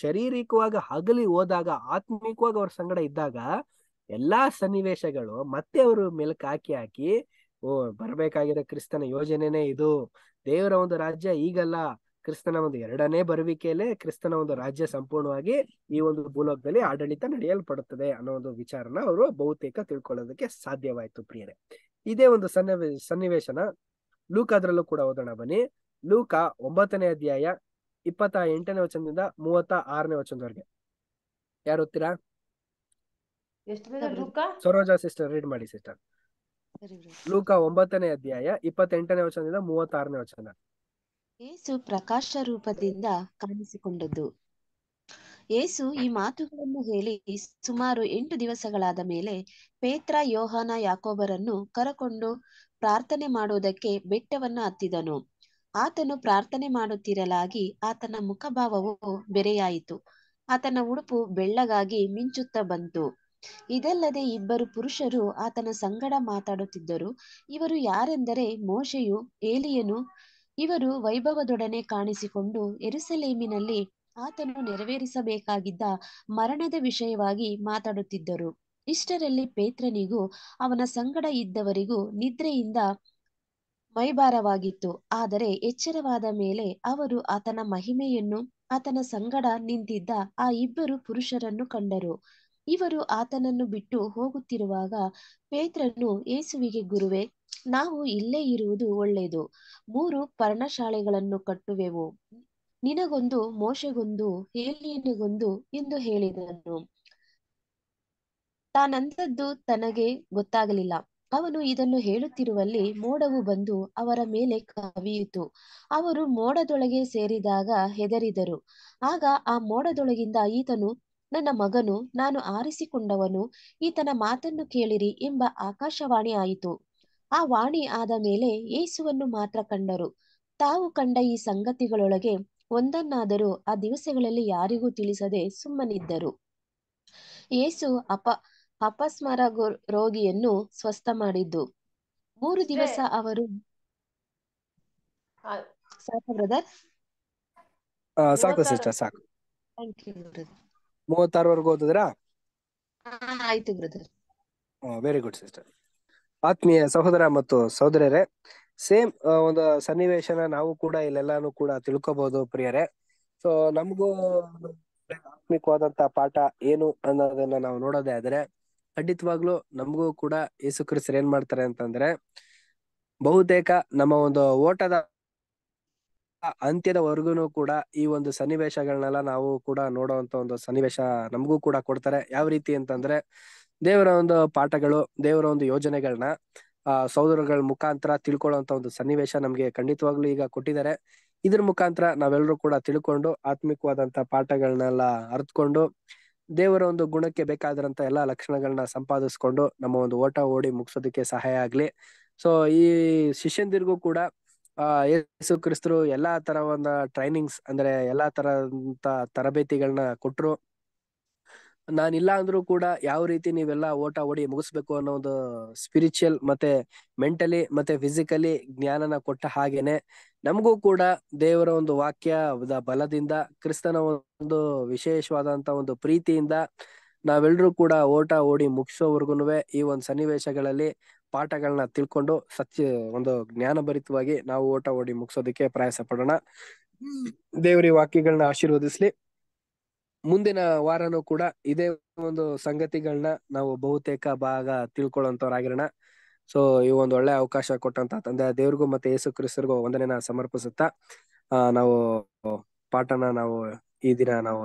ಶಾರೀರಿಕವಾಗಿ ಹಗಲಿ ಹೋದಾಗ ಆತ್ಮಿಕವಾಗಿ ಅವ್ರ ಸಂಗಡ ಇದ್ದಾಗ ಎಲ್ಲಾ ಸನ್ನಿವೇಶಗಳು ಮತ್ತೆ ಅವರು ಮೆಲುಕು ಹಾಕಿ ಹಾಕಿ ಓ ಬರ್ಬೇಕಾಗಿರೋ ಕ್ರಿಸ್ತನ ಯೋಜನೆನೇ ಇದು ದೇವರ ಒಂದು ರಾಜ್ಯ ಈಗಲ್ಲ ಕ್ರಿಸ್ತನ ಒಂದು ಎರಡನೇ ಬರುವಿಕೆಯಲ್ಲೇ ಕ್ರಿಸ್ತನ ಒಂದು ರಾಜ್ಯ ಸಂಪೂರ್ಣವಾಗಿ ಈ ಒಂದು ಭೂಲೋಕದಲ್ಲಿ ಆಡಳಿತ ನಡೆಯಲ್ಪಡುತ್ತದೆ ಅನ್ನೋ ಒಂದು ವಿಚಾರನ ಅವರು ಬಹುತೇಕ ತಿಳ್ಕೊಳ್ಳೋದಕ್ಕೆ ಸಾಧ್ಯವಾಯ್ತು ಪ್ರಿಯರೇ ಇದೇ ಒಂದು ಸನ್ನಿವೇಶ ಸನ್ನಿವೇಶನ ಅದರಲ್ಲೂ ಕೂಡ ಓದೋಣ ಬನ್ನಿ ಲೂಕ ಒಂಬತ್ತನೇ ಅಧ್ಯಾಯ ಇಪ್ಪತ್ತ ಎಂಟನೇ ವಚನದಿಂದ ಮೂವತ್ತ ಆರನೇ ವಚನದವರೆಗೆ ಯಾರು ಓದ್ತೀರಾ ಸರೋಜಾ ಸಿಸ್ಟರ್ ರೀಡ್ ಮಾಡಿ ಸಿಸ್ಟರ್ ಲೂಕ ಒಂಬತ್ತನೇ ಅಧ್ಯಾಯ ಇಪ್ಪತ್ತೆಂಟನೇ ವಚನದಿಂದ ಮೂವತ್ತಾರನೇ ವಚನ ಏಸು ಪ್ರಕಾಶ ರೂಪದಿಂದ ಕಾಣಿಸಿಕೊಂಡದ್ದು ಏಸು ಈ ಮಾತುಗಳನ್ನು ಹೇಳಿ ಸುಮಾರು ಎಂಟು ದಿವಸಗಳಾದ ಮೇಲೆ ಪೇತ್ರ ಯೋಹಾನ ಯಾಕೋಬರನ್ನು ಕರಕೊಂಡು ಪ್ರಾರ್ಥನೆ ಮಾಡುವುದಕ್ಕೆ ಬೆಟ್ಟವನ್ನು ಹತ್ತಿದನು ಆತನು ಪ್ರಾರ್ಥನೆ ಮಾಡುತ್ತಿರಲಾಗಿ ಆತನ ಮುಖಭಾವವು ಬೆರೆಯಾಯಿತು ಆತನ ಉಡುಪು ಬೆಳ್ಳಗಾಗಿ ಮಿಂಚುತ್ತ ಬಂತು ಇದಲ್ಲದೆ ಇಬ್ಬರು ಪುರುಷರು ಆತನ ಸಂಗಡ ಮಾತಾಡುತ್ತಿದ್ದರು ಇವರು ಯಾರೆಂದರೆ ಮೋಶೆಯು ಏಲಿಯನು ಇವರು ವೈಭವದೊಡನೆ ಕಾಣಿಸಿಕೊಂಡು ಎರುಸಲೇಮಿನಲ್ಲಿ ಆತನು ನೆರವೇರಿಸಬೇಕಾಗಿದ್ದ ಮರಣದ ವಿಷಯವಾಗಿ ಮಾತಾಡುತ್ತಿದ್ದರು ಇಷ್ಟರಲ್ಲಿ ಪೇತ್ರನಿಗೂ ಅವನ ಸಂಗಡ ಇದ್ದವರಿಗೂ ನಿದ್ರೆಯಿಂದ ಮೈಭಾರವಾಗಿತ್ತು ಆದರೆ ಎಚ್ಚರವಾದ ಮೇಲೆ ಅವರು ಆತನ ಮಹಿಮೆಯನ್ನು ಆತನ ಸಂಗಡ ನಿಂತಿದ್ದ ಆ ಇಬ್ಬರು ಪುರುಷರನ್ನು ಕಂಡರು ಇವರು ಆತನನ್ನು ಬಿಟ್ಟು ಹೋಗುತ್ತಿರುವಾಗ ಪೇತ್ರನು ಏಸುವಿಗೆ ಗುರುವೆ ನಾವು ಇಲ್ಲೇ ಇರುವುದು ಒಳ್ಳೆಯದು ಮೂರು ಪರ್ಣಶಾಲೆಗಳನ್ನು ಕಟ್ಟುವೆವು ನಿನಗೊಂದು ಮೋಶೆಗೊಂದು ಏಲಿಯನಿಗೊಂದು ಎಂದು ಹೇಳಿದನು ತಾನಂದದ್ದು ತನಗೆ ಗೊತ್ತಾಗಲಿಲ್ಲ ಅವನು ಇದನ್ನು ಹೇಳುತ್ತಿರುವಲ್ಲಿ ಮೋಡವು ಬಂದು ಅವರ ಮೇಲೆ ಕವಿಯಿತು ಅವರು ಮೋಡದೊಳಗೆ ಸೇರಿದಾಗ ಹೆದರಿದರು ಆಗ ಆ ಮೋಡದೊಳಗಿಂದ ಈತನು ನನ್ನ ಮಗನು ನಾನು ಆರಿಸಿಕೊಂಡವನು ಈತನ ಮಾತನ್ನು ಕೇಳಿರಿ ಎಂಬ ಆಕಾಶವಾಣಿ ಆಯಿತು ಆ ವಾಣಿ ಆದ ಮೇಲೆ ಏಸುವನ್ನು ಮಾತ್ರ ಕಂಡರು ತಾವು ಕಂಡ ಈ ಸಂಗತಿಗಳೊಳಗೆ ಒಂದನ್ನಾದರೂ ಆ ದಿವಸಗಳಲ್ಲಿ ಯಾರಿಗೂ ತಿಳಿಸದೆ ಸುಮ್ಮನಿದ್ದರು ಏಸು ಅಪ ಅಪಸ್ಮರ ರೋಗಿಯನ್ನು ಸ್ವಸ್ಥ ಮಾಡಿದ್ದು ಮೂರು ದಿವಸ ಅವರು ಸಾಕು ಸಿಸ್ಟರ್ ಸಾಕು ಆಯ್ತು ಬ್ರದರ್ ವೆರಿ ಗುಡ್ ಸಿಸ್ಟರ್ ಆತ್ಮೀಯ ಸಹೋದರ ಮತ್ತು ಸಹೋದರರೇ ಸೇಮ್ ಒಂದು ಸನ್ನಿವೇಶನ ನಾವು ಕೂಡ ಇಲ್ಲೆಲ್ಲಾನು ಕೂಡ ತಿಳ್ಕೊಬಹುದು ಪ್ರಿಯರೇ ಸೊ ನಮಗೂ ಆತ್ಮಿಕವಾದಂತ ಪಾಠ ಏನು ಅನ್ನೋದನ್ನ ನಾವು ನೋಡೋದೇ ಆದ್ರೆ ಖಂಡಿತವಾಗ್ಲು ನಮಗೂ ಕೂಡ ಯೇಸು ಕ್ರಿಸ್ತರು ಏನ್ ಮಾಡ್ತಾರೆ ಅಂತಂದ್ರೆ ಬಹುತೇಕ ನಮ್ಮ ಒಂದು ಓಟದ ಅಂತ್ಯದವರೆಗೂ ಕೂಡ ಈ ಒಂದು ಸನ್ನಿವೇಶಗಳನ್ನೆಲ್ಲ ನಾವು ಕೂಡ ನೋಡುವಂತ ಒಂದು ಸನ್ನಿವೇಶ ನಮಗೂ ಕೂಡ ಕೊಡ್ತಾರೆ ಯಾವ ರೀತಿ ಅಂತಂದ್ರೆ ದೇವರ ಒಂದು ಪಾಠಗಳು ದೇವರ ಒಂದು ಯೋಜನೆಗಳನ್ನ ಆ ಸಹೋದರಗಳ ಮುಖಾಂತರ ತಿಳ್ಕೊಳ್ಳುವಂತ ಒಂದು ಸನ್ನಿವೇಶ ನಮ್ಗೆ ಖಂಡಿತವಾಗ್ಲು ಈಗ ಕೊಟ್ಟಿದ್ದಾರೆ ಇದ್ರ ಮುಖಾಂತರ ನಾವೆಲ್ಲರೂ ಕೂಡ ತಿಳ್ಕೊಂಡು ಆತ್ಮಿಕವಾದಂತ ಪಾಠಗಳನ್ನೆಲ್ಲ ಅರ್ತ್ಕೊಂಡು ದೇವರ ಒಂದು ಗುಣಕ್ಕೆ ಬೇಕಾದಂತ ಎಲ್ಲಾ ಲಕ್ಷಣಗಳನ್ನ ಸಂಪಾದಿಸ್ಕೊಂಡು ನಮ್ಮ ಒಂದು ಓಟ ಓಡಿ ಮುಗಿಸೋದಕ್ಕೆ ಸಹಾಯ ಆಗ್ಲಿ ಸೊ ಈ ಶಿಷ್ಯಂದಿರ್ಗೂ ಕೂಡ ಆ ಯೇಸು ಕ್ರಿಸ್ತರು ಎಲ್ಲಾ ಒಂದ ಟ್ರೈನಿಂಗ್ಸ್ ಅಂದ್ರೆ ಎಲ್ಲಾ ತರ ತರಬೇತಿಗಳನ್ನ ಕೊಟ್ರು ಇಲ್ಲ ಅಂದ್ರೂ ಕೂಡ ಯಾವ ರೀತಿ ನೀವೆಲ್ಲ ಓಟ ಓಡಿ ಮುಗಿಸ್ಬೇಕು ಅನ್ನೋ ಒಂದು ಸ್ಪಿರಿಚುಯಲ್ ಮತ್ತೆ ಮೆಂಟಲಿ ಮತ್ತೆ ಫಿಸಿಕಲಿ ಜ್ಞಾನನ ಕೊಟ್ಟ ಹಾಗೇನೆ ನಮಗೂ ಕೂಡ ದೇವರ ಒಂದು ವಾಕ್ಯದ ಬಲದಿಂದ ಕ್ರಿಸ್ತನ ಒಂದು ವಿಶೇಷವಾದಂತ ಒಂದು ಪ್ರೀತಿಯಿಂದ ನಾವೆಲ್ಲರೂ ಕೂಡ ಓಟ ಓಡಿ ಮುಗಿಸೋವರ್ಗು ಈ ಒಂದು ಸನ್ನಿವೇಶಗಳಲ್ಲಿ ಪಾಠಗಳನ್ನ ತಿಳ್ಕೊಂಡು ಸತ್ಯ ಒಂದು ಜ್ಞಾನಭರಿತವಾಗಿ ನಾವು ಓಟ ಓಡಿ ಮುಗಿಸೋದಕ್ಕೆ ಪ್ರಯಾಸ ಪಡೋಣ ದೇವರಿ ವಾಕ್ಯಗಳನ್ನ ಆಶೀರ್ವದಿಸ್ಲಿ ಮುಂದಿನ ವಾರನೂ ಕೂಡ ಇದೇ ಒಂದು ಸಂಗತಿಗಳನ್ನ ನಾವು ಬಹುತೇಕ ಭಾಗ ಆಗಿರೋಣ ಸೊ ಈ ಒಂದು ಒಳ್ಳೆ ಅವಕಾಶ ಕೊಟ್ಟಂತ ತಂದೆ ದೇವ್ರಿಗೂ ಮತ್ತೆ ಯೇಸು ಕ್ರಿಸ್ತರಿಗೂ ಒಂದನೇನ ಸಮರ್ಪಿಸುತ್ತಾ ಆ ನಾವು ಪಾಠನ ನಾವು ಈ ದಿನ ನಾವು